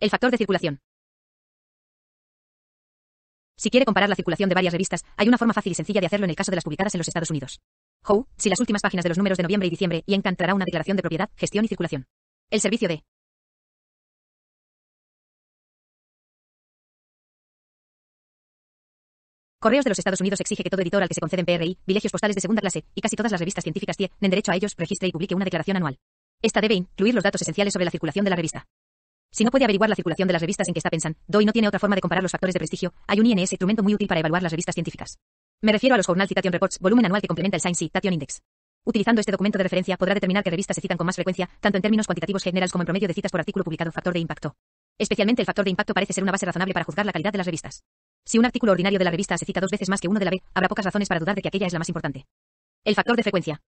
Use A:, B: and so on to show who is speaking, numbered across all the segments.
A: El factor de circulación.
B: Si quiere comparar la circulación de varias revistas, hay una forma fácil y sencilla de hacerlo en el caso de las publicadas en los Estados Unidos. How, si las últimas páginas de los números de noviembre y diciembre y encantará una declaración de propiedad, gestión y circulación. El servicio de Correos de los Estados Unidos exige que todo editor al que se conceden PRI, privilegios postales de segunda clase y casi todas las revistas científicas tienen derecho a ellos, registre y publique una declaración anual. Esta debe incluir los datos esenciales sobre la circulación de la revista. Si no puede averiguar la circulación de las revistas en que está pensando DOI no tiene otra forma de comparar los factores de prestigio, hay un INS instrumento muy útil para evaluar las revistas científicas. Me refiero a los Journal Citation Reports, volumen anual que complementa el Science Citation Index. Utilizando este documento de referencia podrá determinar qué revistas se citan con más frecuencia, tanto en términos cuantitativos generales como en promedio de citas por artículo publicado, factor de impacto. Especialmente el factor de impacto parece ser una base razonable para juzgar la calidad de las revistas. Si un artículo ordinario de la revista se cita dos veces más que uno de la B, habrá pocas razones para dudar de que aquella es la más
A: importante. El factor de frecuencia.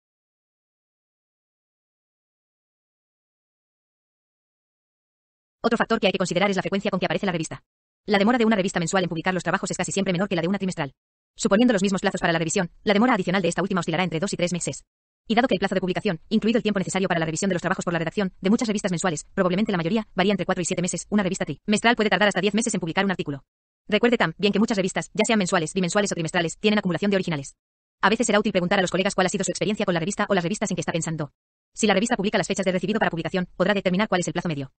A: Otro factor que hay que considerar es la frecuencia con que aparece la revista. La demora de
B: una revista mensual en publicar los trabajos es casi siempre menor que la de una trimestral. Suponiendo los mismos plazos para la revisión, la demora adicional de esta última oscilará entre dos y tres meses. Y dado que el plazo de publicación, incluido el tiempo necesario para la revisión de los trabajos por la redacción, de muchas revistas mensuales, probablemente la mayoría, varía entre cuatro y siete meses, una revista trimestral puede tardar hasta 10 meses en publicar un artículo. Recuerde también que muchas revistas, ya sean mensuales, bimensuales o trimestrales, tienen acumulación de originales. A veces será útil preguntar a los colegas cuál ha sido su experiencia con la revista o las revistas en que está pensando. Si la revista publica las fechas de recibido para publicación,
A: podrá determinar cuál es el plazo medio.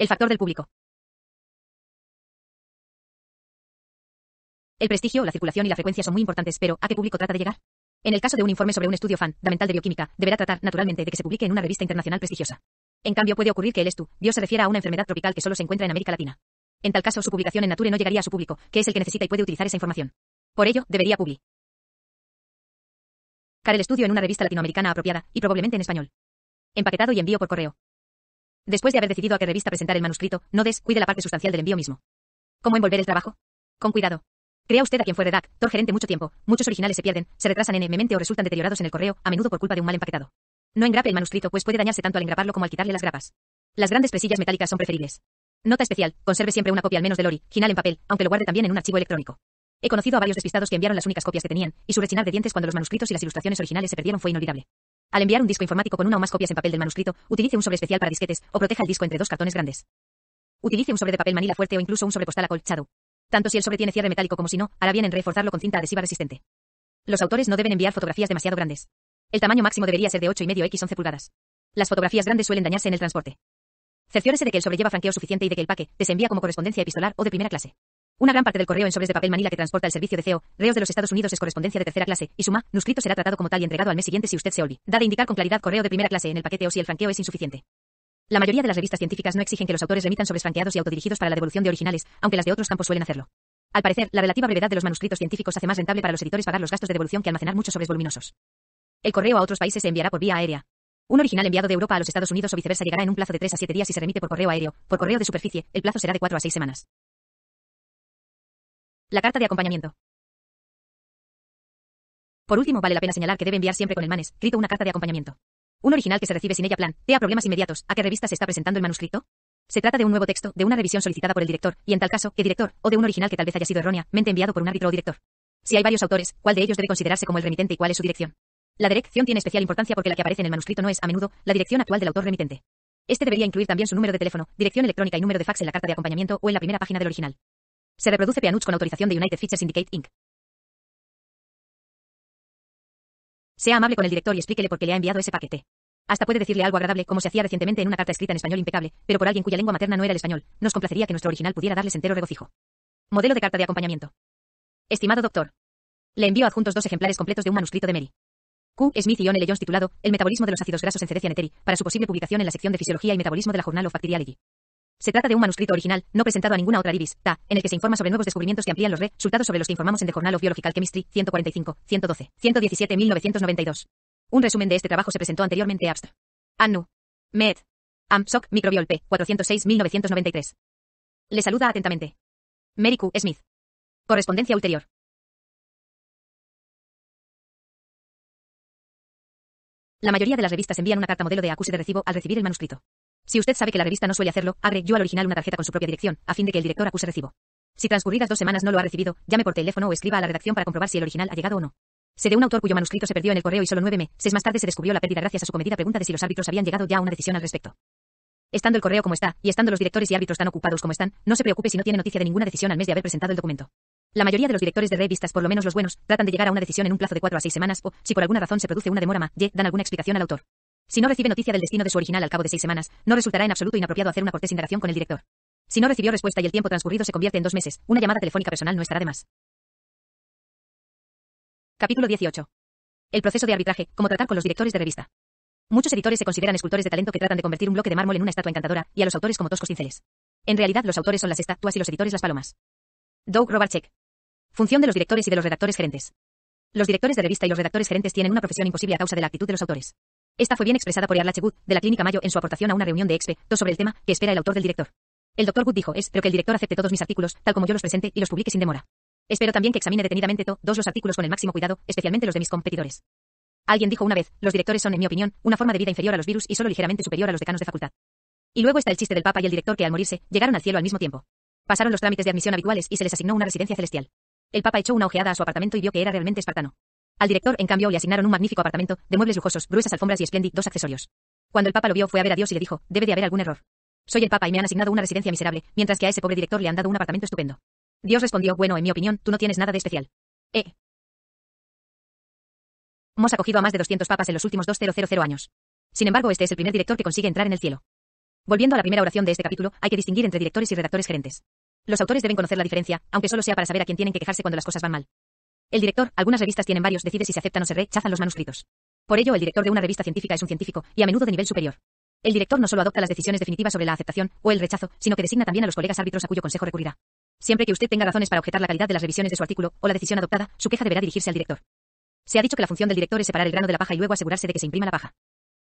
A: El factor del público.
B: El prestigio, la circulación y la frecuencia son muy importantes, pero ¿a qué público trata de llegar? En el caso de un informe sobre un estudio fundamental de bioquímica, deberá tratar, naturalmente, de que se publique en una revista internacional prestigiosa. En cambio, puede ocurrir que el estudio se refiera a una enfermedad tropical que solo se encuentra en América Latina. En tal caso, su publicación en Nature no llegaría a su público, que es el que necesita y puede utilizar esa información. Por ello, debería publicar el estudio en una revista latinoamericana apropiada, y probablemente en español. Empaquetado y envío por correo. Después de haber decidido a qué revista presentar el manuscrito, no descuide la parte sustancial del envío mismo. ¿Cómo envolver el trabajo? Con cuidado. Crea usted a quien fue redactor gerente mucho tiempo, muchos originales se pierden, se retrasan M-Mente o resultan deteriorados en el correo, a menudo por culpa de un mal empaquetado. No engrape el manuscrito, pues puede dañarse tanto al engraparlo como al quitarle las grapas. Las grandes presillas metálicas son preferibles. Nota especial, conserve siempre una copia al menos de Lori, original en papel, aunque lo guarde también en un archivo electrónico. He conocido a varios despistados que enviaron las únicas copias que tenían, y su rechinar de dientes cuando los manuscritos y las ilustraciones originales se perdieron fue inolvidable. Al enviar un disco informático con una o más copias en papel del manuscrito, utilice un sobre especial para disquetes o proteja el disco entre dos cartones grandes. Utilice un sobre de papel manila fuerte o incluso un sobre postal acolchado. Tanto si el sobre tiene cierre metálico como si no, hará bien en reforzarlo con cinta adhesiva resistente. Los autores no deben enviar fotografías demasiado grandes. El tamaño máximo debería ser de 8,5 x 11 pulgadas. Las fotografías grandes suelen dañarse en el transporte. Cerciórese de que el sobre lleva franqueo suficiente y de que el paque desenvía como correspondencia epistolar o de primera clase. Una gran parte del correo en sobres de papel manila que transporta el servicio de CEO, reos de los Estados Unidos es correspondencia de tercera clase, y suma, manuscrito será tratado como tal y entregado al mes siguiente si usted se olvida de indicar con claridad correo de primera clase en el paquete o si el franqueo es insuficiente. La mayoría de las revistas científicas no exigen que los autores remitan sobres franqueados y autodirigidos para la devolución de originales, aunque las de otros campos suelen hacerlo. Al parecer, la relativa brevedad de los manuscritos científicos hace más rentable para los editores pagar los gastos de devolución que almacenar muchos sobres voluminosos. El correo a otros países se enviará por vía aérea. Un original enviado de Europa a los Estados Unidos o viceversa llegará en un plazo de 3 a 7 días si se remite por correo aéreo. Por correo de superficie, el plazo será de 4 a 6 semanas.
A: La carta de acompañamiento. Por último, vale la
B: pena señalar que debe enviar siempre con el manes, escrito una carta de acompañamiento. Un original que se recibe sin ella plan, plantea problemas inmediatos. ¿A qué revista se está presentando el manuscrito? Se trata de un nuevo texto, de una revisión solicitada por el director, y en tal caso, ¿qué director? O de un original que tal vez haya sido erróneamente enviado por un árbitro o director. Si hay varios autores, ¿cuál de ellos debe considerarse como el remitente y cuál es su dirección? La dirección tiene especial importancia porque la que aparece en el manuscrito no es, a menudo, la dirección actual del autor remitente. Este debería incluir también su número de teléfono, dirección electrónica y número de fax en la carta de acompañamiento o en la primera página del original.
A: Se reproduce Peanuts con autorización de United Features Syndicate Inc.
B: Sea amable con el director y explíquele por qué le ha enviado ese paquete. Hasta puede decirle algo agradable, como se hacía recientemente en una carta escrita en español impecable, pero por alguien cuya lengua materna no era el español. Nos complacería que nuestro original pudiera darles entero regocijo. Modelo de carta de acompañamiento. Estimado doctor. Le envío adjuntos dos ejemplares completos de un manuscrito de Mary. Q. Smith y John Jones titulado El metabolismo de los ácidos grasos en Cerecia neteri, para su posible publicación en la sección de Fisiología y Metabolismo de la Journal of Bacteriology. Se trata de un manuscrito original, no presentado a ninguna otra revista, en el que se informa sobre nuevos descubrimientos que amplían los resultados sobre los que informamos en The Journal of Biological Chemistry 145, 112, 117 1992. Un resumen de este trabajo se presentó anteriormente a Abstra. Annu. Med. AMSOC Microbiol P. 406 1993. Le saluda atentamente. Meriku,
A: Smith. Correspondencia ulterior.
B: La mayoría de las revistas envían una carta modelo de acuse de recibo al recibir el manuscrito. Si usted sabe que la revista no suele hacerlo, yo al original una tarjeta con su propia dirección, a fin de que el director acuse recibo. Si transcurridas dos semanas no lo ha recibido, llame por teléfono o escriba a la redacción para comprobar si el original ha llegado o no. Se de un autor cuyo manuscrito se perdió en el correo y solo nueve meses más tarde se descubrió la pérdida gracias a su comedida pregunta de si los árbitros habían llegado ya a una decisión al respecto. Estando el correo como está, y estando los directores y árbitros tan ocupados como están, no se preocupe si no tiene noticia de ninguna decisión al mes de haber presentado el documento. La mayoría de los directores de revistas, por lo menos los buenos, tratan de llegar a una decisión en un plazo de cuatro a seis semanas o, si por alguna razón se produce una demora más, dan alguna explicación al autor. Si no recibe noticia del destino de su original al cabo de seis semanas, no resultará en absoluto inapropiado hacer una sin indagación con el director. Si no recibió respuesta y el tiempo transcurrido se convierte en dos meses, una
A: llamada telefónica personal no estará de más. Capítulo 18.
B: El proceso de arbitraje, cómo tratar con los directores de revista. Muchos editores se consideran escultores de talento que tratan de convertir un bloque de mármol en una estatua encantadora, y a los autores como toscos cinceles. En realidad los autores son las estatuas y los editores las palomas. Doug Robarchek. Función de los directores y de los redactores gerentes. Los directores de revista y los redactores gerentes tienen una profesión imposible a causa de la actitud de los autores. Esta fue bien expresada por Earl H. de la Clínica Mayo, en su aportación a una reunión de dos sobre el tema que espera el autor del director. El doctor Good dijo, espero que el director acepte todos mis artículos, tal como yo los presente, y los publique sin demora. Espero también que examine detenidamente todos los artículos con el máximo cuidado, especialmente los de mis competidores. Alguien dijo una vez, los directores son, en mi opinión, una forma de vida inferior a los virus y solo ligeramente superior a los decanos de facultad. Y luego está el chiste del Papa y el director que al morirse, llegaron al cielo al mismo tiempo. Pasaron los trámites de admisión habituales y se les asignó una residencia celestial. El Papa echó una ojeada a su apartamento y vio que era realmente espartano. Al director, en cambio, le asignaron un magnífico apartamento, de muebles lujosos, gruesas alfombras y espléndidos accesorios. Cuando el Papa lo vio, fue a ver a Dios y le dijo, debe de haber algún error. Soy el Papa y me han asignado una residencia miserable, mientras que a ese pobre director le han dado un apartamento estupendo.
A: Dios respondió, bueno, en mi opinión, tú no tienes nada de especial. Eh.
B: Hemos acogido a más de 200 papas en los últimos 2000 años. Sin embargo, este es el primer director que consigue entrar en el cielo. Volviendo a la primera oración de este capítulo, hay que distinguir entre directores y redactores gerentes. Los autores deben conocer la diferencia, aunque solo sea para saber a quién tienen que quejarse cuando las cosas van mal. El director, algunas revistas tienen varios, decide si se aceptan o se rechazan los manuscritos. Por ello, el director de una revista científica es un científico, y a menudo de nivel superior. El director no solo adopta las decisiones definitivas sobre la aceptación o el rechazo, sino que designa también a los colegas árbitros a cuyo consejo recurrirá. Siempre que usted tenga razones para objetar la calidad de las revisiones de su artículo o la decisión adoptada, su queja deberá dirigirse al director. Se ha dicho que la función del director es separar el grano de la paja y luego asegurarse de que se imprima la paja.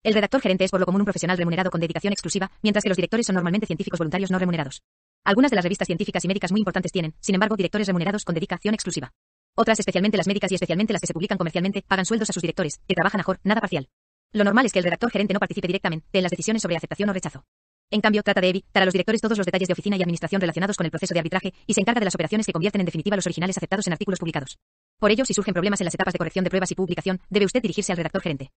B: El redactor gerente es por lo común un profesional remunerado con dedicación exclusiva, mientras que los directores son normalmente científicos voluntarios no remunerados. Algunas de las revistas científicas y médicas muy importantes tienen, sin embargo, directores remunerados con dedicación exclusiva. Otras, especialmente las médicas y especialmente las que se publican comercialmente, pagan sueldos a sus directores, que trabajan a JOR, nada parcial. Lo normal es que el redactor gerente no participe directamente en las decisiones sobre aceptación o rechazo. En cambio, trata de evitar a los directores todos los detalles de oficina y administración relacionados con el proceso de arbitraje y se encarga de las operaciones que convierten en definitiva los originales aceptados en artículos publicados. Por ello, si surgen problemas en las etapas de corrección de pruebas y publicación, debe usted dirigirse al redactor gerente.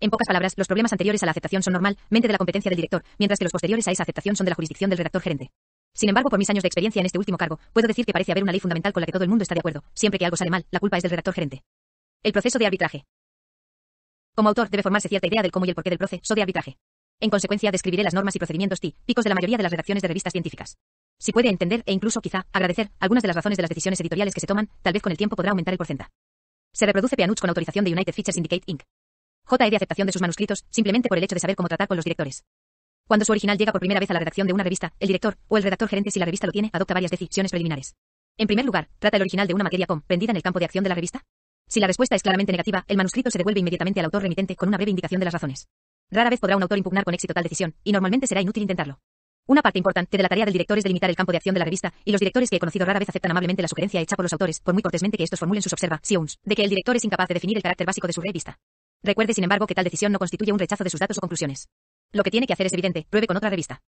B: En pocas palabras, los problemas anteriores a la aceptación son normalmente de la competencia del director, mientras que los posteriores a esa aceptación son de la jurisdicción del redactor gerente. Sin embargo, por mis años de experiencia en este último cargo, puedo decir que parece haber una ley fundamental con la que todo el mundo está de acuerdo. Siempre que algo sale mal, la culpa es del redactor gerente. El proceso de arbitraje. Como autor, debe formarse cierta idea del cómo y el porqué del proceso de arbitraje. En consecuencia, describiré las normas y procedimientos TI, picos de la mayoría de las redacciones de revistas científicas. Si puede entender e incluso quizá agradecer algunas de las razones de las decisiones editoriales que se toman, tal vez con el tiempo podrá aumentar el porcentaje. Se reproduce Pianuts con autorización de United Features Indicate Inc. JE de aceptación de sus manuscritos, simplemente por el hecho de saber cómo tratar con los directores. Cuando su original llega por primera vez a la redacción de una revista, el director, o el redactor gerente si la revista lo tiene, adopta varias decisiones preliminares. En primer lugar, trata el original de una materia comprendida en el campo de acción de la revista. Si la respuesta es claramente negativa, el manuscrito se devuelve inmediatamente al autor remitente con una breve indicación de las razones. Rara vez podrá un autor impugnar con éxito tal decisión, y normalmente será inútil intentarlo. Una parte importante de la tarea del director es delimitar el campo de acción de la revista, y los directores que he conocido rara vez aceptan amablemente la sugerencia hecha por los autores, por muy cortésmente que estos formulen sus observaciones, de que el director es incapaz de definir el carácter básico de su revista. Recuerde, sin embargo, que tal decisión no constituye un rechazo de sus datos o conclusiones. Lo que tiene que hacer es evidente, pruebe con otra revista.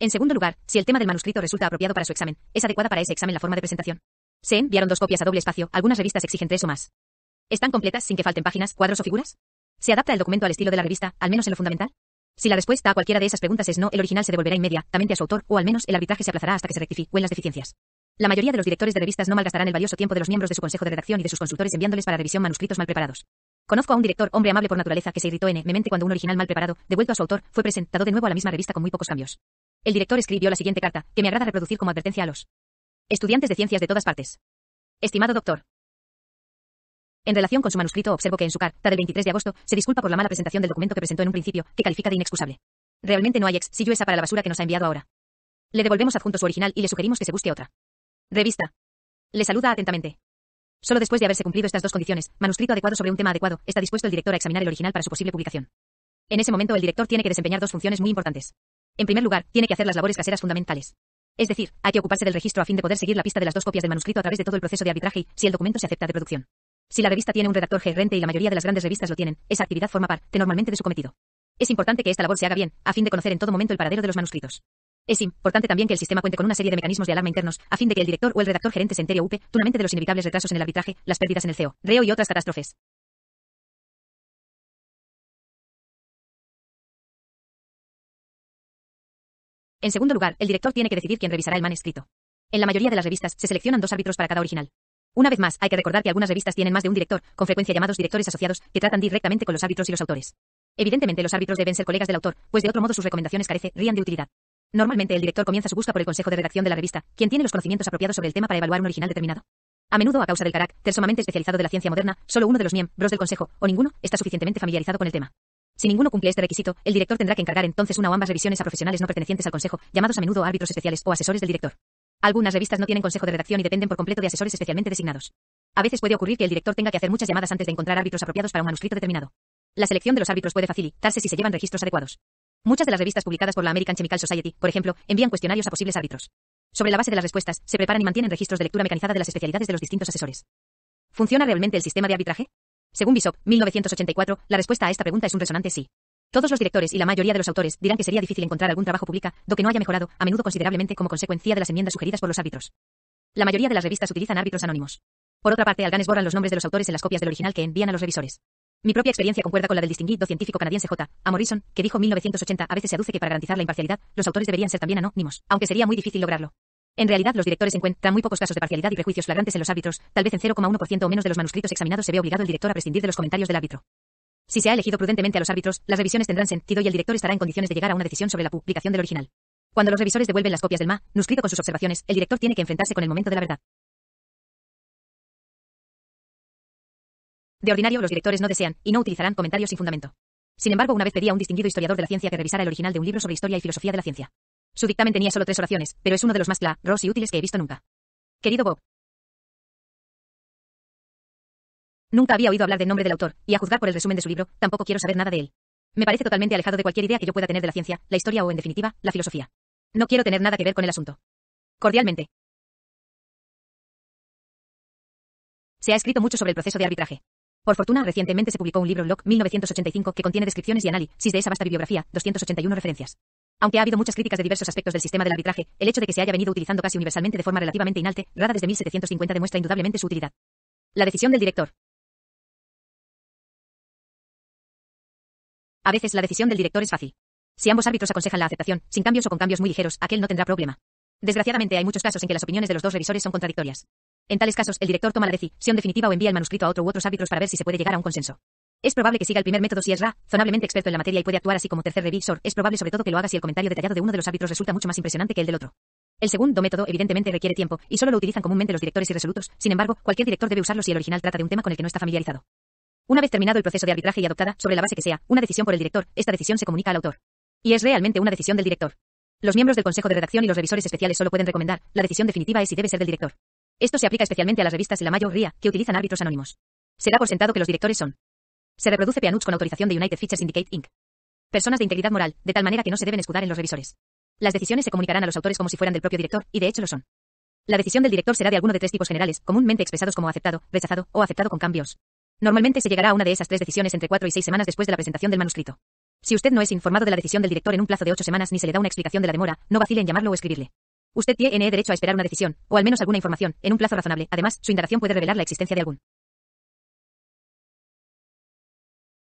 B: En segundo lugar, si el tema del manuscrito resulta apropiado para su examen, es adecuada para ese examen la forma de presentación. Se enviaron dos copias a doble espacio, algunas revistas exigen tres o más. ¿Están completas sin que falten páginas, cuadros o figuras? ¿Se adapta el documento al estilo de la revista, al menos en lo fundamental? Si la respuesta a cualquiera de esas preguntas es no, el original se devolverá inmediatamente a su autor, o al menos el arbitraje se aplazará hasta que se rectifiquen las deficiencias. La mayoría de los directores de revistas no malgastarán el valioso tiempo de los miembros de su consejo de redacción y de sus consultores enviándoles para revisión manuscritos mal preparados. Conozco a un director, hombre amable por naturaleza, que se irritó mente cuando un original mal preparado, devuelto a su autor, fue presentado de nuevo a la misma revista con muy pocos cambios. El director escribió la siguiente carta, que me agrada reproducir como advertencia a los estudiantes de ciencias de todas partes. Estimado doctor. En relación con su manuscrito, observo que en su carta del 23 de agosto se disculpa por la mala presentación del documento que presentó en un principio, que califica de inexcusable. Realmente no hay ex esa para la basura que nos ha enviado ahora. Le devolvemos adjunto su original y le sugerimos que se busque otra. Revista. Le saluda atentamente. Solo después de haberse cumplido estas dos condiciones, manuscrito adecuado sobre un tema adecuado, está dispuesto el director a examinar el original para su posible publicación. En ese momento el director tiene que desempeñar dos funciones muy importantes. En primer lugar, tiene que hacer las labores caseras fundamentales. Es decir, hay que ocuparse del registro a fin de poder seguir la pista de las dos copias del manuscrito a través de todo el proceso de arbitraje, si el documento se acepta de producción. Si la revista tiene un redactor gerente y la mayoría de las grandes revistas lo tienen, esa actividad forma parte normalmente de su cometido. Es importante que esta labor se haga bien, a fin de conocer en todo momento el paradero de los manuscritos. Es importante también que el sistema cuente con una serie de mecanismos de alarma internos, a fin de que el director o el redactor gerente se entere UP, tunamente de los inevitables retrasos en el arbitraje, las pérdidas en el CEO,
A: reo y otras catástrofes. En segundo lugar, el director tiene que decidir quién revisará el
B: manuscrito. En la mayoría de las revistas se seleccionan dos árbitros para cada original. Una vez más, hay que recordar que algunas revistas tienen más de un director, con frecuencia llamados directores asociados, que tratan directamente con los árbitros y los autores. Evidentemente, los árbitros deben ser colegas del autor, pues de otro modo sus recomendaciones carecen, rían de utilidad. Normalmente el director comienza su busca por el consejo de redacción de la revista, quien tiene los conocimientos apropiados sobre el tema para evaluar un original determinado. A menudo, a causa del carácter, sumamente especializado de la ciencia moderna, solo uno de los miembros del consejo, o ninguno, está suficientemente familiarizado con el tema. Si ninguno cumple este requisito, el director tendrá que encargar entonces una o ambas revisiones a profesionales no pertenecientes al consejo, llamados a menudo árbitros especiales o asesores del director. Algunas revistas no tienen consejo de redacción y dependen por completo de asesores especialmente designados. A veces puede ocurrir que el director tenga que hacer muchas llamadas antes de encontrar árbitros apropiados para un manuscrito determinado. La selección de los árbitros puede facilitarse si se llevan registros adecuados. Muchas de las revistas publicadas por la American Chemical Society, por ejemplo, envían cuestionarios a posibles árbitros. Sobre la base de las respuestas, se preparan y mantienen registros de lectura mecanizada de las especialidades de los distintos asesores. ¿Funciona realmente el sistema de arbitraje? Según Bishop, 1984, la respuesta a esta pregunta es un resonante sí. Todos los directores y la mayoría de los autores dirán que sería difícil encontrar algún trabajo do que no haya mejorado, a menudo considerablemente como consecuencia de las enmiendas sugeridas por los árbitros. La mayoría de las revistas utilizan árbitros anónimos. Por otra parte, alganes borran los nombres de los autores en las copias del original que envían a los revisores. Mi propia experiencia concuerda con la del distinguido científico canadiense J. Amorison, Morrison, que dijo 1980 a veces se aduce que para garantizar la imparcialidad, los autores deberían ser también anónimos, aunque sería muy difícil lograrlo. En realidad, los directores encuentran muy pocos casos de parcialidad y prejuicios flagrantes en los árbitros, tal vez en 0,1% o menos de los manuscritos examinados se ve obligado el director a prescindir de los comentarios del árbitro. Si se ha elegido prudentemente a los árbitros, las revisiones tendrán sentido y el director estará en condiciones de llegar a una decisión sobre la publicación del original. Cuando los revisores devuelven las copias del MA, nuscrito con sus
A: observaciones, el director tiene que enfrentarse con el momento de la verdad.
B: De ordinario, los directores no desean, y no utilizarán, comentarios sin fundamento. Sin embargo, una vez pedí a un distinguido historiador de la ciencia que revisara el original de un libro sobre historia y filosofía de la ciencia. Su dictamen tenía solo tres oraciones, pero es uno de los más
A: claros y útiles que he visto nunca. Querido Bob.
B: Nunca había oído hablar del nombre del autor, y a juzgar por el resumen de su libro, tampoco quiero saber nada de él. Me parece totalmente alejado de cualquier idea que yo pueda tener de la ciencia, la historia o, en definitiva, la filosofía. No quiero tener nada que ver con el asunto.
A: Cordialmente. Se ha escrito mucho sobre el proceso
B: de arbitraje. Por fortuna, recientemente se publicó un libro blog, 1985 que contiene descripciones y análisis de esa vasta bibliografía, 281 referencias. Aunque ha habido muchas críticas de diversos aspectos del sistema del arbitraje, el hecho de que se haya venido utilizando casi universalmente de forma relativamente inalte, rara desde 1750 demuestra indudablemente su utilidad. La decisión del director.
A: A veces la decisión del director
B: es fácil. Si ambos árbitros aconsejan la aceptación, sin cambios o con cambios muy ligeros, aquel no tendrá problema. Desgraciadamente hay muchos casos en que las opiniones de los dos revisores son contradictorias. En tales casos, el director toma la decisión definitiva o envía el manuscrito a otro u otros árbitros para ver si se puede llegar a un consenso. Es probable que siga el primer método si es Ra, experto en la materia y puede actuar así como tercer revisor. Es probable sobre todo que lo haga si el comentario detallado de uno de los árbitros resulta mucho más impresionante que el del otro. El segundo método evidentemente requiere tiempo, y solo lo utilizan comúnmente los directores irresolutos, sin embargo, cualquier director debe usarlo si el original trata de un tema con el que no está familiarizado. Una vez terminado el proceso de arbitraje y adoptada, sobre la base que sea, una decisión por el director, esta decisión se comunica al autor. Y es realmente una decisión del director. Los miembros del Consejo de Redacción y los revisores especiales solo pueden recomendar, la decisión definitiva es y debe ser del director. Esto se aplica especialmente a las revistas La mayoría, que utilizan árbitros anónimos. Será por sentado que los directores son. Se reproduce Peanuts con autorización de United Features Syndicate Inc. Personas de integridad moral, de tal manera que no se deben escudar en los revisores. Las decisiones se comunicarán a los autores como si fueran del propio director, y de hecho lo son. La decisión del director será de alguno de tres tipos generales, comúnmente expresados como aceptado, rechazado o aceptado con cambios. Normalmente se llegará a una de esas tres decisiones entre cuatro y seis semanas después de la presentación del manuscrito. Si usted no es informado de la decisión del director en un plazo de ocho semanas ni se le da una explicación de la demora, no vacile en llamarlo o escribirle. Usted tiene derecho a esperar una decisión, o al menos alguna información, en un plazo razonable. Además, su indagación puede revelar la existencia de algún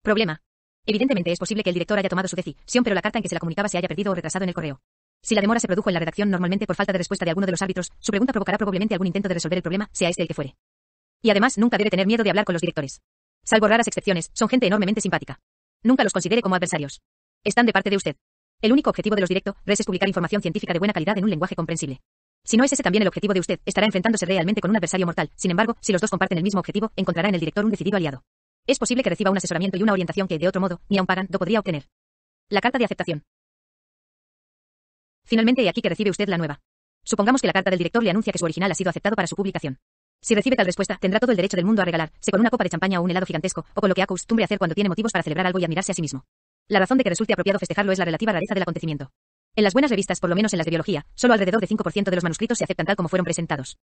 A: problema. Evidentemente es posible que el director haya tomado su
B: decisión, pero la carta en que se la comunicaba se haya perdido o retrasado en el correo. Si la demora se produjo en la redacción normalmente por falta de respuesta de alguno de los árbitros, su pregunta provocará probablemente algún intento de resolver el problema, sea este el que fuere. Y además, nunca debe tener miedo de hablar con los directores. Salvo raras excepciones, son gente enormemente simpática. Nunca los considere como adversarios. Están de parte de usted. El único objetivo de los Directo es publicar información científica de buena calidad en un lenguaje comprensible. Si no es ese también el objetivo de usted, estará enfrentándose realmente con un adversario mortal. Sin embargo, si los dos comparten el mismo objetivo, encontrará en el director un decidido aliado. Es posible que reciba un asesoramiento y una orientación que, de otro modo, ni aun pagando podría obtener. La carta de aceptación. Finalmente, he aquí que recibe usted la nueva. Supongamos que la carta del director le anuncia que su original ha sido aceptado para su publicación. Si recibe tal respuesta, tendrá todo el derecho del mundo a regalarse con una copa de champaña o un helado gigantesco, o con lo que acostumbre hacer cuando tiene motivos para celebrar algo y admirarse a sí mismo. La razón de que resulte apropiado festejarlo es la relativa rareza del acontecimiento. En las buenas revistas, por lo menos en las de biología, solo alrededor de 5% de los manuscritos se aceptan tal como fueron presentados.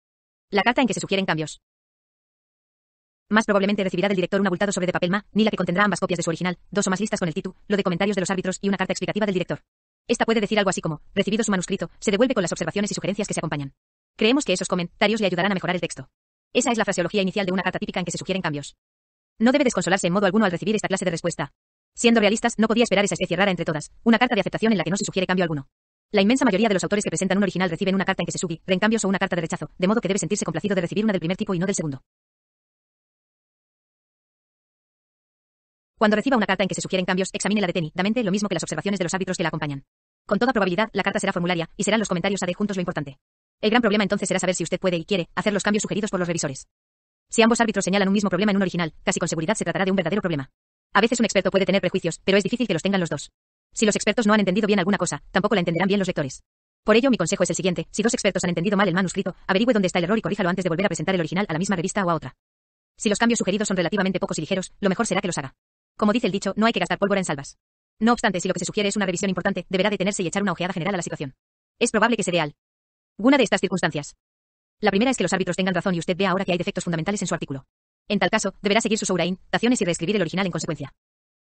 B: La carta en que se sugieren cambios. Más probablemente recibirá del director un abultado sobre de papel ma, ni la que contendrá ambas copias de su original, dos o más listas con el título, lo de comentarios de los árbitros y una carta explicativa del director. Esta puede decir algo así como, recibido su manuscrito, se devuelve con las observaciones y sugerencias que se acompañan. Creemos que esos comentarios le ayudarán a mejorar el texto. Esa es la fraseología inicial de una carta típica en que se sugieren cambios. No debe desconsolarse en modo alguno al recibir esta clase de respuesta. Siendo realistas, no podía esperar esa especie rara entre todas, una carta de aceptación en la que no se sugiere cambio alguno. La inmensa mayoría de los autores que presentan un original reciben una carta en que se sugi, cambios o una carta de rechazo, de modo que debe sentirse complacido de recibir una del primer tipo y no del segundo. Cuando reciba una carta en que se sugieren cambios, examínela detenidamente, lo mismo que las observaciones de los árbitros que la acompañan. Con toda probabilidad, la carta será formularia, y serán los comentarios adjuntos lo importante. El gran problema entonces será saber si usted puede y quiere hacer los cambios sugeridos por los revisores. Si ambos árbitros señalan un mismo problema en un original, casi con seguridad se tratará de un verdadero problema. A veces un experto puede tener prejuicios, pero es difícil que los tengan los dos. Si los expertos no han entendido bien alguna cosa, tampoco la entenderán bien los lectores. Por ello, mi consejo es el siguiente: si dos expertos han entendido mal el manuscrito, averigüe dónde está el error y corríjalo antes de volver a presentar el original a la misma revista o a otra. Si los cambios sugeridos son relativamente pocos y ligeros, lo mejor será que los haga. Como dice el dicho, no hay que gastar pólvora en salvas. No obstante, si lo que se sugiere es una revisión importante, deberá detenerse y echar una ojeada general a la situación. Es probable que se dé Una de estas circunstancias. La primera es que los árbitros tengan razón y usted vea ahora que hay defectos fundamentales en su artículo. En tal caso, deberá seguir su Ourain, taciones y reescribir el original en consecuencia.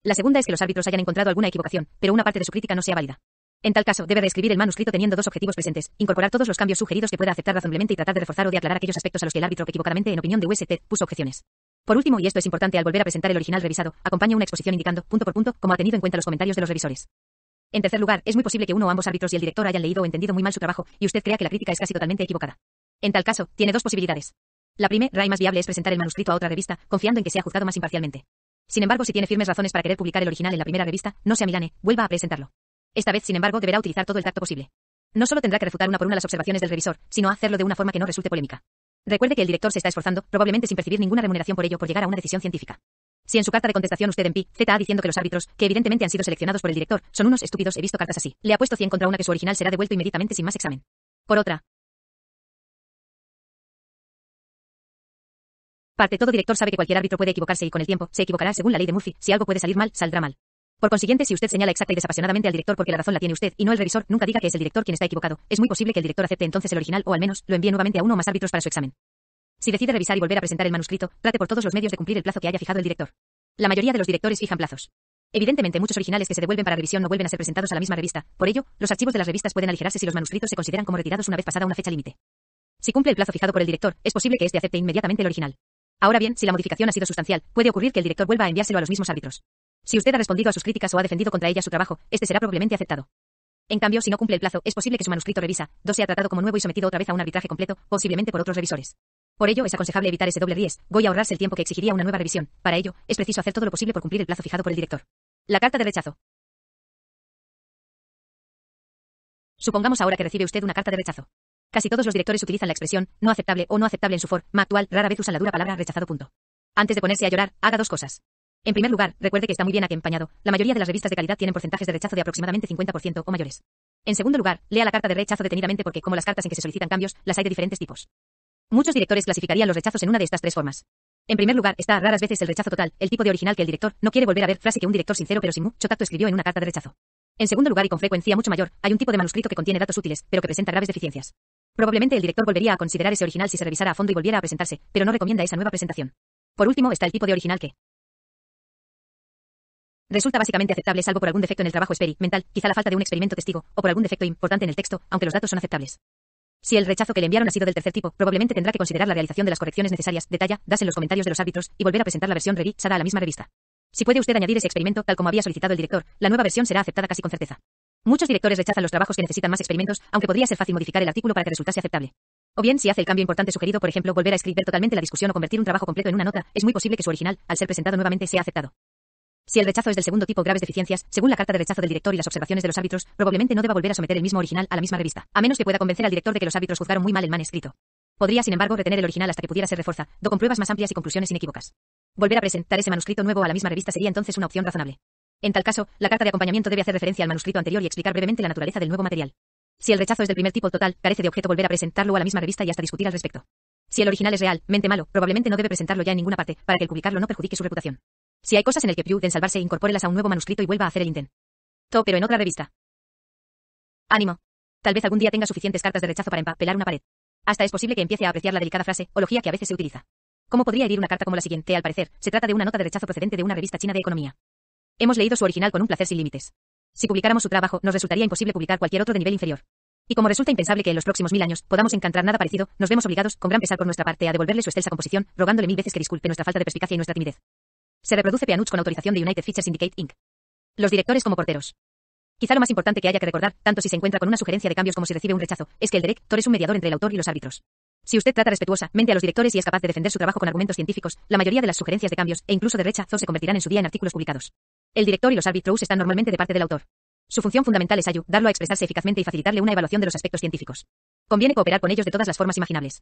B: La segunda es que los árbitros hayan encontrado alguna equivocación, pero una parte de su crítica no sea válida. En tal caso, debe reescribir el manuscrito teniendo dos objetivos presentes, incorporar todos los cambios sugeridos que pueda aceptar razonablemente y tratar de reforzar o de aclarar aquellos aspectos a los que el árbitro equivocadamente, en opinión de UST, puso objeciones. Por último, y esto es importante al volver a presentar el original revisado, acompaña una exposición indicando, punto por punto, cómo ha tenido en cuenta los comentarios de los revisores. En tercer lugar, es muy posible que uno o ambos árbitros y el director hayan leído o entendido muy mal su trabajo, y usted crea que la crítica es casi totalmente equivocada. En tal caso, tiene dos posibilidades. La primera Rai más viable es presentar el manuscrito a otra revista, confiando en que sea juzgado más imparcialmente. Sin embargo, si tiene firmes razones para querer publicar el original en la primera revista, no se amilane, vuelva a presentarlo. Esta vez, sin embargo, deberá utilizar todo el tacto posible. No solo tendrá que refutar una por una las observaciones del revisor, sino hacerlo de una forma que no resulte polémica. Recuerde que el director se está esforzando, probablemente sin percibir ninguna remuneración por ello, por llegar a una decisión científica. Si en su carta de contestación usted en ZA diciendo que los árbitros, que evidentemente han sido seleccionados por el director, son unos estúpidos, he visto cartas así, le ha puesto 100 contra una que su original será devuelto inmediatamente sin más examen. Por otra,
A: Parte todo director sabe que cualquier
B: árbitro puede equivocarse y con el tiempo se equivocará según la ley de Murphy. Si algo puede salir mal, saldrá mal. Por consiguiente, si usted señala exacta y desapasionadamente al director porque la razón la tiene usted y no el revisor, nunca diga que es el director quien está equivocado. Es muy posible que el director acepte entonces el original o al menos lo envíe nuevamente a uno o más árbitros para su examen. Si decide revisar y volver a presentar el manuscrito, trate por todos los medios de cumplir el plazo que haya fijado el director. La mayoría de los directores fijan plazos. Evidentemente, muchos originales que se devuelven para revisión no vuelven a ser presentados a la misma revista. Por ello, los archivos de las revistas pueden aligerarse si los manuscritos se consideran como retirados una vez pasada una fecha límite. Si cumple el plazo fijado por el director, es posible que éste acepte inmediatamente el original. Ahora bien, si la modificación ha sido sustancial, puede ocurrir que el director vuelva a enviárselo a los mismos árbitros. Si usted ha respondido a sus críticas o ha defendido contra ellas su trabajo, este será probablemente aceptado. En cambio, si no cumple el plazo, es posible que su manuscrito revisa, 2 sea tratado como nuevo y sometido otra vez a un arbitraje completo, posiblemente por otros revisores. Por ello, es aconsejable evitar ese doble riesgo y ahorrarse el tiempo que exigiría una nueva revisión. Para ello, es preciso hacer todo lo posible por cumplir el plazo fijado por el director. La carta de rechazo.
A: Supongamos ahora que recibe usted una carta de rechazo. Casi todos
B: los directores utilizan la expresión no aceptable o no aceptable en su forma actual, rara vez usa la dura palabra rechazado punto. Antes de ponerse a llorar, haga dos cosas. En primer lugar, recuerde que está muy bien aquí La mayoría de las revistas de calidad tienen porcentajes de rechazo de aproximadamente 50% o mayores. En segundo lugar, lea la carta de rechazo detenidamente porque, como las cartas en que se solicitan cambios, las hay de diferentes tipos. Muchos directores clasificarían los rechazos en una de estas tres formas. En primer lugar, está raras veces el rechazo total, el tipo de original que el director no quiere volver a ver, frase que un director sincero pero sin mucho tacto escribió en una carta de rechazo. En segundo lugar y con frecuencia mucho mayor, hay un tipo de manuscrito que contiene datos útiles, pero que presenta graves deficiencias. Probablemente el director volvería a considerar ese original si se revisara a fondo y volviera a presentarse, pero no recomienda esa nueva presentación. Por último está el tipo de original que resulta básicamente aceptable salvo por algún defecto en el trabajo experimental, quizá la falta de un experimento testigo, o por algún defecto importante en el texto, aunque los datos son aceptables. Si el rechazo que le enviaron ha sido del tercer tipo, probablemente tendrá que considerar la realización de las correcciones necesarias, detalla, das en los comentarios de los árbitros, y volver a presentar la versión revisada a la misma revista. Si puede usted añadir ese experimento, tal como había solicitado el director, la nueva versión será aceptada casi con certeza. Muchos directores rechazan los trabajos que necesitan más experimentos, aunque podría ser fácil modificar el artículo para que resultase aceptable. O bien, si hace el cambio importante sugerido, por ejemplo, volver a escribir totalmente la discusión o convertir un trabajo completo en una nota, es muy posible que su original, al ser presentado nuevamente, sea aceptado. Si el rechazo es del segundo tipo graves deficiencias, según la carta de rechazo del director y las observaciones de los árbitros, probablemente no deba volver a someter el mismo original a la misma revista, a menos que pueda convencer al director de que los árbitros juzgaron muy mal el manuscrito. Podría, sin embargo, retener el original hasta que pudiera ser reforzado do con pruebas más amplias y conclusiones inequívocas. Volver a presentar ese manuscrito nuevo a la misma revista sería entonces una opción razonable. En tal caso, la carta de acompañamiento debe hacer referencia al manuscrito anterior y explicar brevemente la naturaleza del nuevo material. Si el rechazo es del primer tipo total, carece de objeto volver a presentarlo a la misma revista y hasta discutir al respecto. Si el original es real, mente malo, probablemente no debe presentarlo ya en ninguna parte, para que el publicarlo no perjudique su reputación. Si hay cosas en el que Pew salvarse, incorpórelas a un nuevo manuscrito y vuelva a hacer el intento. Pero en otra revista. Ánimo. Tal vez algún día tenga suficientes cartas de rechazo para empapelar una pared. Hasta es posible que empiece a apreciar la delicada frase, ología que a veces se utiliza. ¿Cómo podría herir una carta como la siguiente? Al parecer, se trata de una nota de rechazo procedente de una revista china de economía. Hemos leído su original con un placer sin límites. Si publicáramos su trabajo, nos resultaría imposible publicar cualquier otro de nivel inferior. Y como resulta impensable que en los próximos mil años podamos encontrar nada parecido, nos vemos obligados, con gran pesar por nuestra parte, a devolverle su excelsa composición, rogándole mil veces que disculpe nuestra falta de perspicacia y nuestra timidez. Se reproduce Peanuts con autorización de United Features Syndicate Inc. Los directores como porteros. Quizá lo más importante que haya que recordar, tanto si se encuentra con una sugerencia de cambios como si recibe un rechazo, es que el director es un mediador entre el autor y los árbitros. Si usted trata respetuosamente a los directores y es capaz de defender su trabajo con argumentos científicos, la mayoría de las sugerencias de cambios, e incluso de rechazo, se convertirán en su día en artículos publicados. El director y los árbitros están normalmente de parte del autor. Su función fundamental es ayudarlo a expresarse eficazmente y facilitarle una evaluación de los aspectos científicos. Conviene cooperar con ellos
A: de todas las formas imaginables.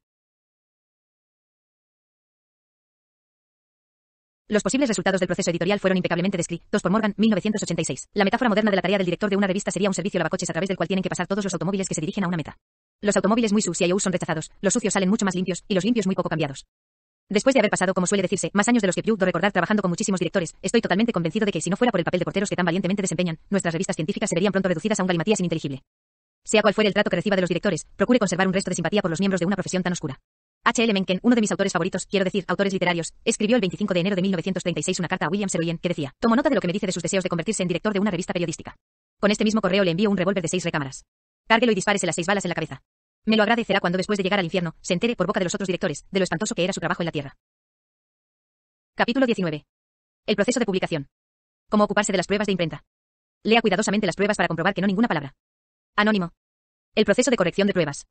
B: Los posibles resultados del proceso editorial fueron impecablemente descritos por Morgan, 1986. La metáfora moderna de la tarea del director de una revista sería un servicio lavacoches a través del cual tienen que pasar todos los automóviles que se dirigen a una meta. Los automóviles muy sucios son rechazados, los sucios salen mucho más limpios y los limpios muy poco cambiados. Después de haber pasado, como suele decirse, más años de los que puedo recordar trabajando con muchísimos directores, estoy totalmente convencido de que si no fuera por el papel de porteros que tan valientemente desempeñan, nuestras revistas científicas se verían pronto reducidas a un galimatías ininteligible. Sea cual fuera el trato que reciba de los directores, procure conservar un resto de simpatía por los miembros de una profesión tan oscura. L. Mencken, uno de mis autores favoritos, quiero decir, autores literarios, escribió el 25 de enero de 1936 una carta a William Seroyen que decía, tomo nota de lo que me dice de sus deseos de convertirse en director de una revista periodística. Con este mismo correo le envío un revólver de seis recámaras. Cárguelo y dispárese las seis balas en la cabeza. Me lo agradecerá cuando después de llegar al infierno, se entere por boca de los otros directores, de lo espantoso que era su trabajo en la Tierra.
A: Capítulo 19. El proceso de publicación. Cómo ocuparse de las pruebas de imprenta. Lea cuidadosamente
B: las pruebas para comprobar que no ninguna palabra. Anónimo. El proceso de corrección de pruebas.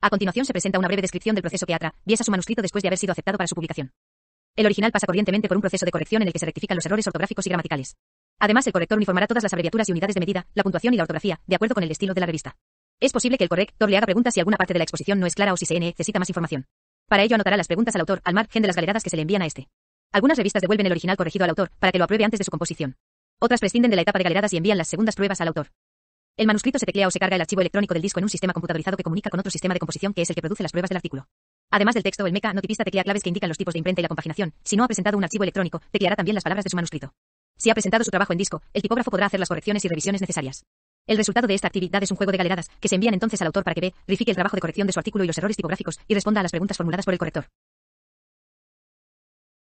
B: A continuación se presenta una breve descripción del proceso que Atra su manuscrito después de haber sido aceptado para su publicación. El original pasa corrientemente por un proceso de corrección en el que se rectifican los errores ortográficos y gramaticales. Además, el corrector informará todas las abreviaturas y unidades de medida, la puntuación y la ortografía, de acuerdo con el estilo de la revista. Es posible que el corrector le haga preguntas si alguna parte de la exposición no es clara o si se necesita más información. Para ello anotará las preguntas al autor, al margen de las galeradas que se le envían a este. Algunas revistas devuelven el original corregido al autor, para que lo apruebe antes de su composición. Otras prescinden de la etapa de galeradas y envían las segundas pruebas al autor. El manuscrito se teclea o se carga el archivo electrónico del disco en un sistema computadorizado que comunica con otro sistema de composición que es el que produce las pruebas del artículo. Además del texto, el meca notipista teclea claves que indican los tipos de imprenta y la compaginación. Si no ha presentado un archivo electrónico, tecleará también las palabras de su manuscrito. Si ha presentado su trabajo en disco, el tipógrafo podrá hacer las correcciones y revisiones necesarias. El resultado de esta actividad es un juego de galeradas, que se envían entonces al autor para que ve, verifique el trabajo de corrección de su artículo y los errores tipográficos, y responda a las preguntas formuladas por el corrector.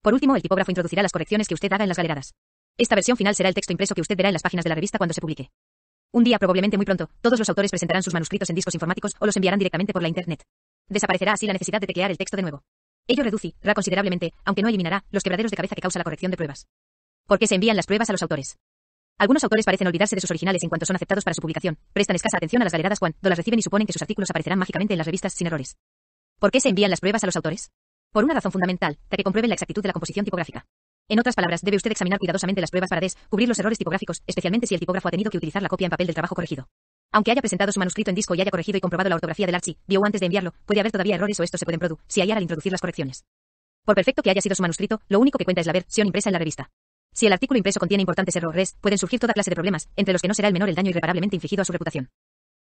B: Por último, el tipógrafo introducirá las correcciones que usted haga en las galeradas. Esta versión final será el texto impreso que usted verá en las páginas de la revista cuando se publique. Un día, probablemente muy pronto, todos los autores presentarán sus manuscritos en discos informáticos o los enviarán directamente por la Internet. Desaparecerá así la necesidad de teclear el texto de nuevo. Ello reducirá considerablemente, aunque no eliminará, los quebraderos de cabeza que causa la corrección de pruebas. ¿Por qué se envían las pruebas a los autores? Algunos autores parecen olvidarse de sus originales en cuanto son aceptados para su publicación, prestan escasa atención a las galeradas cuando las reciben y suponen que sus artículos aparecerán mágicamente en las revistas sin errores. ¿Por qué se envían las pruebas a los autores? Por una razón fundamental, la que comprueben la exactitud de la composición tipográfica. En otras palabras, debe usted examinar cuidadosamente las pruebas para descubrir los errores tipográficos, especialmente si el tipógrafo ha tenido que utilizar la copia en papel del trabajo corregido. Aunque haya presentado su manuscrito en disco y haya corregido y comprobado la ortografía del vio antes de enviarlo, puede haber todavía errores o estos se pueden producir si hay al introducir las correcciones. Por perfecto que haya sido su manuscrito, lo único que cuenta es la versión impresa en la revista. Si el artículo impreso contiene importantes errores, pueden surgir toda clase de problemas, entre los que no será el menor el daño irreparablemente infligido a su reputación.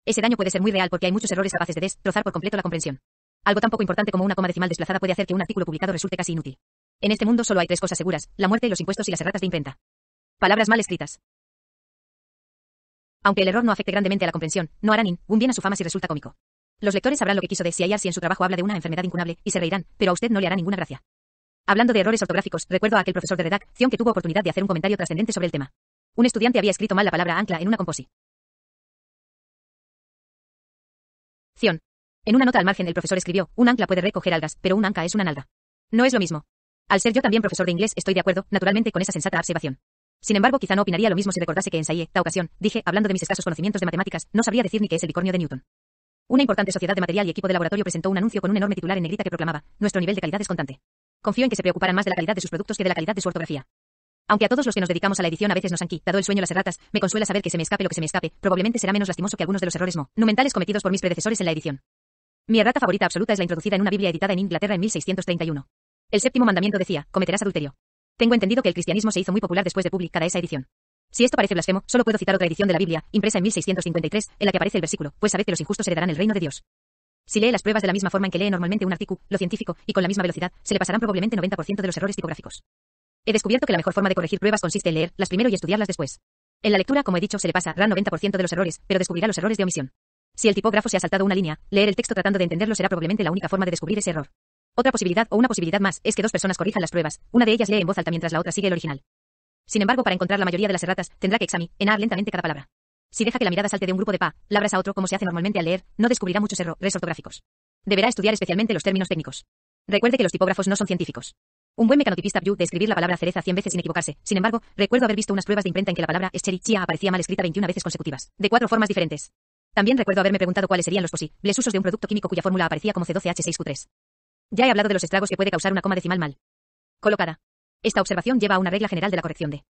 B: Ese daño puede ser muy real porque hay muchos errores capaces de destrozar por completo la comprensión. Algo tan poco importante como una coma decimal desplazada puede hacer que un artículo publicado resulte casi inútil. En este mundo solo hay tres cosas seguras, la muerte, los impuestos y las erratas de imprenta. Palabras mal escritas. Aunque el error no afecte grandemente a la comprensión, no hará ningún bien a su fama si resulta cómico. Los lectores sabrán lo que quiso decir si en su trabajo habla de una enfermedad incunable, y se reirán, pero a usted no le hará ninguna gracia. Hablando de errores ortográficos, recuerdo a aquel profesor de redacción que tuvo oportunidad de hacer un comentario trascendente sobre el tema. Un estudiante había escrito mal la palabra ancla en una composición.
A: En una nota al margen el profesor
B: escribió, un ancla puede recoger algas, pero un anca es una nalga. No es lo mismo. Al ser yo también profesor de inglés, estoy de acuerdo, naturalmente, con esa sensata observación. Sin embargo, quizá no opinaría lo mismo si recordase que en esta ocasión, dije, hablando de mis escasos conocimientos de matemáticas, no sabría decir ni qué es el bicornio de Newton. Una importante sociedad de material y equipo de laboratorio presentó un anuncio con un enorme titular en negrita que proclamaba, nuestro nivel de calidad es constante. Confío en que se preocuparan más de la calidad de sus productos que de la calidad de su ortografía. Aunque a todos los que nos dedicamos a la edición a veces nos han quitado el sueño las erratas, me consuela saber que se me escape lo que se me escape, probablemente será menos lastimoso que algunos de los errores monumentales cometidos por mis predecesores en la edición. Mi errata favorita absoluta es la introducida en una Biblia editada en Inglaterra en 1631. El séptimo mandamiento decía, cometerás adulterio. Tengo entendido que el cristianismo se hizo muy popular después de publicada esa edición. Si esto parece blasfemo, solo puedo citar otra edición de la Biblia, impresa en 1653, en la que aparece el versículo, pues sabed que los injustos heredarán el reino de Dios. Si lee las pruebas de la misma forma en que lee normalmente un artículo, lo científico, y con la misma velocidad, se le pasarán probablemente 90% de los errores tipográficos. He descubierto que la mejor forma de corregir pruebas consiste en leerlas primero y estudiarlas después. En la lectura, como he dicho, se le pasará 90% de los errores, pero descubrirá los errores de omisión. Si el tipógrafo se ha saltado una línea, leer el texto tratando de entenderlo será probablemente la única forma de descubrir ese error. Otra posibilidad, o una posibilidad más, es que dos personas corrijan las pruebas. Una de ellas lee en voz alta mientras la otra sigue el original. Sin embargo, para encontrar la mayoría de las erratas, tendrá que examinar lentamente cada palabra. Si deja que la mirada salte de un grupo de pa, labras a otro como se hace normalmente al leer, no descubrirá muchos errores ortográficos. Deberá estudiar especialmente los términos técnicos. Recuerde que los tipógrafos no son científicos. Un buen mecanotipista view de escribir la palabra cereza 100 veces sin equivocarse. Sin embargo, recuerdo haber visto unas pruebas de imprenta en que la palabra escherichia aparecía mal escrita 21 veces consecutivas, de cuatro formas diferentes. También recuerdo haberme preguntado cuáles serían los posibles usos de un producto químico cuya fórmula aparecía como C12H6Q3. Ya he hablado de los estragos que puede causar una coma decimal mal colocada. Esta
A: observación lleva a una regla general de la corrección de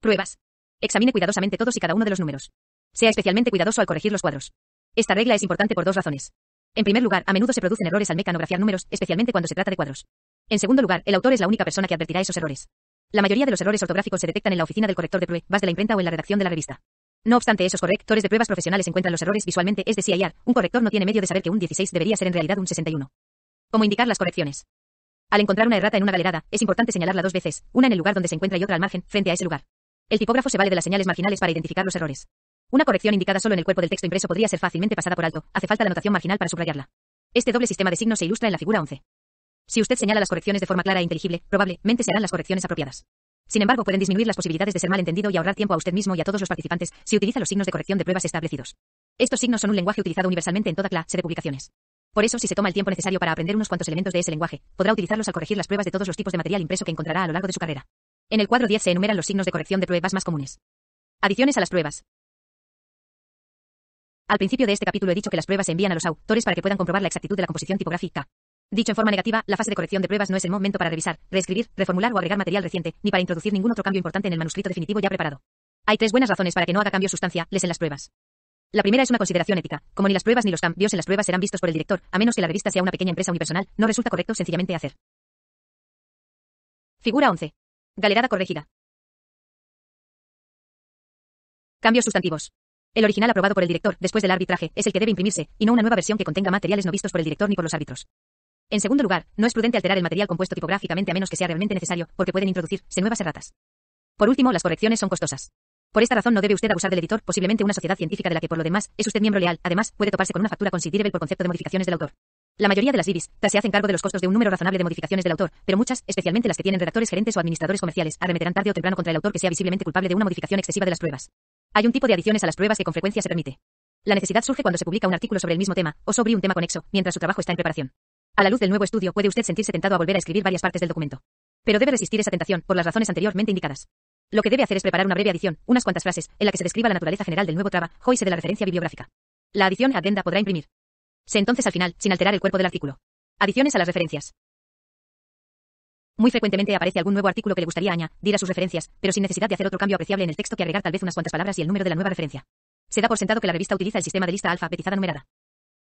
A: pruebas. Examine cuidadosamente todos y cada uno de los números.
B: Sea especialmente cuidadoso al corregir los cuadros. Esta regla es importante por dos razones. En primer lugar, a menudo se producen errores al mecanografiar números, especialmente cuando se trata de cuadros. En segundo lugar, el autor es la única persona que advertirá esos errores. La mayoría de los errores ortográficos se detectan en la oficina del corrector de pruebas de la imprenta o en la redacción de la revista. No obstante, esos correctores de pruebas profesionales encuentran los errores visualmente, es decir, Un corrector no tiene medio de saber que un 16 debería ser en realidad un 61. ¿Cómo indicar las correcciones? Al encontrar una errata en una galerada, es importante señalarla dos veces, una en el lugar donde se encuentra y otra al margen, frente a ese lugar. El tipógrafo se vale de las señales marginales para identificar los errores. Una corrección indicada solo en el cuerpo del texto impreso podría ser fácilmente pasada por alto, hace falta la notación marginal para subrayarla. Este doble sistema de signos se ilustra en la figura 11. Si usted señala las correcciones de forma clara e inteligible, probablemente serán las correcciones apropiadas. Sin embargo, pueden disminuir las posibilidades de ser malentendido y ahorrar tiempo a usted mismo y a todos los participantes si utiliza los signos de corrección de pruebas establecidos. Estos signos son un lenguaje utilizado universalmente en toda clase de publicaciones. Por eso, si se toma el tiempo necesario para aprender unos cuantos elementos de ese lenguaje, podrá utilizarlos al corregir las pruebas de todos los tipos de material impreso que encontrará a lo largo de su carrera. En el cuadro 10 se enumeran los signos de corrección de pruebas más comunes. Adiciones a las pruebas. Al principio de este capítulo he dicho que las pruebas se envían a los autores para que puedan comprobar la exactitud de la composición tipográfica. Dicho en forma negativa, la fase de corrección de pruebas no es el momento para revisar, reescribir, reformular o agregar material reciente, ni para introducir ningún otro cambio importante en el manuscrito definitivo ya preparado. Hay tres buenas razones para que no haga cambios sustanciales en las pruebas. La primera es una consideración ética. Como ni las pruebas ni los cambios en las pruebas serán vistos por el director, a menos que la revista sea una pequeña empresa muy personal, no resulta correcto sencillamente hacer. Figura 11.
A: Galerada corregida. Cambios sustantivos.
B: El original aprobado por el director, después del arbitraje, es el que debe imprimirse, y no una nueva versión que contenga materiales no vistos por el director ni por los árbitros. En segundo lugar, no es prudente alterar el material compuesto tipográficamente a menos que sea realmente necesario, porque pueden introducirse nuevas erratas. Por último, las correcciones son costosas. Por esta razón no debe usted abusar del editor, posiblemente una sociedad científica de la que por lo demás es usted miembro leal. Además, puede toparse con una factura considerable por concepto de modificaciones del autor. La mayoría de las IBIS se hacen cargo de los costos de un número razonable de modificaciones del autor, pero muchas, especialmente las que tienen redactores gerentes o administradores comerciales, arremeterán tarde o temprano contra el autor que sea visiblemente culpable de una modificación excesiva de las pruebas. Hay un tipo de adiciones a las pruebas que con frecuencia se permite. La necesidad surge cuando se publica un artículo sobre el mismo tema, o sobre un tema conexo, mientras su trabajo está en preparación. A la luz del nuevo estudio puede usted sentirse tentado a volver a escribir varias partes del documento. Pero debe resistir esa tentación por las razones anteriormente indicadas. Lo que debe hacer es preparar una breve adición, unas cuantas frases, en la que se describa la naturaleza general del nuevo traba, joyce de la referencia bibliográfica. La adición adenda podrá imprimir. Se entonces al final, sin alterar el cuerpo del artículo. Adiciones a las referencias. Muy frecuentemente aparece algún nuevo artículo que le gustaría añadir a sus referencias, pero sin necesidad de hacer otro cambio apreciable en el texto que agregar tal vez unas cuantas palabras y el número de la nueva referencia. Se da por sentado que la revista utiliza el sistema de lista alfabetizada numerada.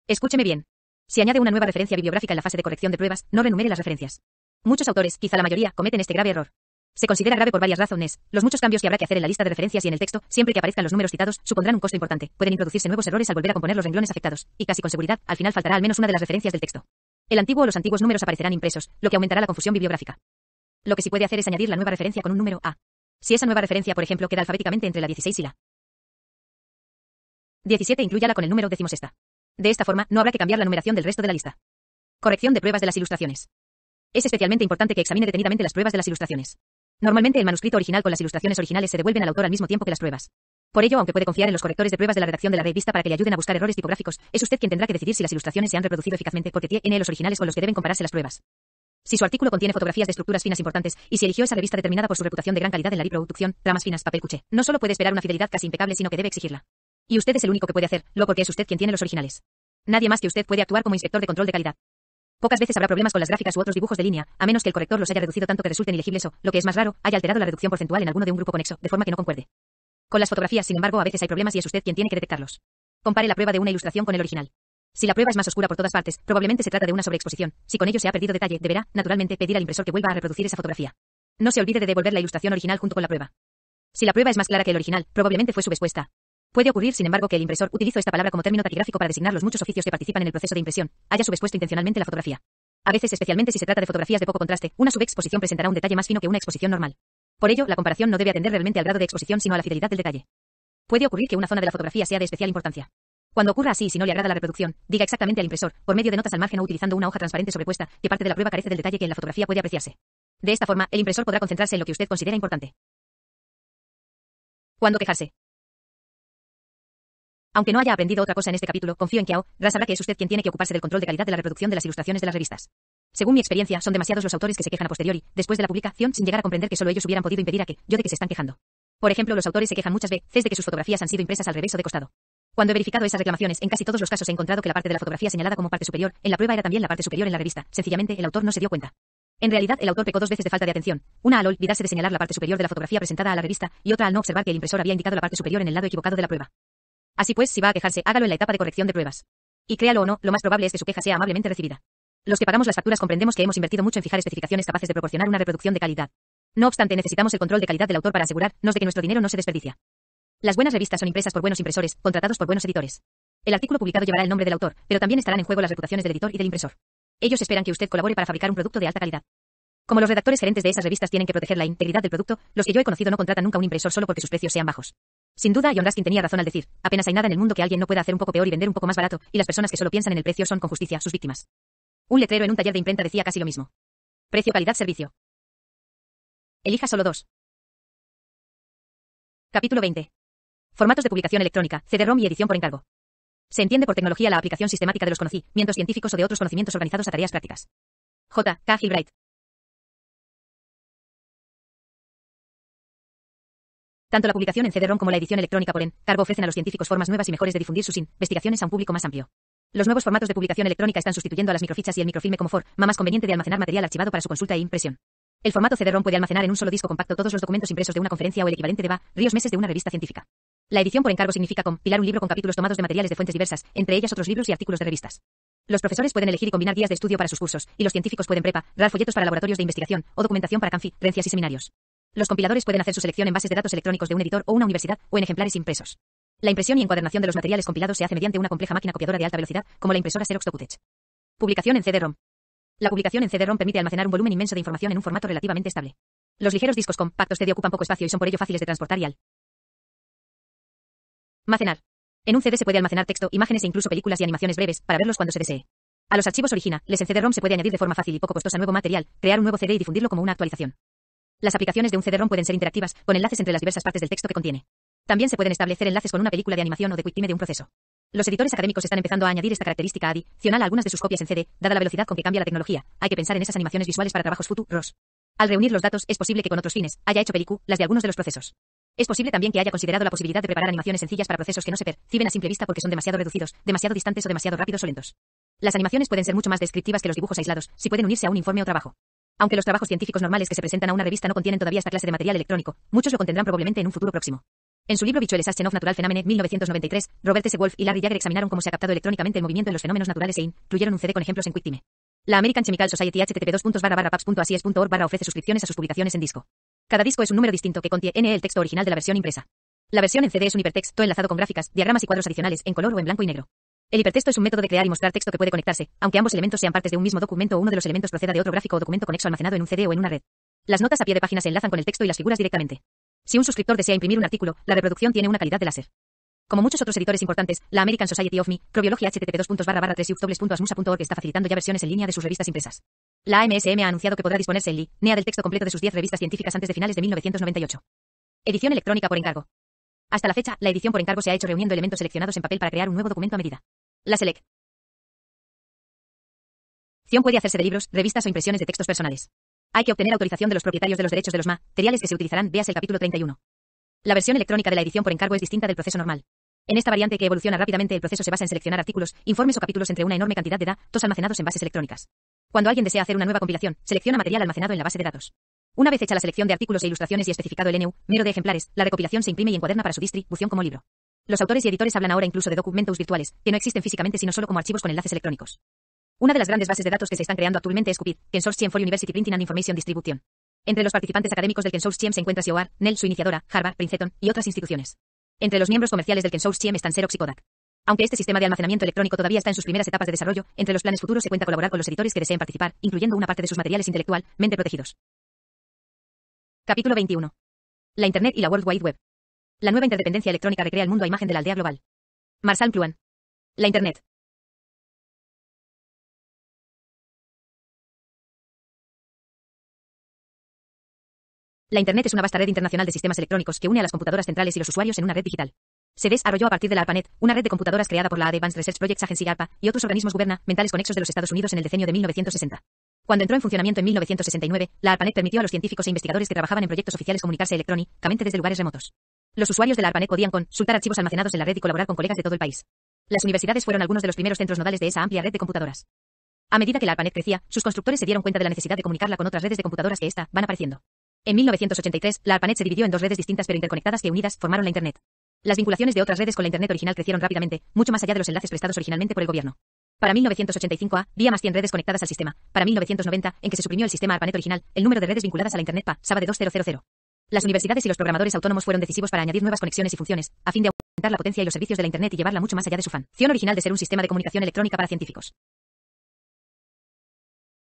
B: Escúcheme bien. Si añade una nueva referencia bibliográfica en la fase de corrección de pruebas, no renumere las referencias. Muchos autores, quizá la mayoría, cometen este grave error. Se considera grave por varias razones. Los muchos cambios que habrá que hacer en la lista de referencias y en el texto, siempre que aparezcan los números citados, supondrán un costo importante. Pueden introducirse nuevos errores al volver a componer los renglones afectados, y casi con seguridad, al final faltará al menos una de las referencias del texto. El antiguo o los antiguos números aparecerán impresos, lo que aumentará la confusión bibliográfica. Lo que sí puede hacer es añadir la nueva referencia con un número A. Si esa nueva referencia, por ejemplo, queda alfabéticamente entre la 16 y la 17, incluyala con el número decimosexta. De esta forma, no habrá que cambiar la numeración del resto de la lista. Corrección de pruebas de las ilustraciones. Es especialmente importante que examine detenidamente las pruebas de las ilustraciones. Normalmente el manuscrito original con las ilustraciones originales se devuelven al autor al mismo tiempo que las pruebas. Por ello, aunque puede confiar en los correctores de pruebas de la redacción de la revista para que le ayuden a buscar errores tipográficos, es usted quien tendrá que decidir si las ilustraciones se han reproducido eficazmente porque tiene los originales con los que deben compararse las pruebas. Si su artículo contiene fotografías de estructuras finas importantes y si eligió esa revista determinada por su reputación de gran calidad en la reproducción, tramas finas, papel no solo puede esperar una fidelidad casi impecable, sino que debe exigirla. Y usted es el único que puede hacerlo porque es usted quien tiene los originales. Nadie más que usted puede actuar como inspector de control de calidad. Pocas veces habrá problemas con las gráficas u otros dibujos de línea, a menos que el corrector los haya reducido tanto que resulten ilegibles o, lo que es más raro, haya alterado la reducción porcentual en alguno de un grupo conexo, de forma que no concuerde. Con las fotografías, sin embargo, a veces hay problemas y es usted quien tiene que detectarlos. Compare la prueba de una ilustración con el original. Si la prueba es más oscura por todas partes, probablemente se trata de una sobreexposición. Si con ello se ha perdido detalle, deberá, naturalmente, pedir al impresor que vuelva a reproducir esa fotografía. No se olvide de devolver la ilustración original junto con la prueba. Si la prueba es más clara que el original, probablemente fue subexpuesta. Puede ocurrir, sin embargo, que el impresor, utilizo esta palabra como término taquigráfico para designar los muchos oficios que participan en el proceso de impresión, haya subexpuesto intencionalmente la fotografía. A veces, especialmente si se trata de fotografías de poco contraste, una subexposición presentará un detalle más fino que una exposición normal. Por ello, la comparación no debe atender realmente al grado de exposición, sino a la fidelidad del detalle. Puede ocurrir que una zona de la fotografía sea de especial importancia. Cuando ocurra así y si no le agrada la reproducción, diga exactamente al impresor, por medio de notas al margen o utilizando una hoja transparente sobrepuesta, que parte de la prueba carece del detalle que en la fotografía puede apreciarse. De esta forma, el impresor podrá concentrarse
A: en lo que usted considera importante. Cuando quejarse.
B: Aunque no haya aprendido otra cosa en este capítulo, confío en que Ao Ra sabrá que es usted quien tiene que ocuparse del control de calidad de la reproducción de las ilustraciones de las revistas. Según mi experiencia, son demasiados los autores que se quejan a posteriori, después de la publicación, sin llegar a comprender que solo ellos hubieran podido impedir a que, yo de que se están quejando. Por ejemplo, los autores se quejan muchas veces de que sus fotografías han sido impresas al revés o de costado. Cuando he verificado esas reclamaciones, en casi todos los casos he encontrado que la parte de la fotografía señalada como parte superior, en la prueba era también la parte superior en la revista, sencillamente el autor no se dio cuenta. En realidad, el autor pecó dos veces de falta de atención, una al olvidarse de señalar la parte superior de la fotografía presentada a la revista, y otra al no observar que el impresor había indicado la parte superior en el lado equivocado de la prueba. Así pues, si va a quejarse, hágalo en la etapa de corrección de pruebas. Y créalo o no, lo más probable es que su queja sea amablemente recibida. Los que pagamos las facturas comprendemos que hemos invertido mucho en fijar especificaciones capaces de proporcionar una reproducción de calidad. No obstante, necesitamos el control de calidad del autor para asegurarnos de que nuestro dinero no se desperdicia. Las buenas revistas son impresas por buenos impresores, contratados por buenos editores. El artículo publicado llevará el nombre del autor, pero también estarán en juego las reputaciones del editor y del impresor. Ellos esperan que usted colabore para fabricar un producto de alta calidad. Como los redactores gerentes de esas revistas tienen que proteger la integridad del producto, los que yo he conocido no contratan nunca un impresor solo porque sus precios sean bajos. Sin duda, John Raskin tenía razón al decir, apenas hay nada en el mundo que alguien no pueda hacer un poco peor y vender un poco más barato, y las personas que solo piensan en el precio son con justicia sus víctimas. Un letrero en un taller de imprenta decía casi lo mismo. Precio, calidad, servicio.
A: Elija solo dos. Capítulo 20. Formatos de publicación electrónica, CD-ROM y edición por encargo. Se entiende por tecnología la aplicación sistemática de los conocimientos científicos o de otros conocimientos organizados a tareas prácticas. J. K. Gilbright.
B: Tanto la publicación en CD-ROM como la edición electrónica por encargo ofrecen a los científicos formas nuevas y mejores de difundir sus investigaciones a un público más amplio. Los nuevos formatos de publicación electrónica están sustituyendo a las microfichas y el microfilme como forma más conveniente de almacenar material archivado para su consulta e impresión. El formato CD-ROM puede almacenar en un solo disco compacto todos los documentos impresos de una conferencia o el equivalente de ríos meses de una revista científica. La edición por encargo significa compilar un libro con capítulos tomados de materiales de fuentes diversas, entre ellas otros libros y artículos de revistas. Los profesores pueden elegir y combinar días de estudio para sus cursos, y los científicos pueden preparar folletos para laboratorios de investigación o documentación para conferencias y seminarios. Los compiladores pueden hacer su selección en bases de datos electrónicos de un editor o una universidad, o en ejemplares impresos. La impresión y encuadernación de los materiales compilados se hace mediante una compleja máquina copiadora de alta velocidad, como la impresora Xerox Tokutech. Publicación en CD-ROM. La publicación en CD-ROM permite almacenar un volumen inmenso de información en un formato relativamente estable. Los ligeros discos compactos CD ocupan poco espacio y son por ello fáciles de transportar y almacenar. En un CD se puede almacenar texto, imágenes e incluso películas y animaciones breves para verlos cuando se desee. A los archivos originales en CD-ROM se puede añadir de forma fácil y poco costosa nuevo material, crear un nuevo CD y difundirlo como una actualización. Las aplicaciones de un CD-ROM pueden ser interactivas, con enlaces entre las diversas partes del texto que contiene. También se pueden establecer enlaces con una película de animación o de QuickTime de un proceso. Los editores académicos están empezando a añadir esta característica adicional a algunas de sus copias en CD, dada la velocidad con que cambia la tecnología. Hay que pensar en esas animaciones visuales para trabajos futuros. Al reunir los datos, es posible que con otros fines haya hecho películas las de algunos de los procesos. Es posible también que haya considerado la posibilidad de preparar animaciones sencillas para procesos que no se perciben a simple vista porque son demasiado reducidos, demasiado distantes o demasiado rápidos o lentos. Las animaciones pueden ser mucho más descriptivas que los dibujos aislados, si pueden unirse a un informe o trabajo. Aunque los trabajos científicos normales que se presentan a una revista no contienen todavía esta clase de material electrónico, muchos lo contendrán probablemente en un futuro próximo. En su libro Bichueles of Natural Phenomene 1993, Robert S. Wolf y Larry Jagger examinaron cómo se ha captado electrónicamente el movimiento en los fenómenos naturales e incluyeron un CD con ejemplos en QuickTime. La American Chemical Society http://paps.asies.org ofrece suscripciones a sus publicaciones en disco. Cada disco es un número distinto que contiene el texto original de la versión impresa. La versión en CD es un hipertexto enlazado con gráficas, diagramas y cuadros adicionales en color o en blanco y negro. El hipertexto es un método de crear y mostrar texto que puede conectarse, aunque ambos elementos sean partes de un mismo documento o uno de los elementos proceda de otro gráfico o documento conexo almacenado en un CD o en una red. Las notas a pie de página se enlazan con el texto y las figuras directamente. Si un suscriptor desea imprimir un artículo, la reproducción tiene una calidad de láser. Como muchos otros editores importantes, la American Society of Microbiology http está facilitando ya versiones en línea de sus revistas impresas. La AMSM ha anunciado que podrá disponerse en línea del texto completo de sus 10 revistas científicas antes de finales de 1998. Edición electrónica por encargo. Hasta la fecha, la edición por encargo se ha hecho reuniendo
A: elementos seleccionados en papel para crear un nuevo documento a medida. La SELEC.
B: puede hacerse de libros, revistas o impresiones de textos personales. Hay que obtener autorización de los propietarios de los derechos de los materiales que se utilizarán, veas el capítulo 31. La versión electrónica de la edición por encargo es distinta del proceso normal. En esta variante que evoluciona rápidamente, el proceso se basa en seleccionar artículos, informes o capítulos entre una enorme cantidad de datos almacenados en bases electrónicas. Cuando alguien desea hacer una nueva compilación, selecciona material almacenado en la base de datos. Una vez hecha la selección de artículos e ilustraciones y especificado el NU, mero de ejemplares, la recopilación se imprime y encuaderna para su distribución como libro. Los autores y editores hablan ahora incluso de documentos virtuales, que no existen físicamente sino solo como archivos con enlaces electrónicos. Una de las grandes bases de datos que se están creando actualmente es CUPID, Kensource for University Printing and Information Distribution. Entre los participantes académicos del Kensource se encuentra SIOAR, NEL, su iniciadora, Harvard, Princeton y otras instituciones. Entre los miembros comerciales del Kensource están Xerox y Kodak. Aunque este sistema de almacenamiento electrónico todavía está en sus primeras etapas de desarrollo, entre los planes futuros se cuenta colaborar con los editores que deseen participar, incluyendo una parte de sus materiales intelectualmente protegidos. Capítulo 21. La Internet y la World Wide Web. La nueva interdependencia electrónica recrea el mundo a imagen de la aldea global.
A: Marsal Cluan. La Internet. La
B: Internet es una vasta red internacional de sistemas electrónicos que une a las computadoras centrales y los usuarios en una red digital. Se desarrolló a partir de la ARPANET, una red de computadoras creada por la Advanced Research Projects Agency ARPA y otros organismos gubernamentales conexos de los Estados Unidos en el decenio de 1960. Cuando entró en funcionamiento en 1969, la ARPANET permitió a los científicos e investigadores que trabajaban en proyectos oficiales comunicarse electrónicamente desde lugares remotos. Los usuarios de la ARPANET podían consultar archivos almacenados en la red y colaborar con colegas de todo el país. Las universidades fueron algunos de los primeros centros nodales de esa amplia red de computadoras. A medida que la ARPANET crecía, sus constructores se dieron cuenta de la necesidad de comunicarla con otras redes de computadoras que ésta van apareciendo. En 1983, la ARPANET se dividió en dos redes distintas pero interconectadas que unidas formaron la Internet. Las vinculaciones de otras redes con la Internet original crecieron rápidamente, mucho más allá de los enlaces prestados originalmente por el gobierno. Para 1985 había más 100 redes conectadas al sistema. Para 1990, en que se suprimió el sistema ARPANET original, el número de redes vinculadas a la Internet pasaba de 2000. Las universidades y los programadores autónomos fueron decisivos para añadir nuevas conexiones y funciones, a fin de aumentar la potencia y los servicios de la Internet y llevarla mucho más allá de su fan. original de ser un sistema de comunicación electrónica para científicos.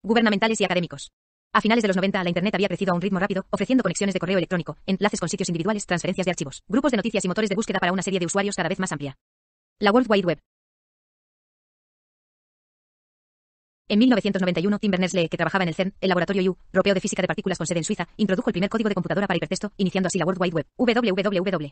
B: Gubernamentales y académicos. A finales de los 90, la Internet había crecido a un ritmo rápido, ofreciendo conexiones de correo electrónico, enlaces con sitios individuales, transferencias de archivos, grupos de noticias y motores de búsqueda para una serie de usuarios cada vez más
A: amplia. La World Wide Web. En
B: 1991, Tim Berners-Lee, que trabajaba en el CERN, el laboratorio U, europeo de física de partículas con sede en Suiza, introdujo el primer código de computadora para hipertexto, iniciando así la World Wide Web, www.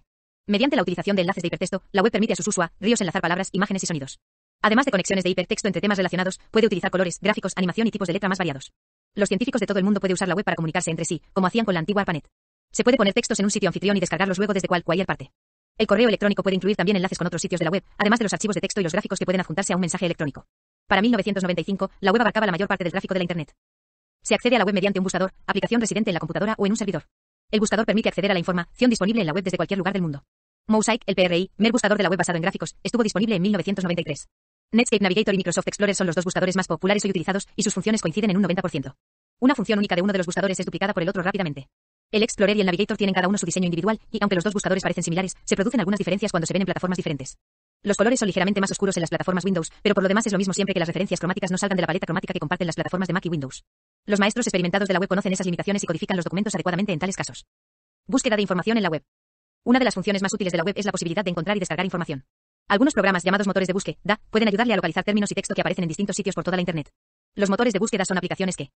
B: Mediante la utilización de enlaces de hipertexto, la web permite a sus usuarios enlazar palabras, imágenes y sonidos. Además de conexiones de hipertexto entre temas relacionados, puede utilizar colores, gráficos, animación y tipos de letra más variados. Los científicos de todo el mundo pueden usar la web para comunicarse entre sí, como hacían con la antigua ARPANET. Se puede poner textos en un sitio anfitrión y descargarlos luego desde cualquier parte. El correo electrónico puede incluir también enlaces con otros sitios de la web, además de los archivos de texto y los gráficos que pueden adjuntarse a un mensaje electrónico. Para 1995, la web abarcaba la mayor parte del tráfico de la Internet. Se accede a la web mediante un buscador, aplicación residente en la computadora o en un servidor. El buscador permite acceder a la información disponible en la web desde cualquier lugar del mundo. Mosaic, el PRI, mer buscador de la web basado en gráficos, estuvo disponible en 1993. Netscape Navigator y Microsoft Explorer son los dos buscadores más populares y utilizados y sus funciones coinciden en un 90%. Una función única de uno de los buscadores es duplicada por el otro rápidamente. El Explorer y el Navigator tienen cada uno su diseño individual, y aunque los dos buscadores parecen similares, se producen algunas diferencias cuando se ven en plataformas diferentes. Los colores son ligeramente más oscuros en las plataformas Windows, pero por lo demás es lo mismo siempre que las referencias cromáticas no salgan de la paleta cromática que comparten las plataformas de Mac y Windows. Los maestros experimentados de la web conocen esas limitaciones y codifican los documentos adecuadamente en tales casos. Búsqueda de información en la web. Una de las funciones más útiles de la web es la posibilidad de encontrar y descargar información. Algunos programas llamados motores de búsqueda pueden ayudarle a localizar términos y texto que aparecen en distintos sitios por toda la Internet.
A: Los motores de búsqueda son aplicaciones que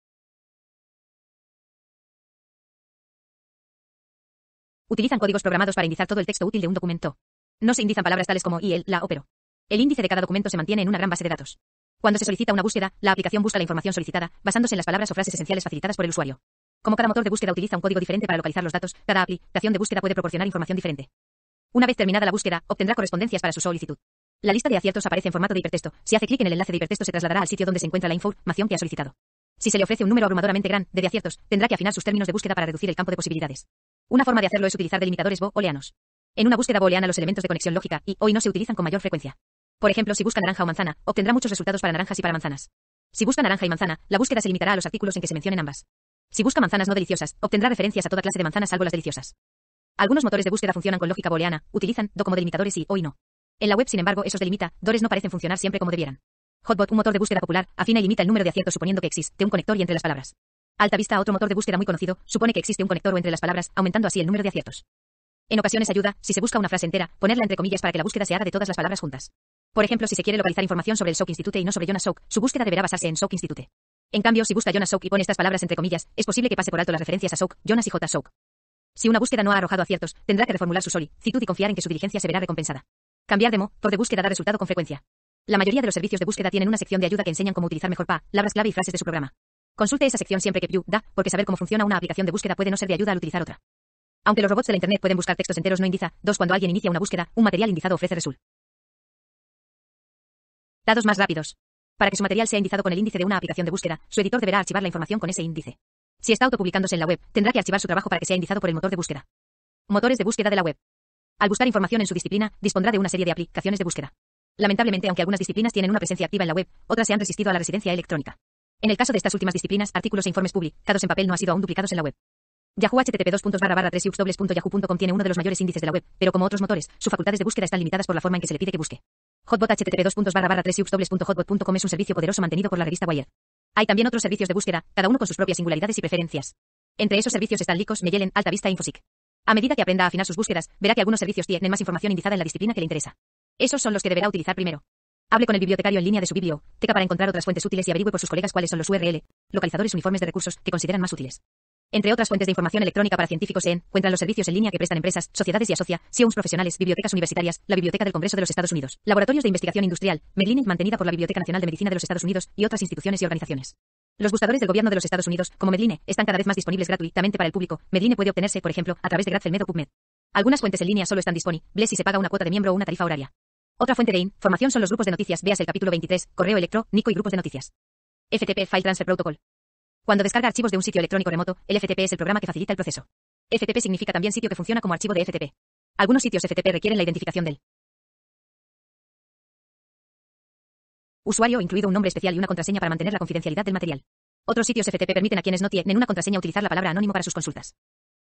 B: utilizan códigos programados para indizar todo el texto útil de un documento. No se indican palabras tales como y, el, la o pero. El índice de cada documento se mantiene en una gran base de datos. Cuando se solicita una búsqueda, la aplicación busca la información solicitada, basándose en las palabras o frases esenciales facilitadas por el usuario. Como cada motor de búsqueda utiliza un código diferente para localizar los datos, cada aplicación de búsqueda puede proporcionar información diferente. Una vez terminada la búsqueda, obtendrá correspondencias para su solicitud. La lista de aciertos aparece en formato de hipertexto. Si hace clic en el enlace de hipertexto, se trasladará al sitio donde se encuentra la información que ha solicitado. Si se le ofrece un número abrumadoramente grande de aciertos, tendrá que afinar sus términos de búsqueda para reducir el campo de posibilidades. Una forma de hacerlo es utilizar delimitadores booleanos. En una búsqueda booleana los elementos de conexión lógica y hoy no se utilizan con mayor frecuencia. Por ejemplo, si busca naranja o manzana, obtendrá muchos resultados para naranjas y para manzanas. Si busca naranja y manzana, la búsqueda se limitará a los artículos en que se mencionen ambas. Si busca manzanas no deliciosas, obtendrá referencias a toda clase de manzanas salvo las deliciosas. Algunos motores de búsqueda funcionan con lógica booleana, utilizan do como delimitadores y hoy no. En la web, sin embargo, esos delimitadores no parecen funcionar siempre como debieran. Hotbot, un motor de búsqueda popular, afina y limita el número de aciertos suponiendo que existe un conector y entre las palabras. Alta Vista otro motor de búsqueda muy conocido, supone que existe un conector o entre las palabras, aumentando así el número de aciertos. En ocasiones ayuda, si se busca una frase entera, ponerla entre comillas para que la búsqueda se haga de todas las palabras juntas. Por ejemplo, si se quiere localizar información sobre el Sock Institute y no sobre Jonas Sock, su búsqueda deberá basarse en Sock Institute. En cambio, si busca Jonas Sock y pone estas palabras entre comillas, es posible que pase por alto las referencias a Sock, Jonas y J. Si una búsqueda no ha arrojado aciertos, tendrá que reformular su citud y confiar en que su diligencia se verá recompensada. Cambiar de por de búsqueda da resultado con frecuencia. La mayoría de los servicios de búsqueda tienen una sección de ayuda que enseñan cómo utilizar mejor PA, palabras clave y frases de su programa. Consulte esa sección siempre que pew da, porque saber cómo funciona una aplicación de búsqueda puede no ser de ayuda al utilizar otra. Aunque los robots de la Internet pueden buscar textos enteros no indiza. 2. Cuando alguien inicia una búsqueda, un material indizado ofrece
A: Dados más rápidos. Para que su material sea indizado con el índice de una
B: aplicación de búsqueda, su editor deberá archivar la información con ese índice. Si está autopublicándose en la web, tendrá que archivar su trabajo para que sea indizado por el motor de búsqueda. Motores de búsqueda de la web. Al buscar información en su disciplina, dispondrá de una serie de aplicaciones de búsqueda. Lamentablemente, aunque algunas disciplinas tienen una presencia activa en la web, otras se han resistido a la residencia electrónica. En el caso de estas últimas disciplinas, artículos e informes publicados en papel no han sido aún duplicados en la web. Yahoo http tiene uno de los mayores índices de la web, pero como otros motores, sus facultades de búsqueda están limitadas por la forma en que se le pide que busque. Hotbot http es un servicio poderoso mantenido por la revista Wired. Hay también otros servicios de búsqueda, cada uno con sus propias singularidades y preferencias. Entre esos servicios están Lycos, Alta Altavista e Infosic. A medida que aprenda a afinar sus búsquedas, verá que algunos servicios tienen más información indizada en la disciplina que le interesa. Esos son los que deberá utilizar primero. Hable con el bibliotecario en línea de su biblioteca para encontrar otras fuentes útiles y averigüe por sus colegas cuáles son los URL, localizadores uniformes de recursos que consideran más útiles. Entre otras fuentes de información electrónica para científicos se encuentran los servicios en línea que prestan empresas, sociedades y asociaciones profesionales, bibliotecas universitarias, la Biblioteca del Congreso de los Estados Unidos, laboratorios de investigación industrial, Medline, mantenida por la Biblioteca Nacional de Medicina de los Estados Unidos y otras instituciones y organizaciones. Los buscadores del gobierno de los Estados Unidos, como Medline, están cada vez más disponibles gratuitamente para el público. Medline puede obtenerse, por ejemplo, a través de GradFelmed o PubMed. Algunas fuentes en línea solo están disponibles si se paga una cuota de miembro o una tarifa horaria. Otra fuente de información son los grupos de noticias. Veas el capítulo 23, correo electrónico y grupos de noticias. FTP File Transfer Protocol. Cuando descarga archivos de un sitio electrónico remoto, el FTP es el programa que facilita el proceso. FTP significa también sitio que funciona como archivo de FTP. Algunos sitios FTP requieren la identificación del
A: usuario, incluido un nombre especial y una contraseña para mantener la confidencialidad
B: del material. Otros sitios FTP permiten a quienes no tienen una contraseña utilizar la palabra anónimo para sus consultas.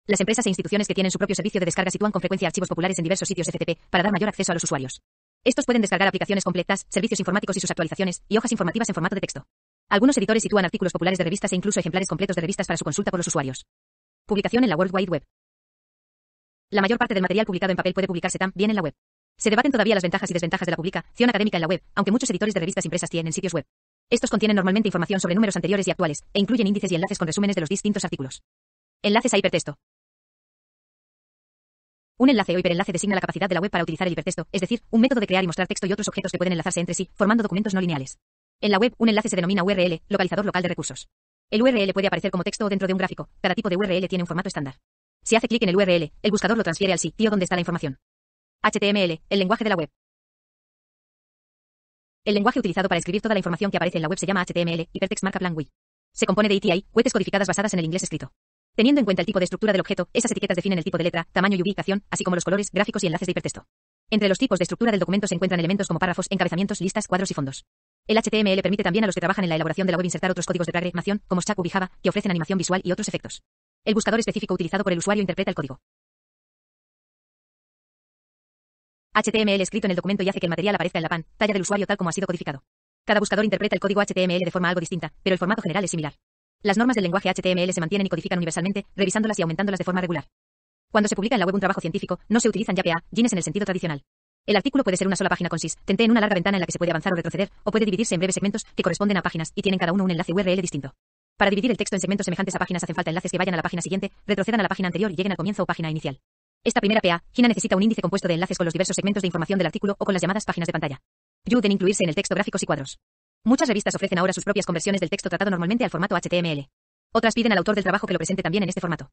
B: Las empresas e instituciones que tienen su propio servicio de descarga sitúan con frecuencia archivos populares en diversos sitios FTP para dar mayor acceso a los usuarios. Estos pueden descargar aplicaciones completas, servicios informáticos y sus actualizaciones, y hojas informativas en formato de texto. Algunos editores sitúan artículos populares de revistas e incluso ejemplares completos de revistas para su consulta por los usuarios. Publicación en la World Wide Web. La mayor parte del material publicado en papel puede publicarse también en la web. Se debaten todavía las ventajas y desventajas de la publicación académica en la web, aunque muchos editores de revistas impresas tienen sitios web. Estos contienen normalmente información sobre números anteriores y actuales, e incluyen índices y enlaces con resúmenes de los distintos artículos. Enlaces a hipertexto. Un enlace o hiperenlace designa la capacidad de la web para utilizar el hipertexto, es decir, un método de crear y mostrar texto y otros objetos que pueden enlazarse entre sí, formando documentos no lineales. En la web, un enlace se denomina URL, localizador local de recursos. El URL puede aparecer como texto o dentro de un gráfico. Cada tipo de URL tiene un formato estándar. Si hace clic en el URL, el buscador lo transfiere al sitio donde está la información. HTML, el lenguaje de la web. El lenguaje utilizado para escribir toda la información que aparece en la web se llama HTML, Hypertext Markup Language. Se compone de ETI, cuetes codificadas basadas en el inglés escrito. Teniendo en cuenta el tipo de estructura del objeto, esas etiquetas definen el tipo de letra, tamaño y ubicación, así como los colores, gráficos y enlaces de hipertexto. Entre los tipos de estructura del documento se encuentran elementos como párrafos, encabezamientos, listas, cuadros y fondos. El HTML permite también a los que trabajan en la elaboración de la web insertar otros códigos de programación, como Shaku y Java, que ofrecen animación visual y otros efectos. El buscador específico utilizado por el
A: usuario interpreta el código. HTML escrito en el documento
B: y hace que el material aparezca en la PAN, talla del usuario tal como ha sido codificado. Cada buscador interpreta el código HTML de forma algo distinta, pero el formato general es similar. Las normas del lenguaje HTML se mantienen y codifican universalmente, revisándolas y aumentándolas de forma regular. Cuando se publica en la web un trabajo científico, no se utilizan ya PA, en el sentido tradicional. El artículo puede ser una sola página con consistente en una larga ventana en la que se puede avanzar o retroceder, o puede dividirse en breves segmentos que corresponden a páginas y tienen cada uno un enlace URL distinto. Para dividir el texto en segmentos semejantes a páginas hacen falta enlaces que vayan a la página siguiente, retrocedan a la página anterior y lleguen al comienzo o página inicial. Esta primera PA, Gina necesita un índice compuesto de enlaces con los diversos segmentos de información del artículo o con las llamadas páginas de pantalla. Yuden incluirse en el texto gráficos y cuadros. Muchas revistas ofrecen ahora sus propias conversiones del texto tratado normalmente al formato HTML. Otras piden al autor del trabajo que lo presente también en este formato.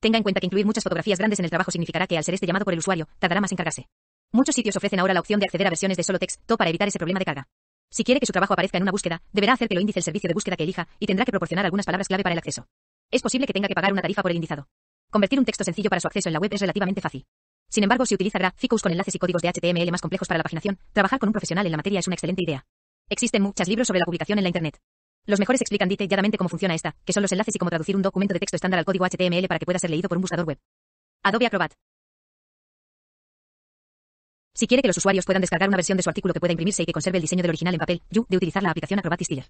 B: Tenga en cuenta que incluir muchas fotografías grandes en el trabajo significará que, al ser este llamado por el usuario, tardará más en cargarse. Muchos sitios ofrecen ahora la opción de acceder a versiones de solo texto para evitar ese problema de carga. Si quiere que su trabajo aparezca en una búsqueda, deberá hacer que lo índice el servicio de búsqueda que elija y tendrá que proporcionar algunas palabras clave para el acceso. Es posible que tenga que pagar una tarifa por el indizado. Convertir un texto sencillo para su acceso en la web es relativamente fácil. Sin embargo, si utiliza gráficos con enlaces y códigos de HTML más complejos para la paginación, trabajar con un profesional en la materia es una excelente idea. Existen muchos libros sobre la publicación en la Internet. Los mejores explican detalladamente cómo funciona esta, que son los enlaces y cómo traducir un documento de texto estándar al código HTML para que pueda ser leído por un buscador
A: web. Adobe Acrobat. Si quiere que los usuarios puedan
B: descargar una versión de su artículo que pueda imprimirse y que conserve el diseño del original en papel, you de utilizar la aplicación Acrobat Distiller.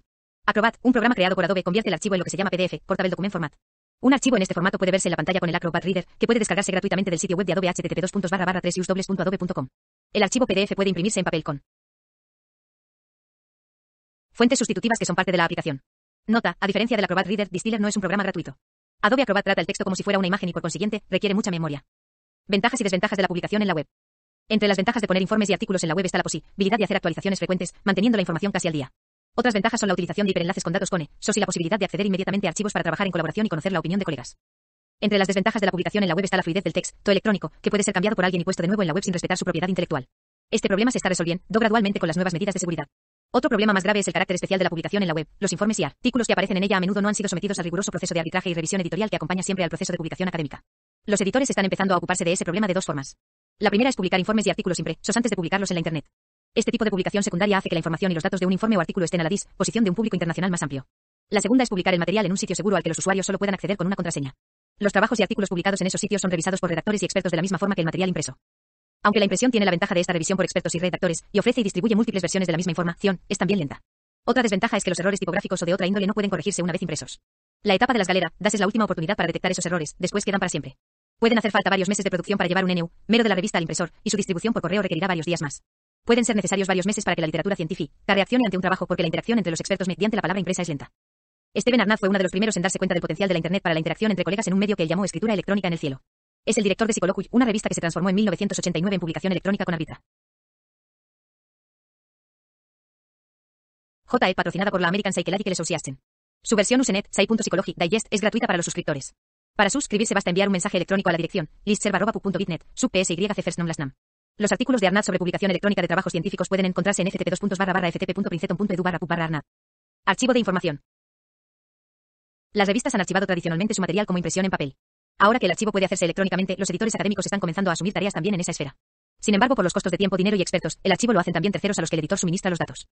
B: Acrobat, un programa creado por Adobe, convierte el archivo en lo que se llama PDF, Portable Document Format. Un archivo en este formato puede verse en la pantalla con el Acrobat Reader, que puede descargarse gratuitamente del sitio web de Adobe http El archivo PDF puede imprimirse en papel con Fuentes sustitutivas que son parte de la aplicación. Nota, a diferencia del Acrobat Reader, Distiller no es un programa gratuito. Adobe Acrobat trata el texto como si fuera una imagen y por consiguiente requiere mucha memoria. Ventajas y desventajas de la publicación en la web. Entre las ventajas de poner informes y artículos en la web está la posibilidad de hacer actualizaciones frecuentes, manteniendo la información casi al día. Otras ventajas son la utilización de hiperenlaces con datos E, SOS y la posibilidad de acceder inmediatamente a archivos para trabajar en colaboración y conocer la opinión de colegas. Entre las desventajas de la publicación en la web está la fluidez del texto electrónico, que puede ser cambiado por alguien y puesto de nuevo en la web sin respetar su propiedad intelectual. Este problema se está resolviendo gradualmente con las nuevas medidas de seguridad. Otro problema más grave es el carácter especial de la publicación en la web. Los informes y artículos que aparecen en ella a menudo no han sido sometidos al riguroso proceso de arbitraje y revisión editorial que acompaña siempre al proceso de publicación académica. Los editores están empezando a ocuparse de ese problema de dos formas. La primera es publicar informes y artículos impresos antes de publicarlos en la Internet. Este tipo de publicación secundaria hace que la información y los datos de un informe o artículo estén a la disposición de un público internacional más amplio. La segunda es publicar el material en un sitio seguro al que los usuarios solo puedan acceder con una contraseña. Los trabajos y artículos publicados en esos sitios son revisados por redactores y expertos de la misma forma que el material impreso. Aunque la impresión tiene la ventaja de esta revisión por expertos y redactores, y ofrece y distribuye múltiples versiones de la misma información, es también lenta. Otra desventaja es que los errores tipográficos o de otra índole no pueden corregirse una vez impresos. La etapa de las galeras das es la última oportunidad para detectar esos errores, después quedan para siempre. Pueden hacer falta varios meses de producción para llevar un NU, mero de la revista al impresor, y su distribución por correo requerirá varios días más. Pueden ser necesarios varios meses para que la literatura científica reaccione ante un trabajo porque la interacción entre los expertos mediante la palabra impresa es lenta. Steven Arnaz fue uno de los primeros en darse cuenta del potencial de la Internet para la interacción entre colegas en un medio que él llamó escritura electrónica en el cielo. Es el director de Psicology, una revista que se transformó en 1989 en publicación electrónica con Arbitra.
A: JE patrocinada por la American Psychological Association.
B: Su versión Usenet Psy.psychology, digest es gratuita para los suscriptores. Para suscribirse basta enviar un mensaje electrónico a la dirección listserva.bit.net, Los artículos de Arnad sobre publicación electrónica de trabajos científicos pueden encontrarse en ftp barra e arnad Archivo de información. Las revistas han archivado tradicionalmente su material como impresión en papel. Ahora que el archivo puede hacerse electrónicamente, los editores académicos están comenzando a asumir tareas también en esa esfera. Sin embargo, por los costos de tiempo, dinero y expertos, el archivo lo hacen también terceros a los que el editor suministra los datos.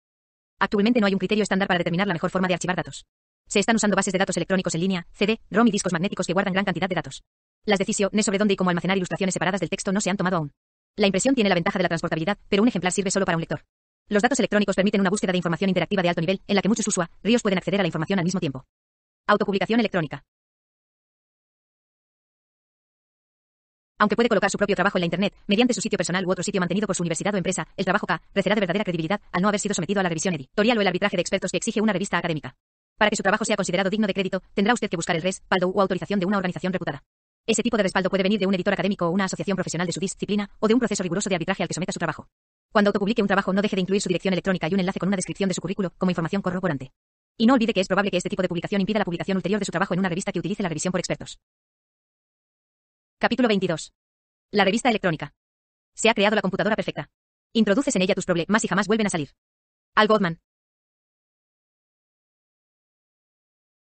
B: Actualmente no hay un criterio estándar para determinar la mejor forma de archivar datos. Se están usando bases de datos electrónicos en línea, CD, ROM y discos magnéticos que guardan gran cantidad de datos. Las decisiones sobre dónde y cómo almacenar ilustraciones separadas del texto no se han tomado aún. La impresión tiene la ventaja de la transportabilidad, pero un ejemplar sirve solo para un lector. Los datos electrónicos permiten una búsqueda de información interactiva de alto nivel, en la que muchos usuarios pueden acceder a la
A: información al mismo tiempo. Autopublicación electrónica.
B: Aunque puede colocar su propio trabajo en la Internet, mediante su sitio personal u otro sitio mantenido por su universidad o empresa, el trabajo K de verdadera credibilidad al no haber sido sometido a la revisión editorial o el arbitraje de expertos que exige una revista académica. Para que su trabajo sea considerado digno de crédito, tendrá usted que buscar el respaldo u autorización de una organización reputada. Ese tipo de respaldo puede venir de un editor académico o una asociación profesional de su disciplina, o de un proceso riguroso de arbitraje al que someta su trabajo. Cuando autopublique un trabajo no deje de incluir su dirección electrónica y un enlace con una descripción de su currículo como información corroborante. Y no olvide que es probable que este tipo de publicación impida la publicación ulterior de su trabajo en una revista que utilice la revisión por expertos.
A: Capítulo 22. La revista electrónica. Se ha creado la computadora perfecta. Introduces en ella tus problemas y jamás vuelven a salir. Al Goldman.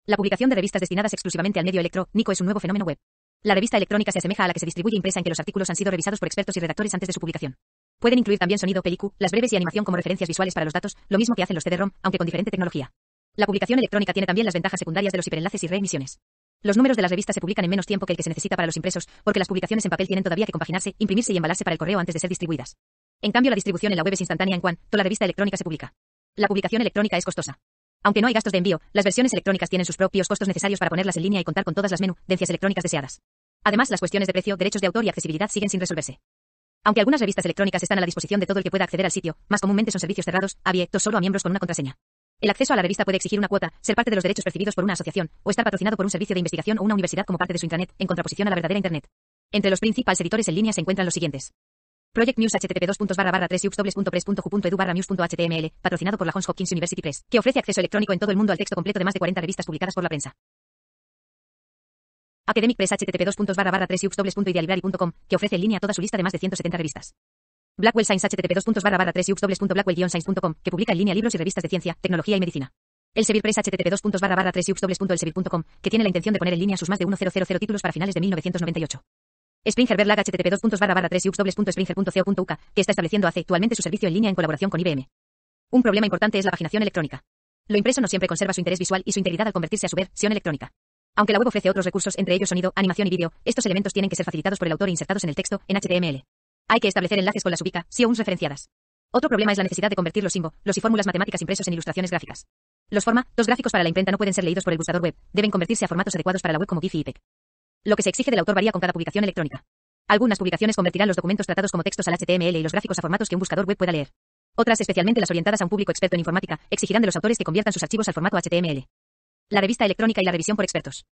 B: La publicación de revistas destinadas exclusivamente al medio electrónico es un nuevo fenómeno web. La revista electrónica se asemeja a la que se distribuye impresa en que los artículos han sido revisados por expertos y redactores antes de su publicación. Pueden incluir también sonido, película, las breves y animación como referencias visuales para los datos, lo mismo que hacen los CD-ROM, aunque con diferente tecnología. La publicación electrónica tiene también las ventajas secundarias de los hiperenlaces y reemisiones. Los números de las revistas se publican en menos tiempo que el que se necesita para los impresos, porque las publicaciones en papel tienen todavía que compaginarse, imprimirse y embalarse para el correo antes de ser distribuidas. En cambio, la distribución en la web es instantánea en cuanto la revista electrónica se publica. La publicación electrónica es costosa. Aunque no hay gastos de envío, las versiones electrónicas tienen sus propios costos necesarios para ponerlas en línea y contar con todas las menudencias electrónicas deseadas. Además, las cuestiones de precio, derechos de autor y accesibilidad siguen sin resolverse. Aunque algunas revistas electrónicas están a la disposición de todo el que pueda acceder al sitio, más comúnmente son servicios cerrados, abiertos solo a miembros con una contraseña. El acceso a la revista puede exigir una cuota, ser parte de los derechos percibidos por una asociación, o estar patrocinado por un servicio de investigación o una universidad como parte de su intranet, en contraposición a la verdadera internet. Entre los principales editores en línea se encuentran los siguientes. Project News http 3 patrocinado por la Johns Hopkins University Press, que ofrece acceso electrónico en todo el mundo al texto completo de más de 40 revistas publicadas por la prensa. Academic Press http que ofrece en línea toda su lista de más de 170 revistas. Blackwell Science http sciencecom que publica en línea libros y revistas de ciencia, tecnología y medicina. El Press http que tiene la intención de poner en línea sus más de 1000 títulos para finales de 1998. Springer Verlag http que está estableciendo actualmente su servicio en línea en colaboración con IBM. Un problema importante es la paginación electrónica. Lo impreso no siempre conserva su interés visual y su integridad al convertirse a su versión electrónica. Aunque la web ofrece otros recursos, entre ellos sonido, animación y vídeo, estos elementos tienen que ser facilitados por el autor e insertados en el texto, en HTML. Hay que establecer enlaces con las ubica, si aún referenciadas. Otro problema es la necesidad de convertir los símbolos los y fórmulas matemáticas impresos en ilustraciones gráficas. Los forma, dos gráficos para la imprenta no pueden ser leídos por el buscador web, deben convertirse a formatos adecuados para la web como GIF y IPEC. Lo que se exige del autor varía con cada publicación electrónica. Algunas publicaciones convertirán los documentos tratados como textos al HTML y los gráficos a formatos que un buscador web pueda leer. Otras, especialmente las orientadas a un público experto en informática, exigirán de los autores que conviertan sus archivos al formato HTML. La revista electrónica y la revisión por expertos.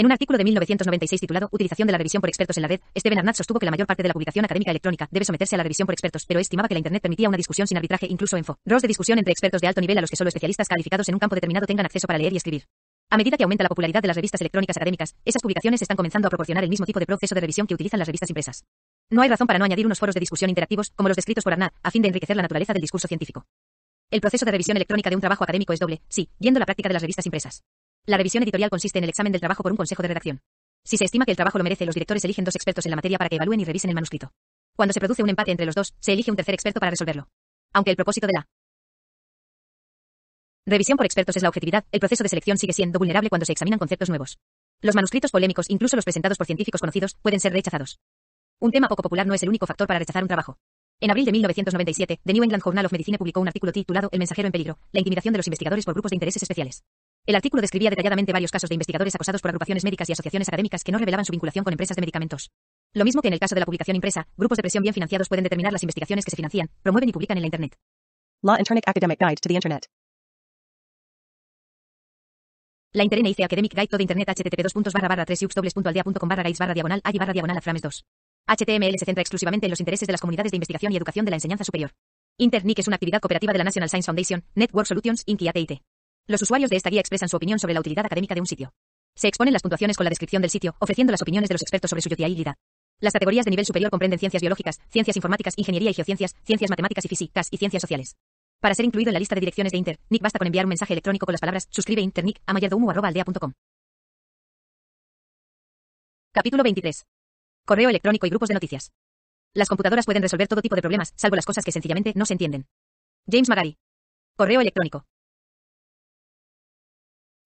B: En un artículo de 1996 titulado Utilización de la revisión por expertos en la red, Steven Arnaz sostuvo que la mayor parte de la publicación académica electrónica debe someterse a la revisión por expertos, pero estimaba que la Internet permitía una discusión sin arbitraje incluso en foros de discusión entre expertos de alto nivel a los que solo especialistas calificados en un campo determinado tengan acceso para leer y escribir. A medida que aumenta la popularidad de las revistas electrónicas académicas, esas publicaciones están comenzando a proporcionar el mismo tipo de proceso de revisión que utilizan las revistas impresas. No hay razón para no añadir unos foros de discusión interactivos, como los descritos por Arnaz, a fin de enriquecer la naturaleza del discurso científico. El proceso de revisión electrónica de un trabajo académico es doble, sí, yendo la práctica de las revistas impresas. La revisión editorial consiste en el examen del trabajo por un consejo de redacción. Si se estima que el trabajo lo merece, los directores eligen dos expertos en la materia para que evalúen y revisen el manuscrito. Cuando se produce un empate entre los dos, se elige un tercer experto para resolverlo. Aunque el propósito de la revisión por expertos es la objetividad, el proceso de selección sigue siendo vulnerable cuando se examinan conceptos nuevos. Los manuscritos polémicos, incluso los presentados por científicos conocidos, pueden ser rechazados. Un tema poco popular no es el único factor para rechazar un trabajo. En abril de 1997, The New England Journal of Medicine publicó un artículo titulado El mensajero en peligro, la intimidación de los investigadores por grupos de intereses especiales. El artículo describía detalladamente varios casos de investigadores acosados por agrupaciones médicas y asociaciones académicas que no revelaban su vinculación con empresas de medicamentos. Lo mismo que en el caso de la publicación impresa, grupos de presión bien financiados pueden determinar las investigaciones que se financian, promueven y publican en la Internet. Law Internet Academic Guide to the Internet. La Internet Academic Guide to the Internet http diagonal diagonal aframes 2. HTML se centra exclusivamente en los intereses de las comunidades de investigación y educación de la enseñanza superior. Internic es una actividad cooperativa de la National Science Foundation, Network Solutions, Inc. y AT&T. Los usuarios de esta guía expresan su opinión sobre la utilidad académica de un sitio. Se exponen las puntuaciones con la descripción del sitio, ofreciendo las opiniones de los expertos sobre su utilidad. Las categorías de nivel superior comprenden ciencias biológicas, ciencias informáticas, ingeniería y geociencias, ciencias matemáticas y físicas y ciencias sociales. Para ser incluido en la lista de direcciones de Inter, Nick basta con enviar un mensaje electrónico con las palabras suscribe InterNIC a mayerdoumu.aldea.com.
A: Capítulo 23. Correo electrónico y grupos de noticias. Las computadoras pueden resolver todo tipo de problemas, salvo las cosas que sencillamente no se entienden. James Magari. Correo electrónico.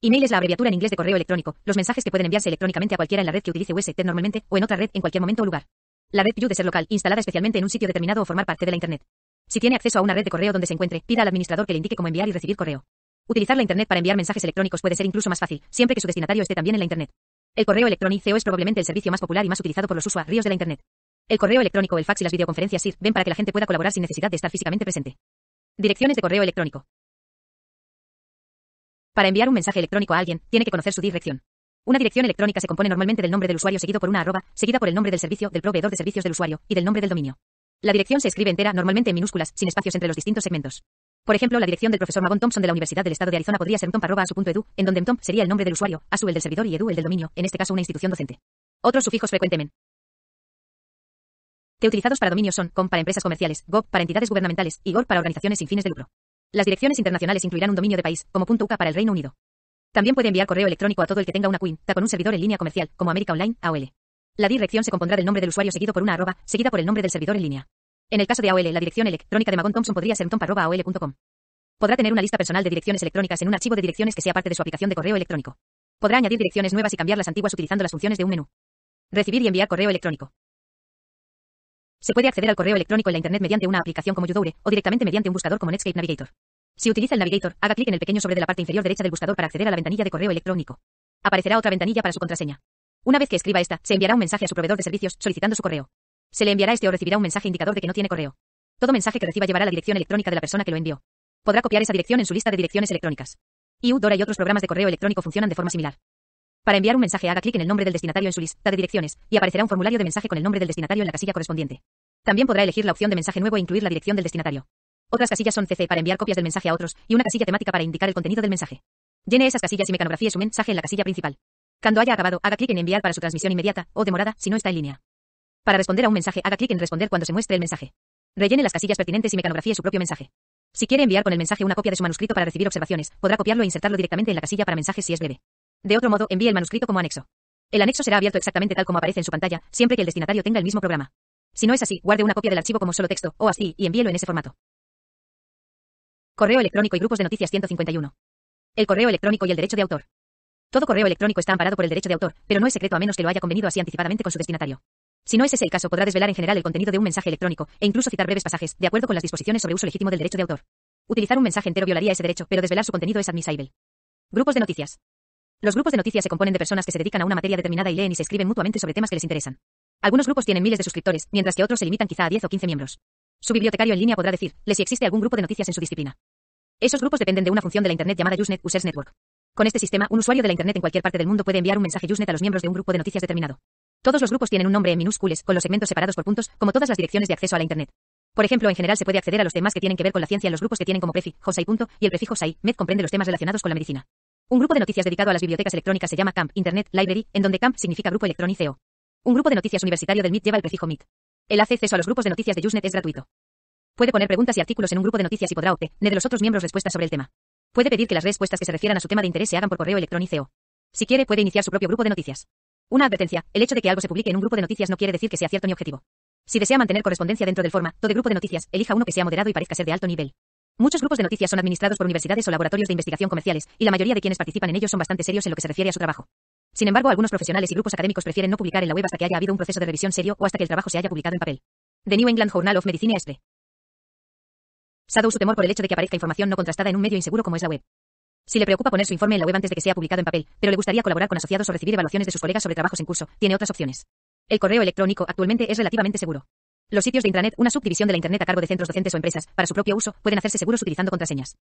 B: Email es la abreviatura en inglés de correo electrónico, los mensajes que pueden enviarse electrónicamente a cualquiera en la red que utilice UST e normalmente, o en otra red en cualquier momento o lugar. La red puede de ser local, instalada especialmente en un sitio determinado o formar parte de la Internet. Si tiene acceso a una red de correo donde se encuentre, pida al administrador que le indique cómo enviar y recibir correo. Utilizar la Internet para enviar mensajes electrónicos puede ser incluso más fácil, siempre que su destinatario esté también en la Internet. El correo electrónico es probablemente el servicio más popular y más utilizado por los usuarios de la Internet. El correo electrónico, el fax y las videoconferencias SIR ven para que la gente pueda colaborar sin necesidad de estar físicamente presente. Direcciones de correo electrónico. Para enviar un mensaje electrónico a alguien, tiene que conocer su dirección. Una dirección electrónica se compone normalmente del nombre del usuario seguido por una arroba, seguida por el nombre del servicio, del proveedor de servicios del usuario, y del nombre del dominio. La dirección se escribe entera normalmente en minúsculas, sin espacios entre los distintos segmentos. Por ejemplo, la dirección del profesor Magon Thompson de la Universidad del Estado de Arizona podría ser mtomp.asu.edu, en donde mtomp sería el nombre del usuario, asu el del servidor y edu el del dominio, en este caso una institución docente. Otros sufijos frecuentemente utilizados para dominios son com para empresas comerciales, gov para entidades gubernamentales y .org para organizaciones sin fines de lucro. Las direcciones internacionales incluirán un dominio de país, como .uca para el Reino Unido. También puede enviar correo electrónico a todo el que tenga una cuenta con un servidor en línea comercial, como América Online, AOL. La dirección se compondrá del nombre del usuario seguido por una arroba, seguida por el nombre del servidor en línea. En el caso de AOL, la dirección electrónica de Magon Thompson podría ser Podrá tener una lista personal de direcciones electrónicas en un archivo de direcciones que sea parte de su aplicación de correo electrónico. Podrá añadir direcciones nuevas y cambiar las antiguas utilizando las funciones de un menú. Recibir y enviar correo electrónico. Se puede acceder al correo electrónico en la Internet mediante una aplicación como Yudoure o directamente mediante un buscador como Netscape Navigator. Si utiliza el Navigator, haga clic en el pequeño sobre de la parte inferior derecha del buscador para acceder a la ventanilla de correo electrónico. Aparecerá otra ventanilla para su contraseña. Una vez que escriba esta, se enviará un mensaje a su proveedor de servicios solicitando su correo. Se le enviará este o recibirá un mensaje indicador de que no tiene correo. Todo mensaje que reciba llevará la dirección electrónica de la persona que lo envió. Podrá copiar esa dirección en su lista de direcciones electrónicas. Y Udora y otros programas de correo electrónico funcionan de forma similar. Para enviar un mensaje haga clic en el nombre del destinatario en su lista de direcciones y aparecerá un formulario de mensaje con el nombre del destinatario en la casilla correspondiente. También podrá elegir la opción de mensaje nuevo e incluir la dirección del destinatario. Otras casillas son CC para enviar copias del mensaje a otros y una casilla temática para indicar el contenido del mensaje. Llene esas casillas y mecanografíe su mensaje en la casilla principal. Cuando haya acabado, haga clic en enviar para su transmisión inmediata o demorada si no está en línea. Para responder a un mensaje, haga clic en responder cuando se muestre el mensaje. Rellene las casillas pertinentes y mecanografíe su propio mensaje. Si quiere enviar con el mensaje una copia de su manuscrito para recibir observaciones, podrá copiarlo e insertarlo directamente en la casilla para mensajes si es breve. De otro modo, envíe el manuscrito como anexo. El anexo será abierto exactamente tal como aparece en su pantalla, siempre que el destinatario tenga el mismo programa. Si no es así, guarde una copia del archivo como solo texto, o así, y envíelo en ese formato. Correo electrónico y grupos de noticias 151. El correo electrónico y el derecho de autor. Todo correo electrónico está amparado por el derecho de autor, pero no es secreto a menos que lo haya convenido así anticipadamente con su destinatario. Si no es ese el caso, podrá desvelar en general el contenido de un mensaje electrónico, e incluso citar breves pasajes, de acuerdo con las disposiciones sobre uso legítimo del derecho de autor. Utilizar un mensaje entero violaría ese derecho, pero desvelar su contenido es admisible. Grupos de noticias. Los grupos de noticias se componen de personas que se dedican a una materia determinada y leen y se escriben mutuamente sobre temas que les interesan. Algunos grupos tienen miles de suscriptores, mientras que otros se limitan quizá a 10 o 15 miembros. Su bibliotecario en línea podrá decirle si existe algún grupo de noticias en su disciplina. Esos grupos dependen de una función de la Internet llamada Usenet Users Network. Con este sistema, un usuario de la Internet en cualquier parte del mundo puede enviar un mensaje Usenet a los miembros de un grupo de noticias determinado. Todos los grupos tienen un nombre en minúsculas, con los segmentos separados por puntos, como todas las direcciones de acceso a la Internet. Por ejemplo, en general se puede acceder a los temas que tienen que ver con la ciencia en los grupos que tienen como prefijo sai. y el prefijo med comprende los temas relacionados con la medicina. Un grupo de noticias dedicado a las bibliotecas electrónicas se llama Camp Internet Library, en donde Camp significa grupo electrónico. Un grupo de noticias universitario del MIT lleva el prefijo MIT. El acceso a los grupos de noticias de Usenet es gratuito. Puede poner preguntas y artículos en un grupo de noticias y podrá obtener de los otros miembros respuestas sobre el tema. Puede pedir que las respuestas que se refieran a su tema de interés se hagan por correo electrónico. Si quiere, puede iniciar su propio grupo de noticias. Una advertencia, el hecho de que algo se publique en un grupo de noticias no quiere decir que sea cierto ni objetivo. Si desea mantener correspondencia dentro del formato de grupo de noticias, elija uno que sea moderado y parezca ser de alto nivel. Muchos grupos de noticias son administrados por universidades o laboratorios de investigación comerciales, y la mayoría de quienes participan en ellos son bastante serios en lo que se refiere a su trabajo. Sin embargo, algunos profesionales y grupos académicos prefieren no publicar en la web hasta que haya habido un proceso de revisión serio o hasta que el trabajo se haya publicado en papel. The New England Journal of Medicine Expre. Sado su temor por el hecho de que aparezca información no contrastada en un medio inseguro como es la web. Si le preocupa poner su informe en la web antes de que sea publicado en papel, pero le gustaría colaborar con asociados o recibir evaluaciones de sus colegas sobre trabajos en curso, tiene otras opciones. El correo electrónico actualmente es relativamente seguro. Los sitios de intranet, una subdivisión de la internet a cargo de centros docentes o empresas, para su propio uso, pueden hacerse seguros utilizando contraseñas.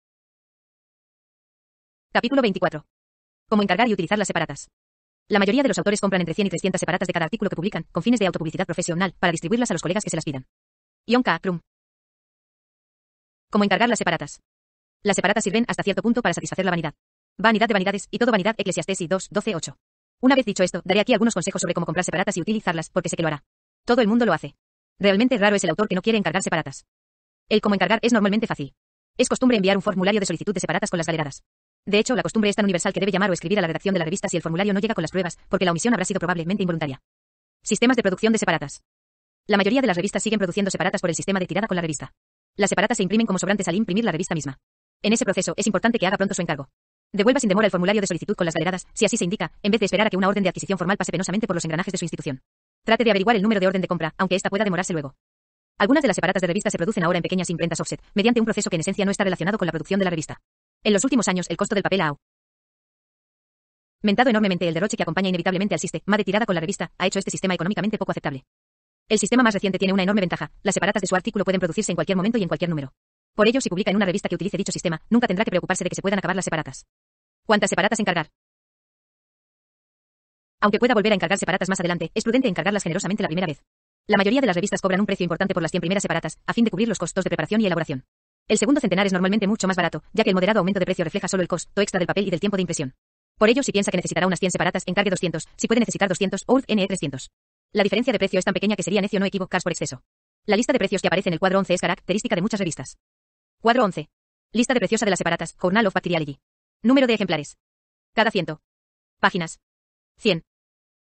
B: Capítulo 24. Cómo encargar y utilizar las separatas. La mayoría de los autores compran entre 100 y 300 separatas de cada artículo que publican, con fines de autopublicidad profesional, para distribuirlas a los colegas que se las pidan. Ion K. Krum. Cómo encargar las separatas. Las separatas sirven hasta cierto punto para satisfacer la vanidad. Vanidad de vanidades y todo vanidad Eclesiastes 2, 12, 8. Una vez dicho esto, daré aquí algunos consejos sobre cómo comprar separatas y utilizarlas, porque sé que lo hará. Todo el mundo lo hace. Realmente raro es el autor que no quiere encargar separatas. El cómo encargar es normalmente fácil. Es costumbre enviar un formulario de solicitud de separatas con las galeradas. De hecho, la costumbre es tan universal que debe llamar o escribir a la redacción de la revista si el formulario no llega con las pruebas, porque la omisión habrá sido probablemente involuntaria. Sistemas de producción de separatas. La mayoría de las revistas siguen produciendo separatas por el sistema de tirada con la revista. Las separatas se imprimen como sobrantes al imprimir la revista misma. En ese proceso es importante que haga pronto su encargo. Devuelva sin demora el formulario de solicitud con las galeradas, si así se indica, en vez de esperar a que una orden de adquisición formal pase penosamente por los engranajes de su institución. Trate de averiguar el número de orden de compra, aunque esta pueda demorarse luego. Algunas de las separatas de revistas se producen ahora en pequeñas imprentas offset, mediante un proceso que en esencia no está relacionado con la producción de la revista. En los últimos años, el costo del papel ha aumentado enormemente el derroche que acompaña inevitablemente al sistema de tirada con la revista, ha hecho este sistema económicamente poco aceptable. El sistema más reciente tiene una enorme ventaja, las separatas de su artículo pueden producirse en cualquier momento y en cualquier número. Por ello, si publica en una revista que utilice dicho sistema, nunca tendrá que preocuparse de que se puedan acabar las separatas.
A: ¿Cuántas separatas encargar? Aunque pueda volver a encargar separatas más adelante,
B: es prudente encargarlas generosamente la primera vez. La mayoría de las revistas cobran un precio importante por las 100 primeras separatas, a fin de cubrir los costos de preparación y elaboración. El segundo centenar es normalmente mucho más barato, ya que el moderado aumento de precio refleja solo el costo extra del papel y del tiempo de impresión. Por ello, si piensa que necesitará unas 100 separatas, encargue 200, si puede necesitar 200, o NE300. La diferencia de precio es tan pequeña que sería necio no equivocarse por exceso. La lista de precios que aparece en el cuadro 11 es característica de muchas revistas. Cuadro 11. Lista de preciosa de las separatas, Journal of Bacteriology. Número
A: de ejemplares. Cada 100. Páginas. 100.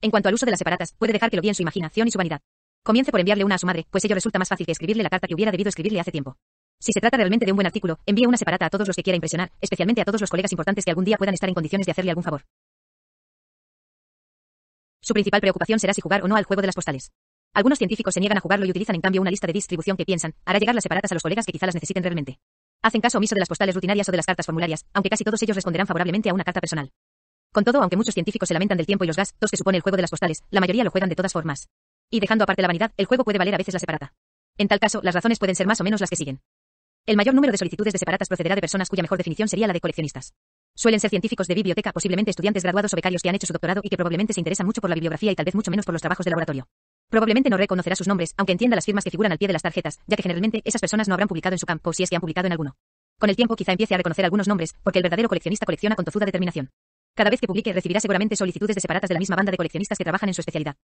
B: En cuanto al uso de las separatas, puede dejar que lo en su imaginación y su vanidad. Comience por enviarle una a su madre, pues ello resulta más fácil que escribirle la carta que hubiera debido escribirle hace tiempo. Si se trata realmente de un buen artículo, envíe una separata a todos los que quiera impresionar, especialmente a todos los colegas importantes que algún día puedan estar en condiciones de hacerle algún favor. Su principal preocupación será si jugar o no al juego de las postales. Algunos científicos se niegan a jugarlo y utilizan en cambio una lista de distribución que piensan hará llegar las separatas a los colegas que quizá las necesiten realmente. Hacen caso omiso de las postales rutinarias o de las cartas formularias, aunque casi todos ellos responderán favorablemente a una carta personal. Con todo, aunque muchos científicos se lamentan del tiempo y los gastos que supone el juego de las postales, la mayoría lo juegan de todas formas. Y dejando aparte la vanidad, el juego puede valer a veces la separata. En tal caso, las razones pueden ser más o menos las que siguen. El mayor número de solicitudes de separatas procederá de personas cuya mejor definición sería la de coleccionistas. Suelen ser científicos de biblioteca, posiblemente estudiantes graduados o becarios que han hecho su doctorado y que probablemente se interesan mucho por la bibliografía y tal vez mucho menos por los trabajos de laboratorio. Probablemente no reconocerá sus nombres, aunque entienda las firmas que figuran al pie de las tarjetas, ya que generalmente esas personas no habrán publicado en su campo si es que han publicado en alguno. Con el tiempo quizá empiece a reconocer algunos nombres, porque el verdadero coleccionista colecciona con tozuda determinación. Cada vez que publique recibirá seguramente solicitudes de separatas de la misma banda de coleccionistas que trabajan en su especialidad.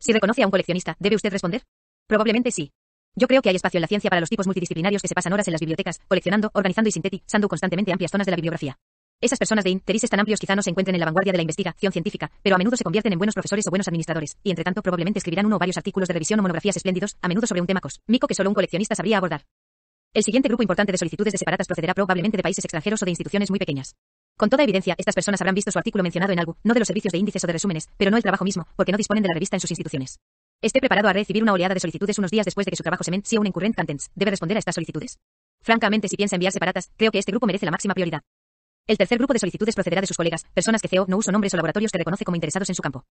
B: Si reconoce a un coleccionista, ¿debe usted responder? Probablemente sí. Yo creo que hay espacio en la ciencia para los tipos multidisciplinarios que se pasan horas en las bibliotecas, coleccionando, organizando y sintetizando constantemente amplias zonas de la bibliografía. Esas personas de intereses tan amplios quizá no se encuentren en la vanguardia de la investigación científica, pero a menudo se convierten en buenos profesores o buenos administradores, y entre tanto probablemente escribirán uno o varios artículos de revisión o monografías espléndidos, a menudo sobre un tema mico que solo un coleccionista sabría abordar. El siguiente grupo importante de solicitudes de separatas procederá probablemente de países extranjeros o de instituciones muy pequeñas. Con toda evidencia, estas personas habrán visto su artículo mencionado en algo, no de los servicios de índices o de resúmenes, pero no el trabajo mismo, porque no disponen de la revista en sus instituciones. Esté preparado a recibir una oleada de solicitudes unos días después de que su trabajo se Semen sea un incurrent Contents. Debe responder a estas solicitudes. Francamente, si piensa enviar separatas, creo que este grupo merece la máxima prioridad. El tercer grupo de solicitudes procederá de sus colegas, personas que CEO no uso nombres o laboratorios
A: que reconoce como interesados en su campo.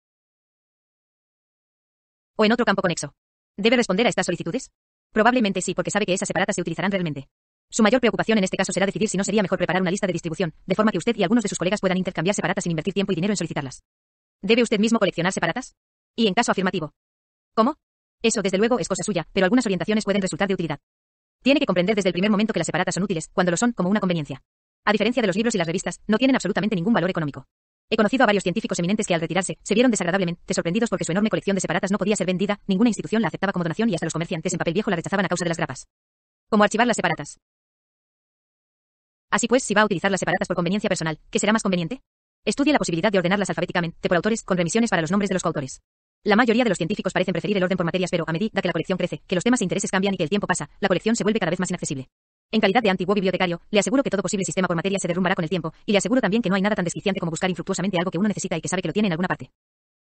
A: O en otro campo conexo. ¿Debe
B: responder a estas solicitudes? Probablemente sí, porque sabe que esas separatas se utilizarán realmente. Su mayor preocupación en este caso será decidir si no sería mejor preparar una lista de distribución, de forma que usted y algunos de sus colegas puedan intercambiar separatas sin invertir tiempo y dinero en solicitarlas. ¿Debe usted mismo coleccionar separatas? Y en caso afirmativo. ¿Cómo? Eso, desde luego, es cosa suya, pero algunas orientaciones pueden resultar de utilidad. Tiene que comprender desde el primer momento que las separatas son útiles, cuando lo son, como una conveniencia. A diferencia de los libros y las revistas, no tienen absolutamente ningún valor económico. He conocido a varios científicos eminentes que al retirarse se vieron desagradablemente sorprendidos porque su enorme colección de separatas no podía ser vendida, ninguna institución la aceptaba como donación y hasta los comerciantes en papel viejo la rechazaban a causa de las grapas. ¿Cómo archivar las separatas? Así pues, si va a utilizar las separadas por conveniencia personal, ¿qué será más conveniente? Estudie la posibilidad de ordenarlas alfabéticamente, por autores, con remisiones para los nombres de los coautores. La mayoría de los científicos parecen preferir el orden por materias, pero a medida que la colección crece, que los temas e intereses cambian y que el tiempo pasa, la colección se vuelve cada vez más inaccesible. En calidad de antiguo bibliotecario, le aseguro que todo posible sistema por materia se derrumbará con el tiempo, y le aseguro también que no hay nada tan desquiciante como buscar infructuosamente algo que uno necesita y que sabe que lo tiene en alguna parte.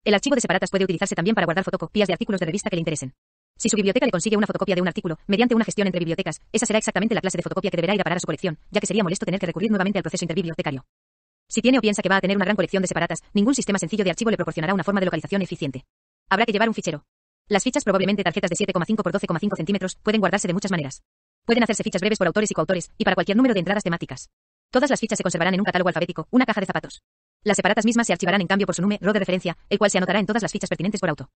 B: El archivo de separatas puede utilizarse también para guardar fotocopias de artículos de revista que le interesen. Si su biblioteca le consigue una fotocopia de un artículo, mediante una gestión entre bibliotecas, esa será exactamente la clase de fotocopia que deberá ir a parar a su colección, ya que sería molesto tener que recurrir nuevamente al proceso interbibliotecario. Si tiene o piensa que va a tener una gran colección de separatas, ningún sistema sencillo de archivo le proporcionará una forma de localización eficiente. Habrá que llevar un fichero. Las fichas, probablemente tarjetas de 7,5 por 12,5 centímetros, pueden guardarse de muchas maneras. Pueden hacerse fichas breves por autores y coautores, y para cualquier número de entradas temáticas. Todas las fichas se conservarán en un catálogo alfabético, una caja de zapatos. Las separatas mismas se archivarán en cambio por su número de referencia, el cual se anotará en todas las fichas pertinentes por auto.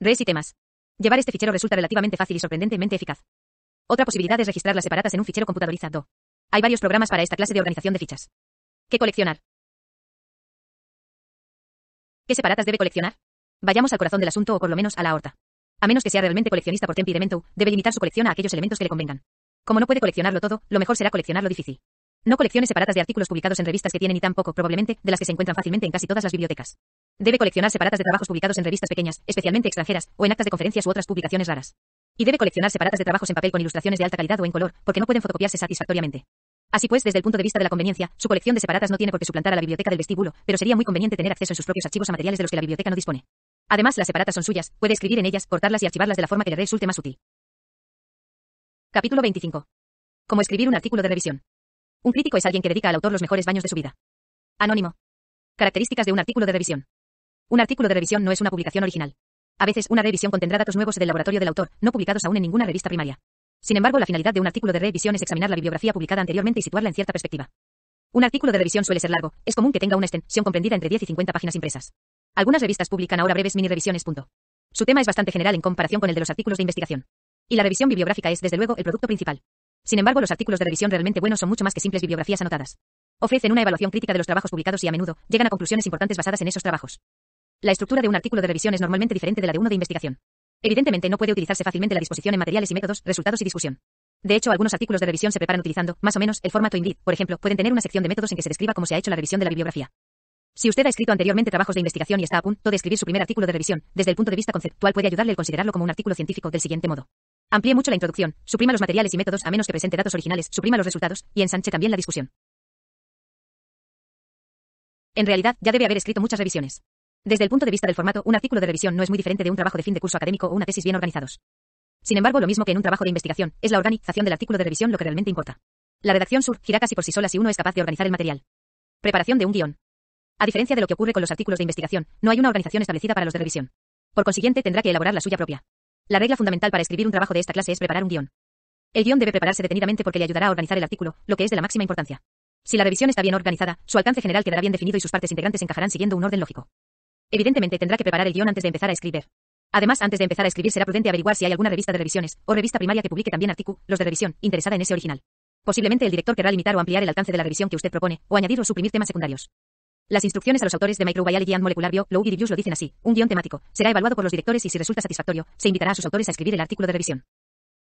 B: Res y temas. Llevar este fichero resulta relativamente fácil y sorprendentemente eficaz. Otra posibilidad es registrar las separatas en un fichero computadorizado. Hay varios programas para esta clase de organización de fichas. ¿Qué coleccionar? ¿Qué separatas debe coleccionar? Vayamos al corazón del asunto o por lo menos a la horta. A menos que sea realmente coleccionista por tempi debe limitar su colección a aquellos elementos que le convengan. Como no puede coleccionarlo todo, lo mejor será coleccionar lo difícil. No colecciones separadas de artículos publicados en revistas que tienen y tampoco, probablemente, de las que se encuentran fácilmente en casi todas las bibliotecas. Debe coleccionar separatas de trabajos publicados en revistas pequeñas, especialmente extranjeras, o en actas de conferencias u otras publicaciones raras. Y debe coleccionar separatas de trabajos en papel con ilustraciones de alta calidad o en color, porque no pueden fotocopiarse satisfactoriamente. Así pues, desde el punto de vista de la conveniencia, su colección de separatas no tiene por qué suplantar a la biblioteca del vestíbulo, pero sería muy conveniente tener acceso en sus propios archivos a materiales de los que la biblioteca no dispone. Además, las separatas son suyas, puede escribir en ellas, cortarlas y archivarlas de la forma que le resulte más útil. Capítulo 25. Cómo escribir un artículo de revisión. Un crítico es alguien que dedica al autor los mejores baños de su vida. Anónimo. Características de un artículo de revisión. Un artículo de revisión no es una publicación original. A veces una revisión contendrá datos nuevos del laboratorio del autor, no publicados aún en ninguna revista primaria. Sin embargo, la finalidad de un artículo de revisión es examinar la bibliografía publicada anteriormente y situarla en cierta perspectiva. Un artículo de revisión suele ser largo, es común que tenga una extensión comprendida entre 10 y 50 páginas impresas. Algunas revistas publican ahora breves mini revisiones. Punto. Su tema es bastante general en comparación con el de los artículos de investigación. Y la revisión bibliográfica es, desde luego, el producto principal. Sin embargo, los artículos de revisión realmente buenos son mucho más que simples bibliografías anotadas. Ofrecen una evaluación crítica de los trabajos publicados y a menudo llegan a conclusiones importantes basadas en esos trabajos. La estructura de un artículo de revisión es normalmente diferente de la de uno de investigación. Evidentemente no puede utilizarse fácilmente la disposición en materiales y métodos, resultados y discusión. De hecho, algunos artículos de revisión se preparan utilizando, más o menos, el formato Indeed. Por ejemplo, pueden tener una sección de métodos en que se describa cómo se ha hecho la revisión de la bibliografía. Si usted ha escrito anteriormente trabajos de investigación y está a punto de escribir su primer artículo de revisión, desde el punto de vista conceptual puede ayudarle a considerarlo como un artículo científico del siguiente modo. Amplíe mucho la introducción, suprima los materiales y métodos a menos que presente datos originales, suprima los resultados y ensanche también la discusión. En realidad, ya debe haber escrito muchas revisiones. Desde el punto de vista del formato, un artículo de revisión no es muy diferente de un trabajo de fin de curso académico o una tesis bien organizados. Sin embargo, lo mismo que en un trabajo de investigación, es la organización del artículo de revisión lo que realmente importa. La redacción surgirá casi por sí sola si uno es capaz de organizar el material. Preparación de un guión. A diferencia de lo que ocurre con los artículos de investigación, no hay una organización establecida para los de revisión. Por consiguiente, tendrá que elaborar la suya propia. La regla fundamental para escribir un trabajo de esta clase es preparar un guión. El guión debe prepararse detenidamente porque le ayudará a organizar el artículo, lo que es de la máxima importancia. Si la revisión está bien organizada, su alcance general quedará bien definido y sus partes integrantes encajarán siguiendo un orden lógico. Evidentemente tendrá que preparar el guión antes de empezar a escribir. Además, antes de empezar a escribir será prudente averiguar si hay alguna revista de revisiones o revista primaria que publique también artículos de revisión interesada en ese original. Posiblemente el director querrá limitar o ampliar el alcance de la revisión que usted propone, o añadir o suprimir temas secundarios. Las instrucciones a los autores de Microbiology and Molecular Bio, Reviews lo dicen así. Un guión temático. Será evaluado por los directores y si resulta satisfactorio, se invitará a sus autores a escribir el artículo de revisión.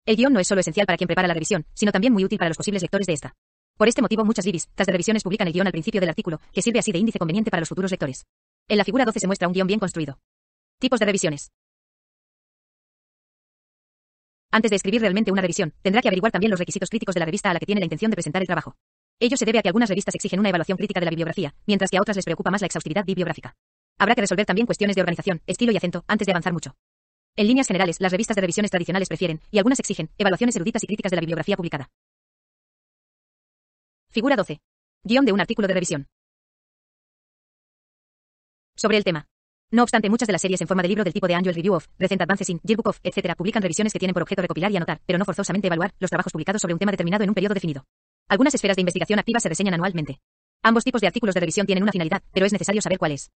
B: El guión no es solo esencial para quien prepara la revisión, sino también muy útil para los posibles lectores de esta. Por este motivo, muchas libis, tas de revisiones publican el guión al principio del artículo, que sirve así de índice conveniente para los futuros lectores. En la figura 12 se muestra un guión bien construido. Tipos de revisiones. Antes de escribir realmente una revisión, tendrá que averiguar también los requisitos críticos de la revista a la que tiene la intención de presentar el trabajo. Ello se debe a que algunas revistas exigen una evaluación crítica de la bibliografía, mientras que a otras les preocupa más la exhaustividad bibliográfica. Habrá que resolver también cuestiones de organización, estilo y acento, antes de avanzar mucho. En líneas generales, las revistas de revisiones tradicionales prefieren, y algunas exigen, evaluaciones eruditas y críticas de la bibliografía publicada.
A: Figura 12. Guión de un artículo de revisión
B: sobre el tema. No obstante, muchas de las series en forma de libro del tipo de Annual Review of, Recent Advances in, Yearbook of, etc., publican revisiones que tienen por objeto recopilar y anotar, pero no forzosamente evaluar, los trabajos publicados sobre un tema determinado en un periodo definido. Algunas esferas de investigación activa se reseñan anualmente. Ambos tipos de artículos de revisión tienen una finalidad, pero es necesario saber cuál es.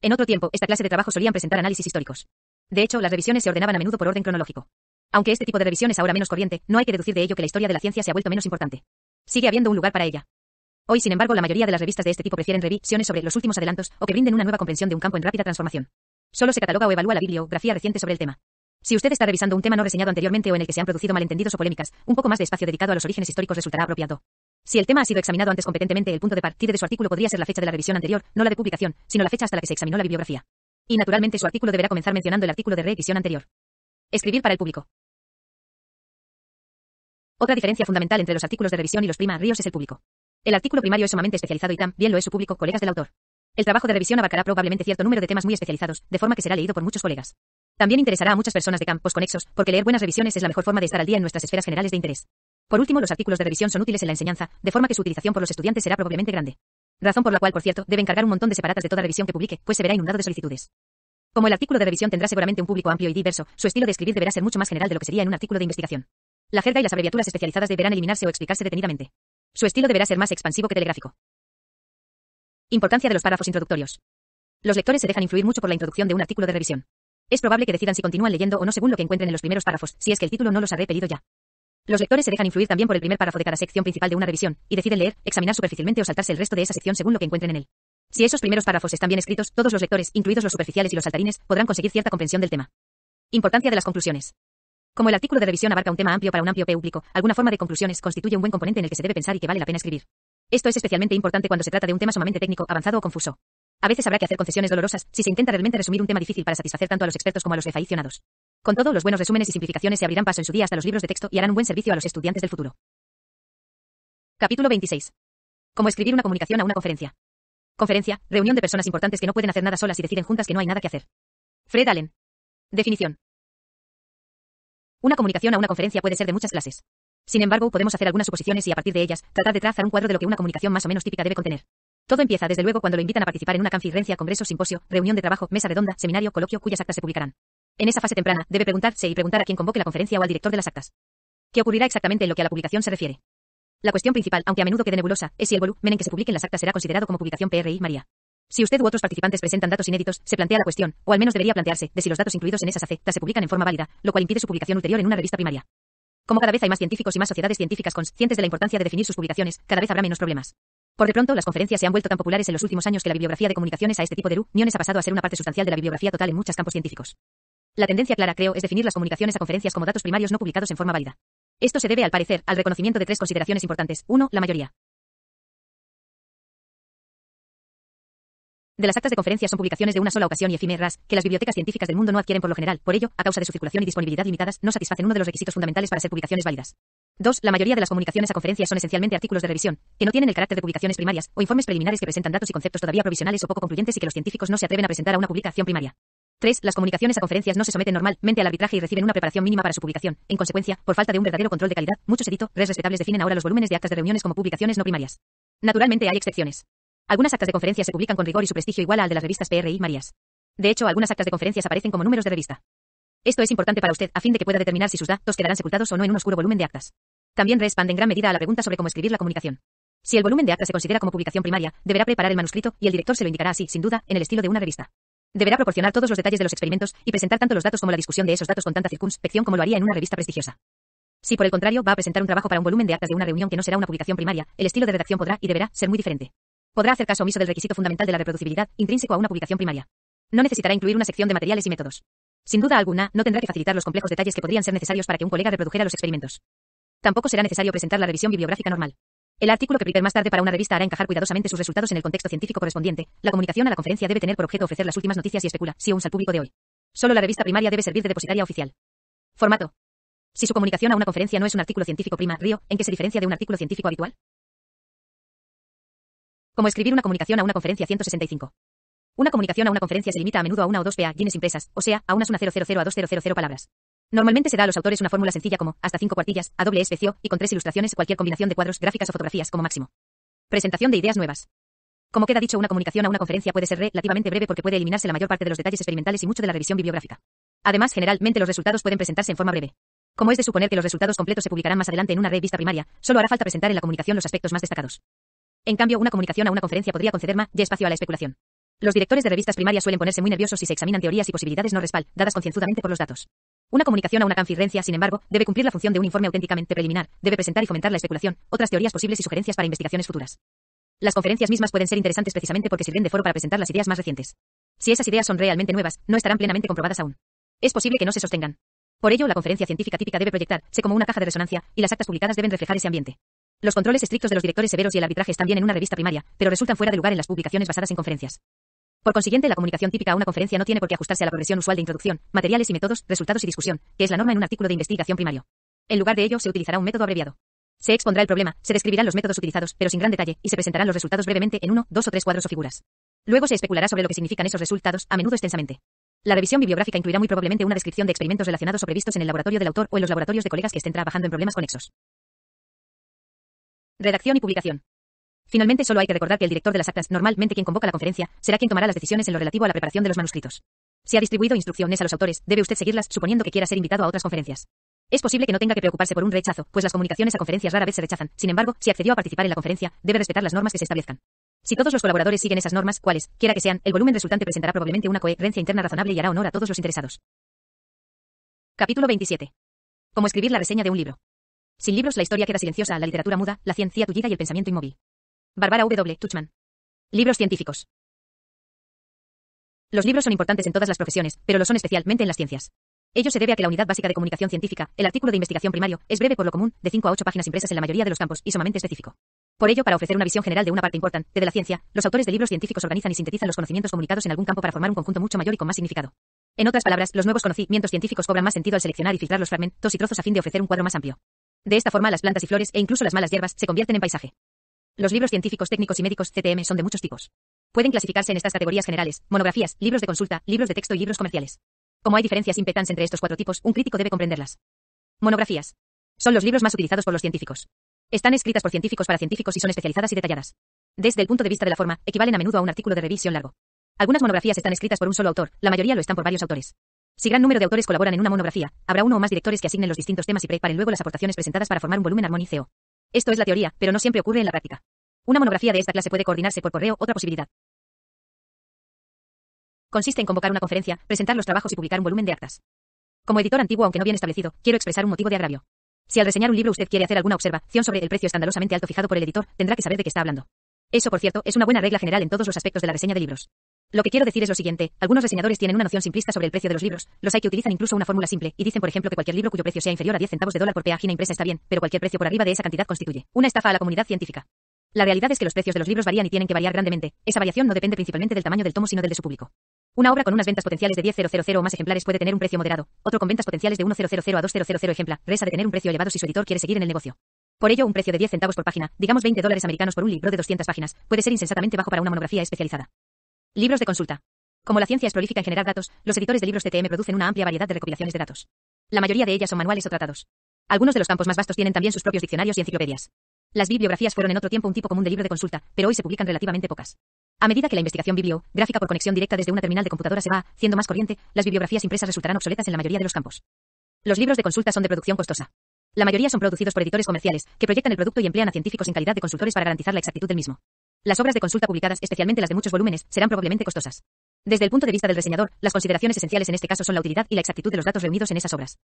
B: En otro tiempo, esta clase de trabajo solían presentar análisis históricos. De hecho, las revisiones se ordenaban a menudo por orden cronológico. Aunque este tipo de revisión es ahora menos corriente, no hay que deducir de ello que la historia de la ciencia se ha vuelto menos importante. Sigue habiendo un lugar para ella. Hoy, sin embargo, la mayoría de las revistas de este tipo prefieren revisiones sobre los últimos adelantos o que brinden una nueva comprensión de un campo en rápida transformación. Solo se cataloga o evalúa la bibliografía reciente sobre el tema. Si usted está revisando un tema no reseñado anteriormente o en el que se han producido malentendidos o polémicas, un poco más de espacio dedicado a los orígenes históricos resultará apropiado. Si el tema ha sido examinado antes competentemente, el punto de partida de su artículo podría ser la fecha de la revisión anterior, no la de publicación, sino la fecha hasta la que se examinó la bibliografía. Y naturalmente su artículo deberá comenzar mencionando el artículo de revisión anterior.
A: Escribir para el público. Otra diferencia fundamental entre los artículos de revisión
B: y los prima ríos es el público. El artículo primario es sumamente especializado y tan bien lo es su público, colegas del autor. El trabajo de revisión abarcará probablemente cierto número de temas muy especializados, de forma que será leído por muchos colegas. También interesará a muchas personas de campos conexos, porque leer buenas revisiones es la mejor forma de estar al día en nuestras esferas generales de interés. Por último, los artículos de revisión son útiles en la enseñanza, de forma que su utilización por los estudiantes será probablemente grande. Razón por la cual, por cierto, deben cargar un montón de separatas de toda revisión que publique, pues se verá inundado de solicitudes. Como el artículo de revisión tendrá seguramente un público amplio y diverso, su estilo de escribir deberá ser mucho más general de lo que sería en un artículo de investigación. La jerga y las abreviaturas especializadas deberán eliminarse o explicarse detenidamente. Su estilo deberá ser más expansivo que telegráfico. Importancia de los párrafos introductorios. Los lectores se dejan influir mucho por la introducción de un artículo de revisión. Es probable que decidan si continúan leyendo o no según lo que encuentren en los primeros párrafos, si es que el título no los ha repelido ya. Los lectores se dejan influir también por el primer párrafo de cada sección principal de una revisión, y deciden leer, examinar superficialmente o saltarse el resto de esa sección según lo que encuentren en él. Si esos primeros párrafos están bien escritos, todos los lectores, incluidos los superficiales y los saltarines, podrán conseguir cierta comprensión del tema. Importancia de las conclusiones. Como el artículo de revisión abarca un tema amplio para un amplio público, alguna forma de conclusiones constituye un buen componente en el que se debe pensar y que vale la pena escribir. Esto es especialmente importante cuando se trata de un tema sumamente técnico, avanzado o confuso. A veces habrá que hacer concesiones dolorosas si se intenta realmente resumir un tema difícil para satisfacer tanto a los expertos como a los aficionados. Con todo, los buenos resúmenes y simplificaciones se abrirán paso en su día hasta los libros de texto y harán un buen servicio a los estudiantes del futuro. Capítulo 26. Cómo escribir una comunicación a una conferencia. Conferencia, reunión de personas
A: importantes que no pueden hacer nada solas y deciden juntas que no hay nada que hacer. Fred Allen. Definición.
B: Una comunicación a una conferencia puede ser de muchas clases. Sin embargo, podemos hacer algunas suposiciones y a partir de ellas, tratar de trazar un cuadro de lo que una comunicación más o menos típica debe contener. Todo empieza desde luego cuando lo invitan a participar en una conferencia, congreso, simposio, reunión de trabajo, mesa redonda, seminario, coloquio, cuyas actas se publicarán. En esa fase temprana, debe preguntarse y preguntar a quien convoque la conferencia o al director de las actas. ¿Qué ocurrirá exactamente en lo que a la publicación se refiere? La cuestión principal, aunque a menudo quede nebulosa, es si el volumen en que se publiquen las actas será considerado como publicación PRI María. Si usted u otros participantes presentan datos inéditos, se plantea la cuestión, o al menos debería plantearse, de si los datos incluidos en esas actas se publican en forma válida, lo cual impide su publicación ulterior en una revista primaria. Como cada vez hay más científicos y más sociedades científicas conscientes de la importancia de definir sus publicaciones, cada vez habrá menos problemas. Por de pronto, las conferencias se han vuelto tan populares en los últimos años que la bibliografía de comunicaciones a este tipo de reuniones ha pasado a ser una parte sustancial de la bibliografía total en muchos campos científicos. La tendencia clara, creo, es definir las comunicaciones a conferencias como datos primarios no publicados en forma válida. Esto se debe, al parecer, al reconocimiento de tres consideraciones importantes.
A: uno, La mayoría. De las
B: actas de conferencias son publicaciones de una sola ocasión y efímeras, que las bibliotecas científicas del mundo no adquieren por lo general, por ello, a causa de su circulación y disponibilidad limitadas, no satisfacen uno de los requisitos fundamentales para ser publicaciones válidas. 2. La mayoría de las comunicaciones a conferencias son esencialmente artículos de revisión, que no tienen el carácter de publicaciones primarias, o informes preliminares que presentan datos y conceptos todavía provisionales o poco concluyentes y que los científicos no se atreven a presentar a una publicación primaria. 3. Las comunicaciones a conferencias no se someten normalmente al arbitraje y reciben una preparación mínima para su publicación. En consecuencia, por falta de un verdadero control de calidad, muchos editores respetables definen ahora los volúmenes de actas de reuniones como publicaciones no primarias. Naturalmente hay excepciones. Algunas actas de conferencias se publican con rigor y su prestigio igual al de las revistas PRI Marías. De hecho, algunas actas de conferencias aparecen como números de revista. Esto es importante para usted a fin de que pueda determinar si sus datos quedarán sepultados o no en un oscuro volumen de actas. También responde en gran medida a la pregunta sobre cómo escribir la comunicación. Si el volumen de actas se considera como publicación primaria, deberá preparar el manuscrito y el director se lo indicará así, sin duda, en el estilo de una revista. Deberá proporcionar todos los detalles de los experimentos y presentar tanto los datos como la discusión de esos datos con tanta circunspección como lo haría en una revista prestigiosa. Si por el contrario va a presentar un trabajo para un volumen de actas de una reunión que no será una publicación primaria, el estilo de redacción podrá y deberá ser muy diferente. Podrá hacer caso omiso del requisito fundamental de la reproducibilidad, intrínseco a una publicación primaria. No necesitará incluir una sección de materiales y métodos. Sin duda alguna, no tendrá que facilitar los complejos detalles que podrían ser necesarios para que un colega reprodujera los experimentos. Tampoco será necesario presentar la revisión bibliográfica normal. El artículo que prepare más tarde para una revista hará encajar cuidadosamente sus resultados en el contexto científico correspondiente. La comunicación a la conferencia debe tener por objeto ofrecer las últimas noticias y especula, si al público de hoy. Solo la revista primaria debe servir de depositaria oficial. Formato. Si su comunicación a una conferencia no es un artículo científico prima, río, ¿en qué se diferencia de un artículo científico
A: habitual? Como escribir una comunicación a una conferencia 165.
B: Una comunicación a una conferencia se limita a menudo a una o dos páginas impresas, o sea, a unas 1.000 a 2.000 palabras. Normalmente se da a los autores una fórmula sencilla como hasta cinco cuartillas, a doble especio y con tres ilustraciones, cualquier combinación de cuadros, gráficas o fotografías como máximo. Presentación de ideas nuevas. Como queda dicho, una comunicación a una conferencia puede ser relativamente breve porque puede eliminarse la mayor parte de los detalles experimentales y mucho de la revisión bibliográfica. Además, generalmente los resultados pueden presentarse en forma breve. Como es de suponer que los resultados completos se publicarán más adelante en una revista primaria, solo hará falta presentar en la comunicación los aspectos más destacados. En cambio, una comunicación a una conferencia podría conceder más y espacio a la especulación. Los directores de revistas primarias suelen ponerse muy nerviosos si se examinan teorías y posibilidades no respaldadas concienzudamente por los datos. Una comunicación a una conferencia, sin embargo, debe cumplir la función de un informe auténticamente preliminar, debe presentar y fomentar la especulación, otras teorías posibles y sugerencias para investigaciones futuras. Las conferencias mismas pueden ser interesantes precisamente porque sirven de foro para presentar las ideas más recientes. Si esas ideas son realmente nuevas, no estarán plenamente comprobadas aún. Es posible que no se sostengan. Por ello, la conferencia científica típica debe proyectarse como una caja de resonancia, y las actas publicadas deben reflejar ese ambiente. Los controles estrictos de los directores severos y el arbitraje están bien en una revista primaria, pero resultan fuera de lugar en las publicaciones basadas en conferencias. Por consiguiente, la comunicación típica a una conferencia no tiene por qué ajustarse a la progresión usual de introducción, materiales y métodos, resultados y discusión, que es la norma en un artículo de investigación primario. En lugar de ello, se utilizará un método abreviado. Se expondrá el problema, se describirán los métodos utilizados, pero sin gran detalle, y se presentarán los resultados brevemente en uno, dos o tres cuadros o figuras. Luego se especulará sobre lo que significan esos resultados, a menudo extensamente. La revisión bibliográfica incluirá muy probablemente una descripción de experimentos relacionados o previstos en el laboratorio del autor o en los laboratorios de colegas que estén trabajando en problemas conexos. Redacción y publicación. Finalmente, solo hay que recordar que el director de las actas, normalmente quien convoca la conferencia, será quien tomará las decisiones en lo relativo a la preparación de los manuscritos. Si ha distribuido instrucciones a los autores, debe usted seguirlas, suponiendo que quiera ser invitado a otras conferencias. Es posible que no tenga que preocuparse por un rechazo, pues las comunicaciones a conferencias rara vez se rechazan. Sin embargo, si accedió a participar en la conferencia, debe respetar las normas que se establezcan. Si todos los colaboradores siguen esas normas, cuales, quiera que sean, el volumen resultante presentará probablemente una coherencia interna razonable y hará honor a todos los interesados. Capítulo 27. Cómo escribir la reseña de un libro. Sin libros la historia queda silenciosa, la literatura muda, la ciencia
A: tullida y el pensamiento inmóvil. Barbara W. Tuchman. Libros científicos.
B: Los libros son importantes en todas las profesiones, pero lo son especialmente en las ciencias. Ello se debe a que la unidad básica de comunicación científica, el artículo de investigación primario, es breve por lo común, de 5 a 8 páginas impresas en la mayoría de los campos y sumamente específico. Por ello, para ofrecer una visión general de una parte importante de la ciencia, los autores de libros científicos organizan y sintetizan los conocimientos comunicados en algún campo para formar un conjunto mucho mayor y con más significado. En otras palabras, los nuevos conocimientos científicos cobran más sentido al seleccionar y filtrar los fragmentos y trozos a fin de ofrecer un cuadro más amplio. De esta forma, las plantas y flores e incluso las malas hierbas se convierten en paisaje. Los libros científicos, técnicos y médicos CTM son de muchos tipos. Pueden clasificarse en estas categorías generales, monografías, libros de consulta, libros de texto y libros comerciales. Como hay diferencias impetantes entre estos cuatro tipos, un crítico debe comprenderlas. Monografías. Son los libros más utilizados por los científicos. Están escritas por científicos para científicos y son especializadas y detalladas. Desde el punto de vista de la forma, equivalen a menudo a un artículo de revisión largo. Algunas monografías están escritas por un solo autor, la mayoría lo están por varios autores. Si gran número de autores colaboran en una monografía, habrá uno o más directores que asignen los distintos temas y preparen luego las aportaciones presentadas para formar un volumen armoniceo. Esto es la teoría, pero no siempre ocurre en la práctica. Una monografía de esta clase puede coordinarse por correo, otra posibilidad. Consiste en convocar una conferencia, presentar los trabajos y publicar un volumen de actas. Como editor antiguo, aunque no bien establecido, quiero expresar un motivo de agravio. Si al reseñar un libro usted quiere hacer alguna observación sobre el precio escandalosamente alto fijado por el editor, tendrá que saber de qué está hablando. Eso, por cierto, es una buena regla general en todos los aspectos de la reseña de libros. Lo que quiero decir es lo siguiente. Algunos diseñadores tienen una noción simplista sobre el precio de los libros. Los hay que utilizan incluso una fórmula simple, y dicen, por ejemplo, que cualquier libro cuyo precio sea inferior a 10 centavos de dólar por página impresa está bien, pero cualquier precio por arriba de esa cantidad constituye una estafa a la comunidad científica. La realidad es que los precios de los libros varían y tienen que variar grandemente. Esa variación no depende principalmente del tamaño del tomo, sino del de su público. Una obra con unas ventas potenciales de 10.000 o más ejemplares puede tener un precio moderado. Otro con ventas potenciales de 1.000 a 2.000 ejemplares reza de tener un precio elevado si su editor quiere seguir en el negocio. Por ello, un precio de 10 centavos por página, digamos 20 dólares americanos por un libro de 200 páginas, puede ser insensatamente bajo para una monografía especializada. Libros de consulta. Como la ciencia es prolífica en generar datos, los editores de libros TTM producen una amplia variedad de recopilaciones de datos. La mayoría de ellas son manuales o tratados. Algunos de los campos más vastos tienen también sus propios diccionarios y enciclopedias. Las bibliografías fueron en otro tiempo un tipo común de libro de consulta, pero hoy se publican relativamente pocas. A medida que la investigación bibliográfica por conexión directa desde una terminal de computadora se va haciendo más corriente, las bibliografías impresas resultarán obsoletas en la mayoría de los campos. Los libros de consulta son de producción costosa. La mayoría son producidos por editores comerciales, que proyectan el producto y emplean a científicos en calidad de consultores para garantizar la exactitud del mismo. Las obras de consulta publicadas, especialmente las de muchos volúmenes, serán probablemente costosas. Desde el punto de vista del reseñador, las consideraciones esenciales en este caso son la utilidad y la exactitud de los datos reunidos en esas obras.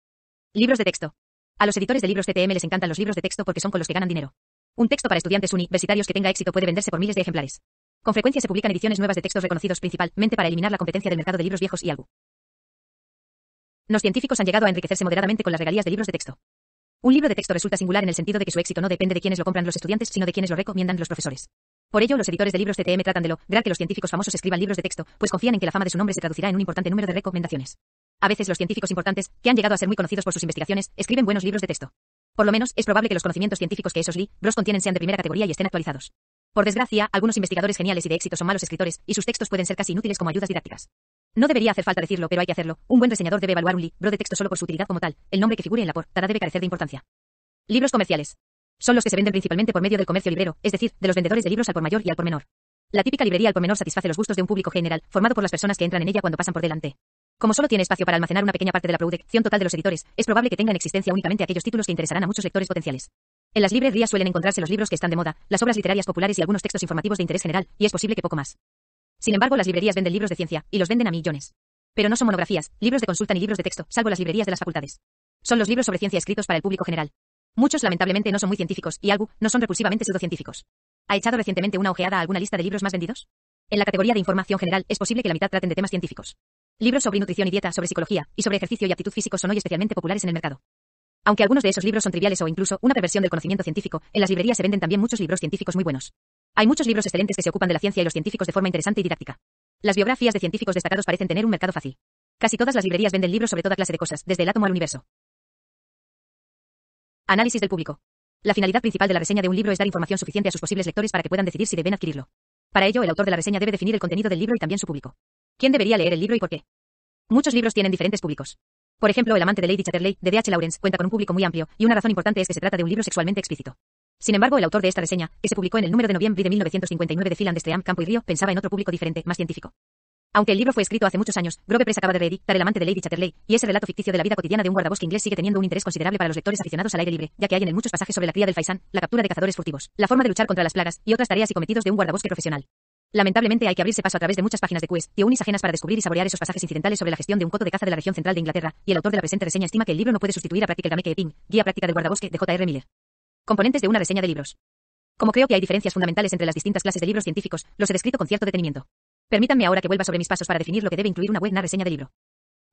B: Libros de texto. A los editores de libros CTM les encantan los libros de texto porque son con los que ganan dinero. Un texto para estudiantes universitarios que tenga éxito puede venderse por miles de ejemplares. Con frecuencia se publican ediciones nuevas de textos reconocidos principalmente para eliminar la competencia del mercado de libros viejos y algo. Los científicos han llegado a enriquecerse moderadamente con las regalías de libros de texto. Un libro de texto resulta singular en el sentido de que su éxito no depende de quienes lo compran los estudiantes, sino de quienes lo recomiendan los profesores. Por ello, los editores de libros TTM tratan de lograr que los científicos famosos escriban libros de texto, pues confían en que la fama de su nombre se traducirá en un importante número de recomendaciones. A veces los científicos importantes, que han llegado a ser muy conocidos por sus investigaciones, escriben buenos libros de texto. Por lo menos, es probable que los conocimientos científicos que esos libros contienen sean de primera categoría y estén actualizados. Por desgracia, algunos investigadores geniales y de éxito son malos escritores, y sus textos pueden ser casi inútiles como ayudas didácticas. No debería hacer falta decirlo, pero hay que hacerlo. Un buen reseñador debe evaluar un libro de texto solo por su utilidad como tal. El nombre que figure en la portada debe carecer de importancia. Libros comerciales. Son los que se venden principalmente por medio del comercio librero, es decir, de los vendedores de libros al por mayor y al por menor. La típica librería al por menor satisface los gustos de un público general, formado por las personas que entran en ella cuando pasan por delante. Como solo tiene espacio para almacenar una pequeña parte de la producción total de los editores, es probable que tenga en existencia únicamente aquellos títulos que interesarán a muchos lectores potenciales. En las librerías suelen encontrarse los libros que están de moda, las obras literarias populares y algunos textos informativos de interés general, y es posible que poco más. Sin embargo, las librerías venden libros de ciencia, y los venden a millones. Pero no son monografías, libros de consulta ni libros de texto, salvo las librerías de las facultades. Son los libros sobre ciencia escritos para el público general. Muchos lamentablemente no son muy científicos y algo no son repulsivamente pseudocientíficos. ¿Ha echado recientemente una ojeada a alguna lista de libros más vendidos? En la categoría de información general es posible que la mitad traten de temas científicos. Libros sobre nutrición y dieta, sobre psicología y sobre ejercicio y actitud físico son hoy especialmente populares en el mercado. Aunque algunos de esos libros son triviales o incluso una perversión del conocimiento científico, en las librerías se venden también muchos libros científicos muy buenos. Hay muchos libros excelentes que se ocupan de la ciencia y los científicos de forma interesante y didáctica. Las biografías de científicos destacados parecen tener un mercado fácil. Casi todas las librerías venden libros sobre toda clase de cosas, desde el átomo al universo. Análisis del público. La finalidad principal de la reseña de un libro es dar información suficiente a sus posibles lectores para que puedan decidir si deben adquirirlo. Para ello, el autor de la reseña debe definir el contenido del libro y también su público. ¿Quién debería leer el libro y por qué? Muchos libros tienen diferentes públicos. Por ejemplo, El amante de Lady Chatterley, de D.H. Lawrence, cuenta con un público muy amplio, y una razón importante es que se trata de un libro sexualmente explícito. Sin embargo, el autor de esta reseña, que se publicó en el número de noviembre de 1959 de Philand Campo y Río, pensaba en otro público diferente, más científico. Aunque el libro fue escrito hace muchos años, Grove Press acaba de reeditar El amante de Lady Chatterley, y ese relato ficticio de la vida cotidiana de un guardabosque inglés sigue teniendo un interés considerable para los lectores aficionados al aire libre, ya que hay en él muchos pasajes sobre la cría del faisán, la captura de cazadores furtivos, la forma de luchar contra las plagas y otras tareas y cometidos de un guardabosque profesional. Lamentablemente hay que abrirse paso a través de muchas páginas de Quest, unis ajenas para descubrir y saborear esos pasajes incidentales sobre la gestión de un coto de caza de la región central de Inglaterra, y el autor de la presente reseña estima que el libro no puede sustituir a Practical Gamekeeping, Guía Práctica del Guardabosque de J.R. Miller. Componentes de una reseña de libros. Como creo que hay diferencias fundamentales entre las distintas clases de libros científicos, los he descrito con cierto detenimiento. Permítanme ahora que vuelva sobre mis pasos para definir lo que debe incluir una buena reseña de libro.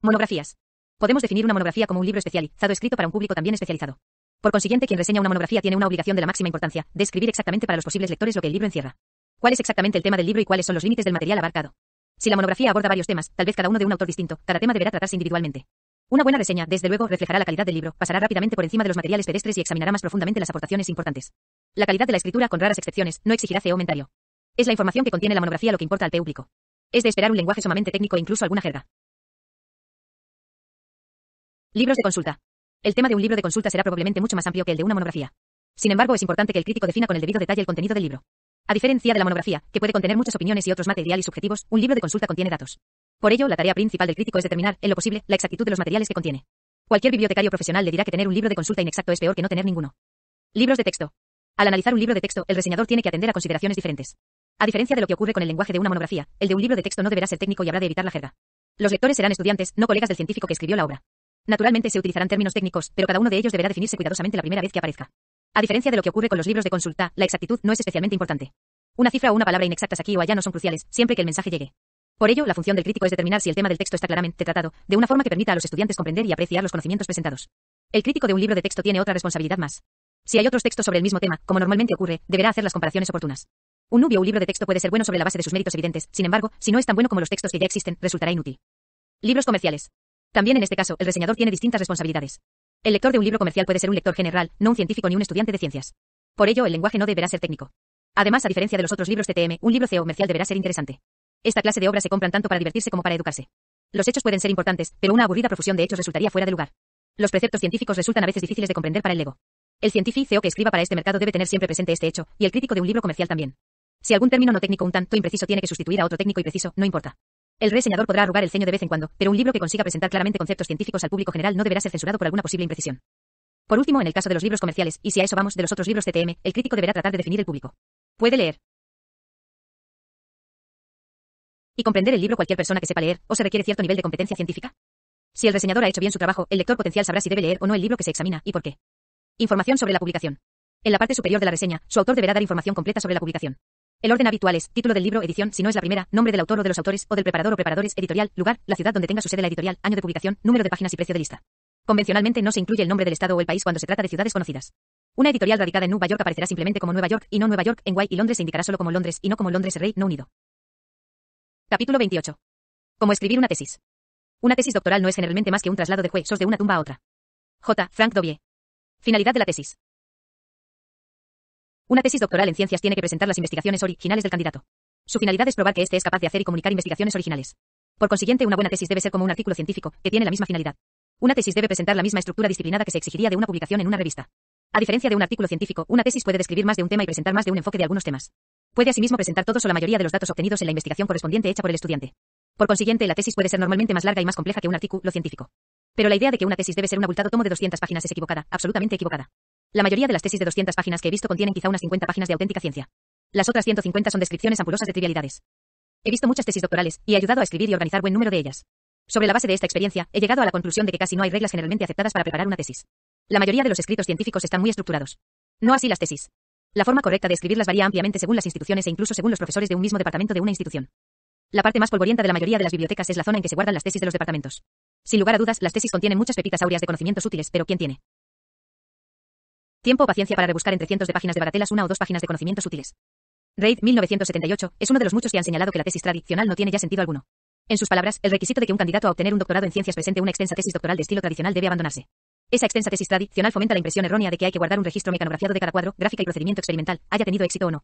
B: Monografías. Podemos definir una monografía como un libro especializado escrito para un público también especializado. Por consiguiente, quien reseña una monografía tiene una obligación de la máxima importancia, de escribir exactamente para los posibles lectores lo que el libro encierra. ¿Cuál es exactamente el tema del libro y cuáles son los límites del material abarcado? Si la monografía aborda varios temas, tal vez cada uno de un autor distinto, cada tema deberá tratarse individualmente. Una buena reseña, desde luego, reflejará la calidad del libro, pasará rápidamente por encima de los materiales pedestres y examinará más profundamente las aportaciones importantes. La calidad de la escritura, con raras excepciones, no exigirá CEO mentario. Es la información que contiene la monografía lo que importa al público. Es de esperar
A: un lenguaje sumamente técnico e incluso alguna jerga. Libros de consulta.
B: El tema de un libro de consulta será probablemente mucho más amplio que el de una monografía. Sin embargo, es importante que el crítico defina con el debido detalle el contenido del libro. A diferencia de la monografía, que puede contener muchas opiniones y otros materiales subjetivos, un libro de consulta contiene datos. Por ello, la tarea principal del crítico es determinar, en lo posible, la exactitud de los materiales que contiene. Cualquier bibliotecario profesional le dirá que tener un libro de consulta inexacto es peor que no tener ninguno. Libros de texto. Al analizar un libro de texto, el reseñador tiene que atender a consideraciones diferentes. A diferencia de lo que ocurre con el lenguaje de una monografía, el de un libro de texto no deberá ser técnico y habrá de evitar la jerga. Los lectores serán estudiantes, no colegas del científico que escribió la obra. Naturalmente se utilizarán términos técnicos, pero cada uno de ellos deberá definirse cuidadosamente la primera vez que aparezca. A diferencia de lo que ocurre con los libros de consulta, la exactitud no es especialmente importante. Una cifra o una palabra inexactas aquí o allá no son cruciales, siempre que el mensaje llegue. Por ello, la función del crítico es determinar si el tema del texto está claramente tratado, de una forma que permita a los estudiantes comprender y apreciar los conocimientos presentados. El crítico de un libro de texto tiene otra responsabilidad más. Si hay otros textos sobre el mismo tema, como normalmente ocurre, deberá hacer las comparaciones oportunas. Un nubio o libro de texto puede ser bueno sobre la base de sus méritos evidentes, sin embargo, si no es tan bueno como los textos que ya existen, resultará inútil. Libros comerciales. También en este caso, el reseñador tiene distintas responsabilidades. El lector de un libro comercial puede ser un lector general, no un científico ni un estudiante de ciencias. Por ello, el lenguaje no deberá ser técnico. Además, a diferencia de los otros libros TTM, un libro CEO comercial deberá ser interesante. Esta clase de obras se compran tanto para divertirse como para educarse. Los hechos pueden ser importantes, pero una aburrida profusión de hechos resultaría fuera de lugar. Los preceptos científicos resultan a veces difíciles de comprender para el ego. El científico que escriba para este mercado debe tener siempre presente este hecho, y el crítico de un libro comercial también. Si algún término no técnico un tanto impreciso tiene que sustituir a otro técnico y preciso, no importa. El reseñador podrá arrugar el ceño de vez en cuando, pero un libro que consiga presentar claramente conceptos científicos al público general no deberá ser censurado por alguna posible imprecisión. Por último, en el caso de los libros comerciales, y si a eso vamos de los otros libros de CTM, el crítico deberá tratar de definir
A: el público. Puede leer. Y comprender el libro
B: cualquier persona que sepa leer, o se requiere cierto nivel de competencia científica. Si el reseñador ha hecho bien su trabajo, el lector potencial sabrá si debe leer o no el libro que se examina y por qué. Información sobre la publicación. En la parte superior de la reseña, su autor deberá dar información completa sobre la publicación. El orden habitual es título del libro, edición, si no es la primera, nombre del autor o de los autores o del preparador o preparadores, editorial, lugar, la ciudad donde tenga su sede la editorial, año de publicación, número de páginas y precio de lista. Convencionalmente no se incluye el nombre del estado o el país cuando se trata de ciudades conocidas. Una editorial radicada en Nueva York aparecerá simplemente como Nueva York y no Nueva York, en Guay y Londres se indicará solo como Londres y no como Londres Reino Unido. Capítulo 28. Cómo escribir una tesis. Una tesis doctoral no es generalmente más que un traslado de huesos de una tumba a otra.
A: J. Frank Dobie. Finalidad de la tesis. Una tesis doctoral
B: en ciencias tiene que presentar las investigaciones originales del candidato. Su finalidad es probar que éste es capaz de hacer y comunicar investigaciones originales. Por consiguiente, una buena tesis debe ser como un artículo científico, que tiene la misma finalidad. Una tesis debe presentar la misma estructura disciplinada que se exigiría de una publicación en una revista. A diferencia de un artículo científico, una tesis puede describir más de un tema y presentar más de un enfoque de algunos temas. Puede asimismo presentar todos o la mayoría de los datos obtenidos en la investigación correspondiente hecha por el estudiante. Por consiguiente, la tesis puede ser normalmente más larga y más compleja que un artículo científico. Pero la idea de que una tesis debe ser un abultado tomo de 200 páginas es equivocada, absolutamente equivocada. La mayoría de las tesis de 200 páginas que he visto contienen quizá unas 50 páginas de auténtica ciencia. Las otras 150 son descripciones ampulosas de trivialidades. He visto muchas tesis doctorales y he ayudado a escribir y organizar buen número de ellas. Sobre la base de esta experiencia, he llegado a la conclusión de que casi no hay reglas generalmente aceptadas para preparar una tesis. La mayoría de los escritos científicos están muy estructurados. No así las tesis. La forma correcta de escribirlas varía ampliamente según las instituciones e incluso según los profesores de un mismo departamento de una institución. La parte más polvorienta de la mayoría de las bibliotecas es la zona en que se guardan las tesis de los departamentos. Sin lugar a dudas, las tesis contienen muchas pepitas áureas de conocimientos útiles, pero ¿quién tiene Tiempo o paciencia para rebuscar entre cientos de páginas de baratelas una o dos páginas de conocimientos útiles. Reid 1978 es uno de los muchos que han señalado que la tesis tradicional no tiene ya sentido alguno. En sus palabras, el requisito de que un candidato a obtener un doctorado en ciencias presente una extensa tesis doctoral de estilo tradicional debe abandonarse. Esa extensa tesis tradicional fomenta la impresión errónea de que hay que guardar un registro mecanografiado de cada cuadro, gráfica y procedimiento experimental, haya tenido éxito o no.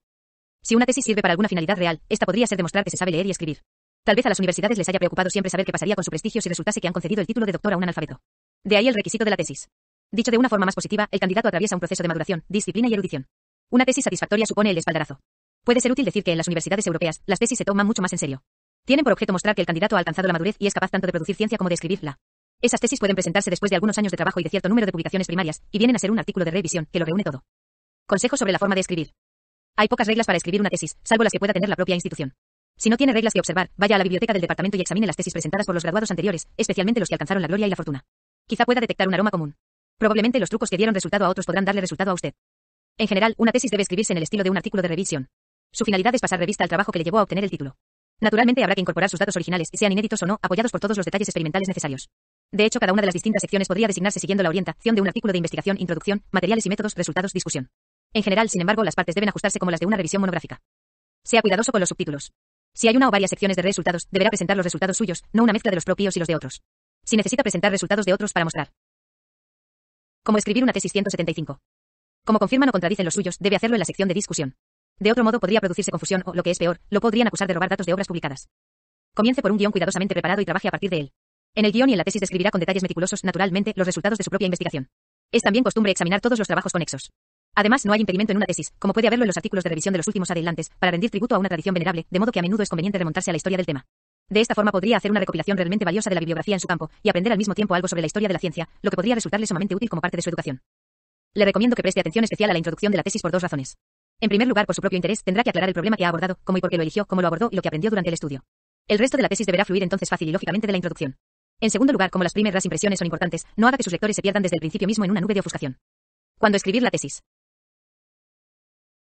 B: Si una tesis sirve para alguna finalidad real, esta podría ser demostrar que se sabe leer y escribir. Tal vez a las universidades les haya preocupado siempre saber qué pasaría con su prestigio si resultase que han concedido el título de doctor a un analfabeto. De ahí el requisito de la tesis. Dicho de una forma más positiva, el candidato atraviesa un proceso de maduración, disciplina y erudición. Una tesis satisfactoria supone el espaldarazo. Puede ser útil decir que en las universidades europeas, las tesis se toman mucho más en serio. Tienen por objeto mostrar que el candidato ha alcanzado la madurez y es capaz tanto de producir ciencia como de escribirla. Esas tesis pueden presentarse después de algunos años de trabajo y de cierto número de publicaciones primarias, y vienen a ser un artículo de revisión, que lo reúne todo. Consejo sobre la forma de escribir. Hay pocas reglas para escribir una tesis, salvo las que pueda tener la propia institución. Si no tiene reglas que observar, vaya a la biblioteca del departamento y examine las tesis presentadas por los graduados anteriores, especialmente los que alcanzaron la gloria y la fortuna. Quizá pueda detectar un aroma común. Probablemente los trucos que dieron resultado a otros podrán darle resultado a usted. En general, una tesis debe escribirse en el estilo de un artículo de revisión. Su finalidad es pasar revista al trabajo que le llevó a obtener el título. Naturalmente habrá que incorporar sus datos originales, sean inéditos o no, apoyados por todos los detalles experimentales necesarios. De hecho, cada una de las distintas secciones podría designarse siguiendo la orientación de un artículo de investigación, introducción, materiales y métodos, resultados, discusión. En general, sin embargo, las partes deben ajustarse como las de una revisión monográfica. Sea cuidadoso con los subtítulos. Si hay una o varias secciones de resultados, deberá presentar los resultados suyos, no una mezcla de los propios y los de otros. Si necesita presentar resultados de otros para mostrar como escribir una tesis 175. Como confirman o contradicen los suyos, debe hacerlo en la sección de discusión. De otro modo podría producirse confusión o, lo que es peor, lo podrían acusar de robar datos de obras publicadas. Comience por un guión cuidadosamente preparado y trabaje a partir de él. En el guión y en la tesis describirá con detalles meticulosos, naturalmente, los resultados de su propia investigación. Es también costumbre examinar todos los trabajos conexos. Además, no hay impedimento en una tesis, como puede haberlo en los artículos de revisión de los últimos adelantes, para rendir tributo a una tradición venerable, de modo que a menudo es conveniente remontarse a la historia del tema. De esta forma podría hacer una recopilación realmente valiosa de la bibliografía en su campo y aprender al mismo tiempo algo sobre la historia de la ciencia, lo que podría resultarle sumamente útil como parte de su educación. Le recomiendo que preste atención especial a la introducción de la tesis por dos razones. En primer lugar, por su propio interés, tendrá que aclarar el problema que ha abordado, cómo y por qué lo eligió, cómo lo abordó y lo que aprendió durante el estudio. El resto de la tesis deberá fluir entonces fácil y lógicamente de la introducción. En segundo lugar, como las primeras impresiones son importantes, no haga que sus lectores se pierdan desde el principio mismo en una nube de ofuscación. Cuando escribir la tesis.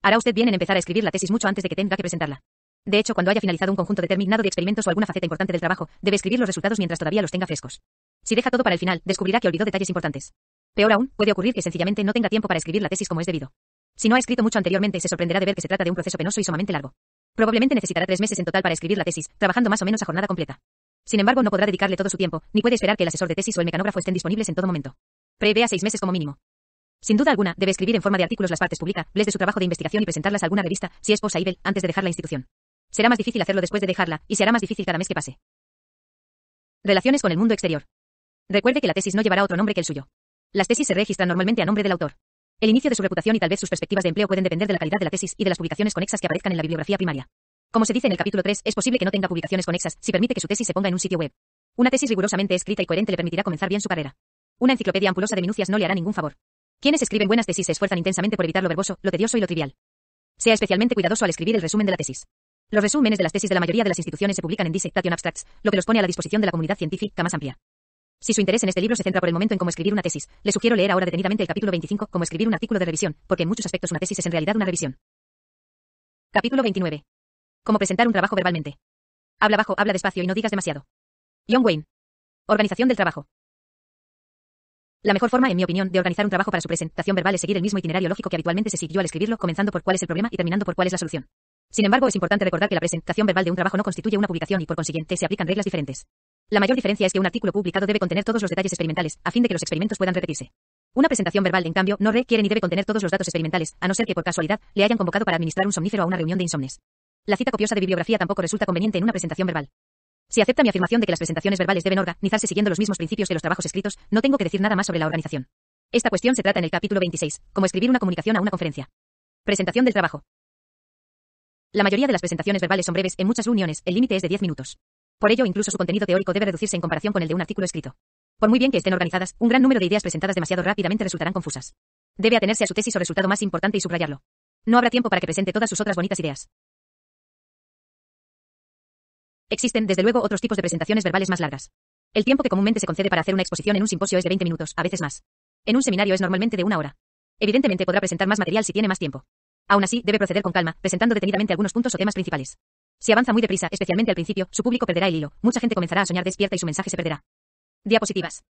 B: Hará usted bien en empezar a escribir la tesis mucho antes de que tenga que presentarla. De hecho, cuando haya finalizado un conjunto determinado de experimentos o alguna faceta importante del trabajo, debe escribir los resultados mientras todavía los tenga frescos. Si deja todo para el final, descubrirá que olvidó detalles importantes. Peor aún, puede ocurrir que sencillamente no tenga tiempo para escribir la tesis como es debido. Si no ha escrito mucho anteriormente, se sorprenderá de ver que se trata de un proceso penoso y sumamente largo. Probablemente necesitará tres meses en total para escribir la tesis, trabajando más o menos a jornada completa. Sin embargo, no podrá dedicarle todo su tiempo, ni puede esperar que el asesor de tesis o el mecanógrafo estén disponibles en todo momento. Prevea seis meses como mínimo. Sin duda alguna, debe escribir en forma de artículos las partes públicas, les de su trabajo de investigación y presentarlas a alguna revista, si es posible, antes de dejar la institución. Será más difícil hacerlo después de dejarla, y será más difícil cada mes que pase. Relaciones con el mundo exterior. Recuerde que la tesis no llevará otro nombre que el suyo. Las tesis se registran normalmente a nombre del autor. El inicio de su reputación y tal vez sus perspectivas de empleo pueden depender de la calidad de la tesis y de las publicaciones conexas que aparezcan en la bibliografía primaria. Como se dice en el capítulo 3, es posible que no tenga publicaciones conexas si permite que su tesis se ponga en un sitio web. Una tesis rigurosamente escrita y coherente le permitirá comenzar bien su carrera. Una enciclopedia ampulosa de minucias no le hará ningún favor. Quienes escriben buenas tesis se esfuerzan intensamente por evitar lo verboso, lo tedioso y lo trivial. Sea especialmente cuidadoso al escribir el resumen de la tesis. Los resúmenes de las tesis de la mayoría de las instituciones se publican en Dissertation Abstracts, lo que los pone a la disposición de la comunidad científica más amplia. Si su interés en este libro se centra por el momento en cómo escribir una tesis, le sugiero leer ahora detenidamente el capítulo 25, cómo escribir un artículo de revisión, porque en muchos aspectos una tesis es en realidad una revisión. Capítulo 29. Cómo presentar un trabajo verbalmente. Habla bajo, habla despacio y no digas demasiado. John Wayne. Organización del trabajo. La mejor forma, en mi opinión, de organizar un trabajo para su presentación verbal es seguir el mismo itinerario lógico que habitualmente se siguió al escribirlo, comenzando por cuál es el problema y terminando por cuál es la solución. Sin embargo, es importante recordar que la presentación verbal de un trabajo no constituye una publicación y por consiguiente se aplican reglas diferentes. La mayor diferencia es que un artículo publicado debe contener todos los detalles experimentales, a fin de que los experimentos puedan repetirse. Una presentación verbal, en cambio, no requiere ni debe contener todos los datos experimentales, a no ser que por casualidad le hayan convocado para administrar un somnífero a una reunión de insomnes. La cita copiosa de bibliografía tampoco resulta conveniente en una presentación verbal. Si acepta mi afirmación de que las presentaciones verbales deben organizarse siguiendo los mismos principios que los trabajos escritos, no tengo que decir nada más sobre la organización. Esta cuestión se trata en el capítulo 26, como escribir una comunicación a una conferencia. Presentación del trabajo. La mayoría de las presentaciones verbales son breves, en muchas reuniones el límite es de 10 minutos. Por ello incluso su contenido teórico debe reducirse en comparación con el de un artículo escrito. Por muy bien que estén organizadas, un gran número de ideas presentadas demasiado rápidamente resultarán confusas. Debe atenerse a su tesis o resultado más importante y subrayarlo. No habrá tiempo para que
A: presente todas sus otras bonitas ideas. Existen, desde luego, otros
B: tipos de presentaciones verbales más largas. El tiempo que comúnmente se concede para hacer una exposición en un simposio es de 20 minutos, a veces más. En un seminario es normalmente de una hora. Evidentemente podrá presentar más material si tiene más tiempo. Aún así, debe proceder con calma, presentando detenidamente algunos puntos o temas principales. Si avanza muy deprisa, especialmente al principio, su público perderá el hilo, mucha gente comenzará a soñar despierta y su mensaje se perderá. Diapositivas.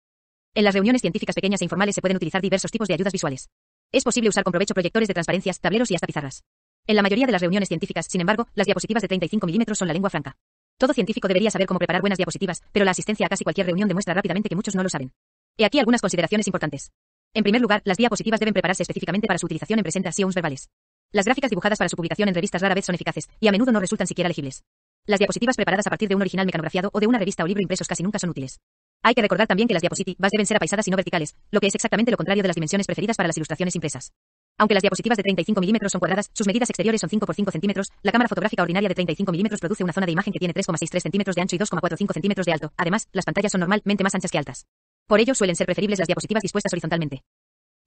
B: En las reuniones científicas pequeñas e informales se pueden utilizar diversos tipos de ayudas visuales. Es posible usar con provecho proyectores de transparencias, tableros y hasta pizarras. En la mayoría de las reuniones científicas, sin embargo, las diapositivas de 35 milímetros son la lengua franca. Todo científico debería saber cómo preparar buenas diapositivas, pero la asistencia a casi cualquier reunión demuestra rápidamente que muchos no lo saben. He aquí algunas consideraciones importantes. En primer lugar, las diapositivas deben prepararse específicamente para su utilización en presentaciones verbales. Las gráficas dibujadas para su publicación en revistas rara vez son eficaces, y a menudo no resultan siquiera legibles. Las diapositivas preparadas a partir de un original mecanografiado o de una revista o libro impresos casi nunca son útiles. Hay que recordar también que las diapositivas deben ser apaisadas y no verticales, lo que es exactamente lo contrario de las dimensiones preferidas para las ilustraciones impresas. Aunque las diapositivas de 35 mm son cuadradas, sus medidas exteriores son 5 por 5 centímetros, la cámara fotográfica ordinaria de 35 mm produce una zona de imagen que tiene 3,63 centímetros de ancho y 2,45 centímetros de alto. Además, las pantallas son normalmente más anchas que altas. Por ello suelen ser preferibles las diapositivas dispuestas horizontalmente.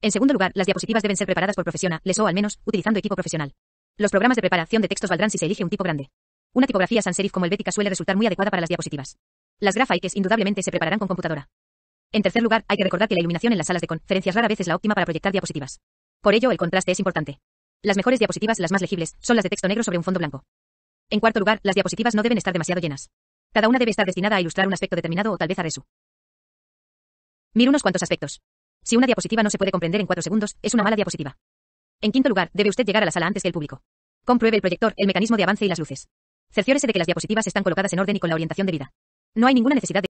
B: En segundo lugar, las diapositivas deben ser preparadas por profesionales o al menos utilizando equipo profesional. Los programas de preparación de textos valdrán si se elige un tipo grande. Una tipografía sans serif como el helvética suele resultar muy adecuada para las diapositivas. Las grafaiques indudablemente se prepararán con computadora. En tercer lugar, hay que recordar que la iluminación en las salas de conferencias rara vez es la óptima para proyectar diapositivas. Por ello, el contraste es importante. Las mejores diapositivas, las más legibles, son las de texto negro sobre un fondo blanco. En cuarto lugar, las diapositivas no deben estar demasiado llenas. Cada una debe estar destinada a ilustrar un aspecto determinado o tal vez a resu. Mira unos cuantos aspectos. Si una diapositiva no se puede comprender en cuatro segundos, es una mala diapositiva. En quinto lugar, debe usted llegar a la sala antes que el público. Compruebe el proyector, el mecanismo de avance y las luces. Cerciórese de que las diapositivas están colocadas en orden y con la orientación debida.
A: No hay ninguna necesidad de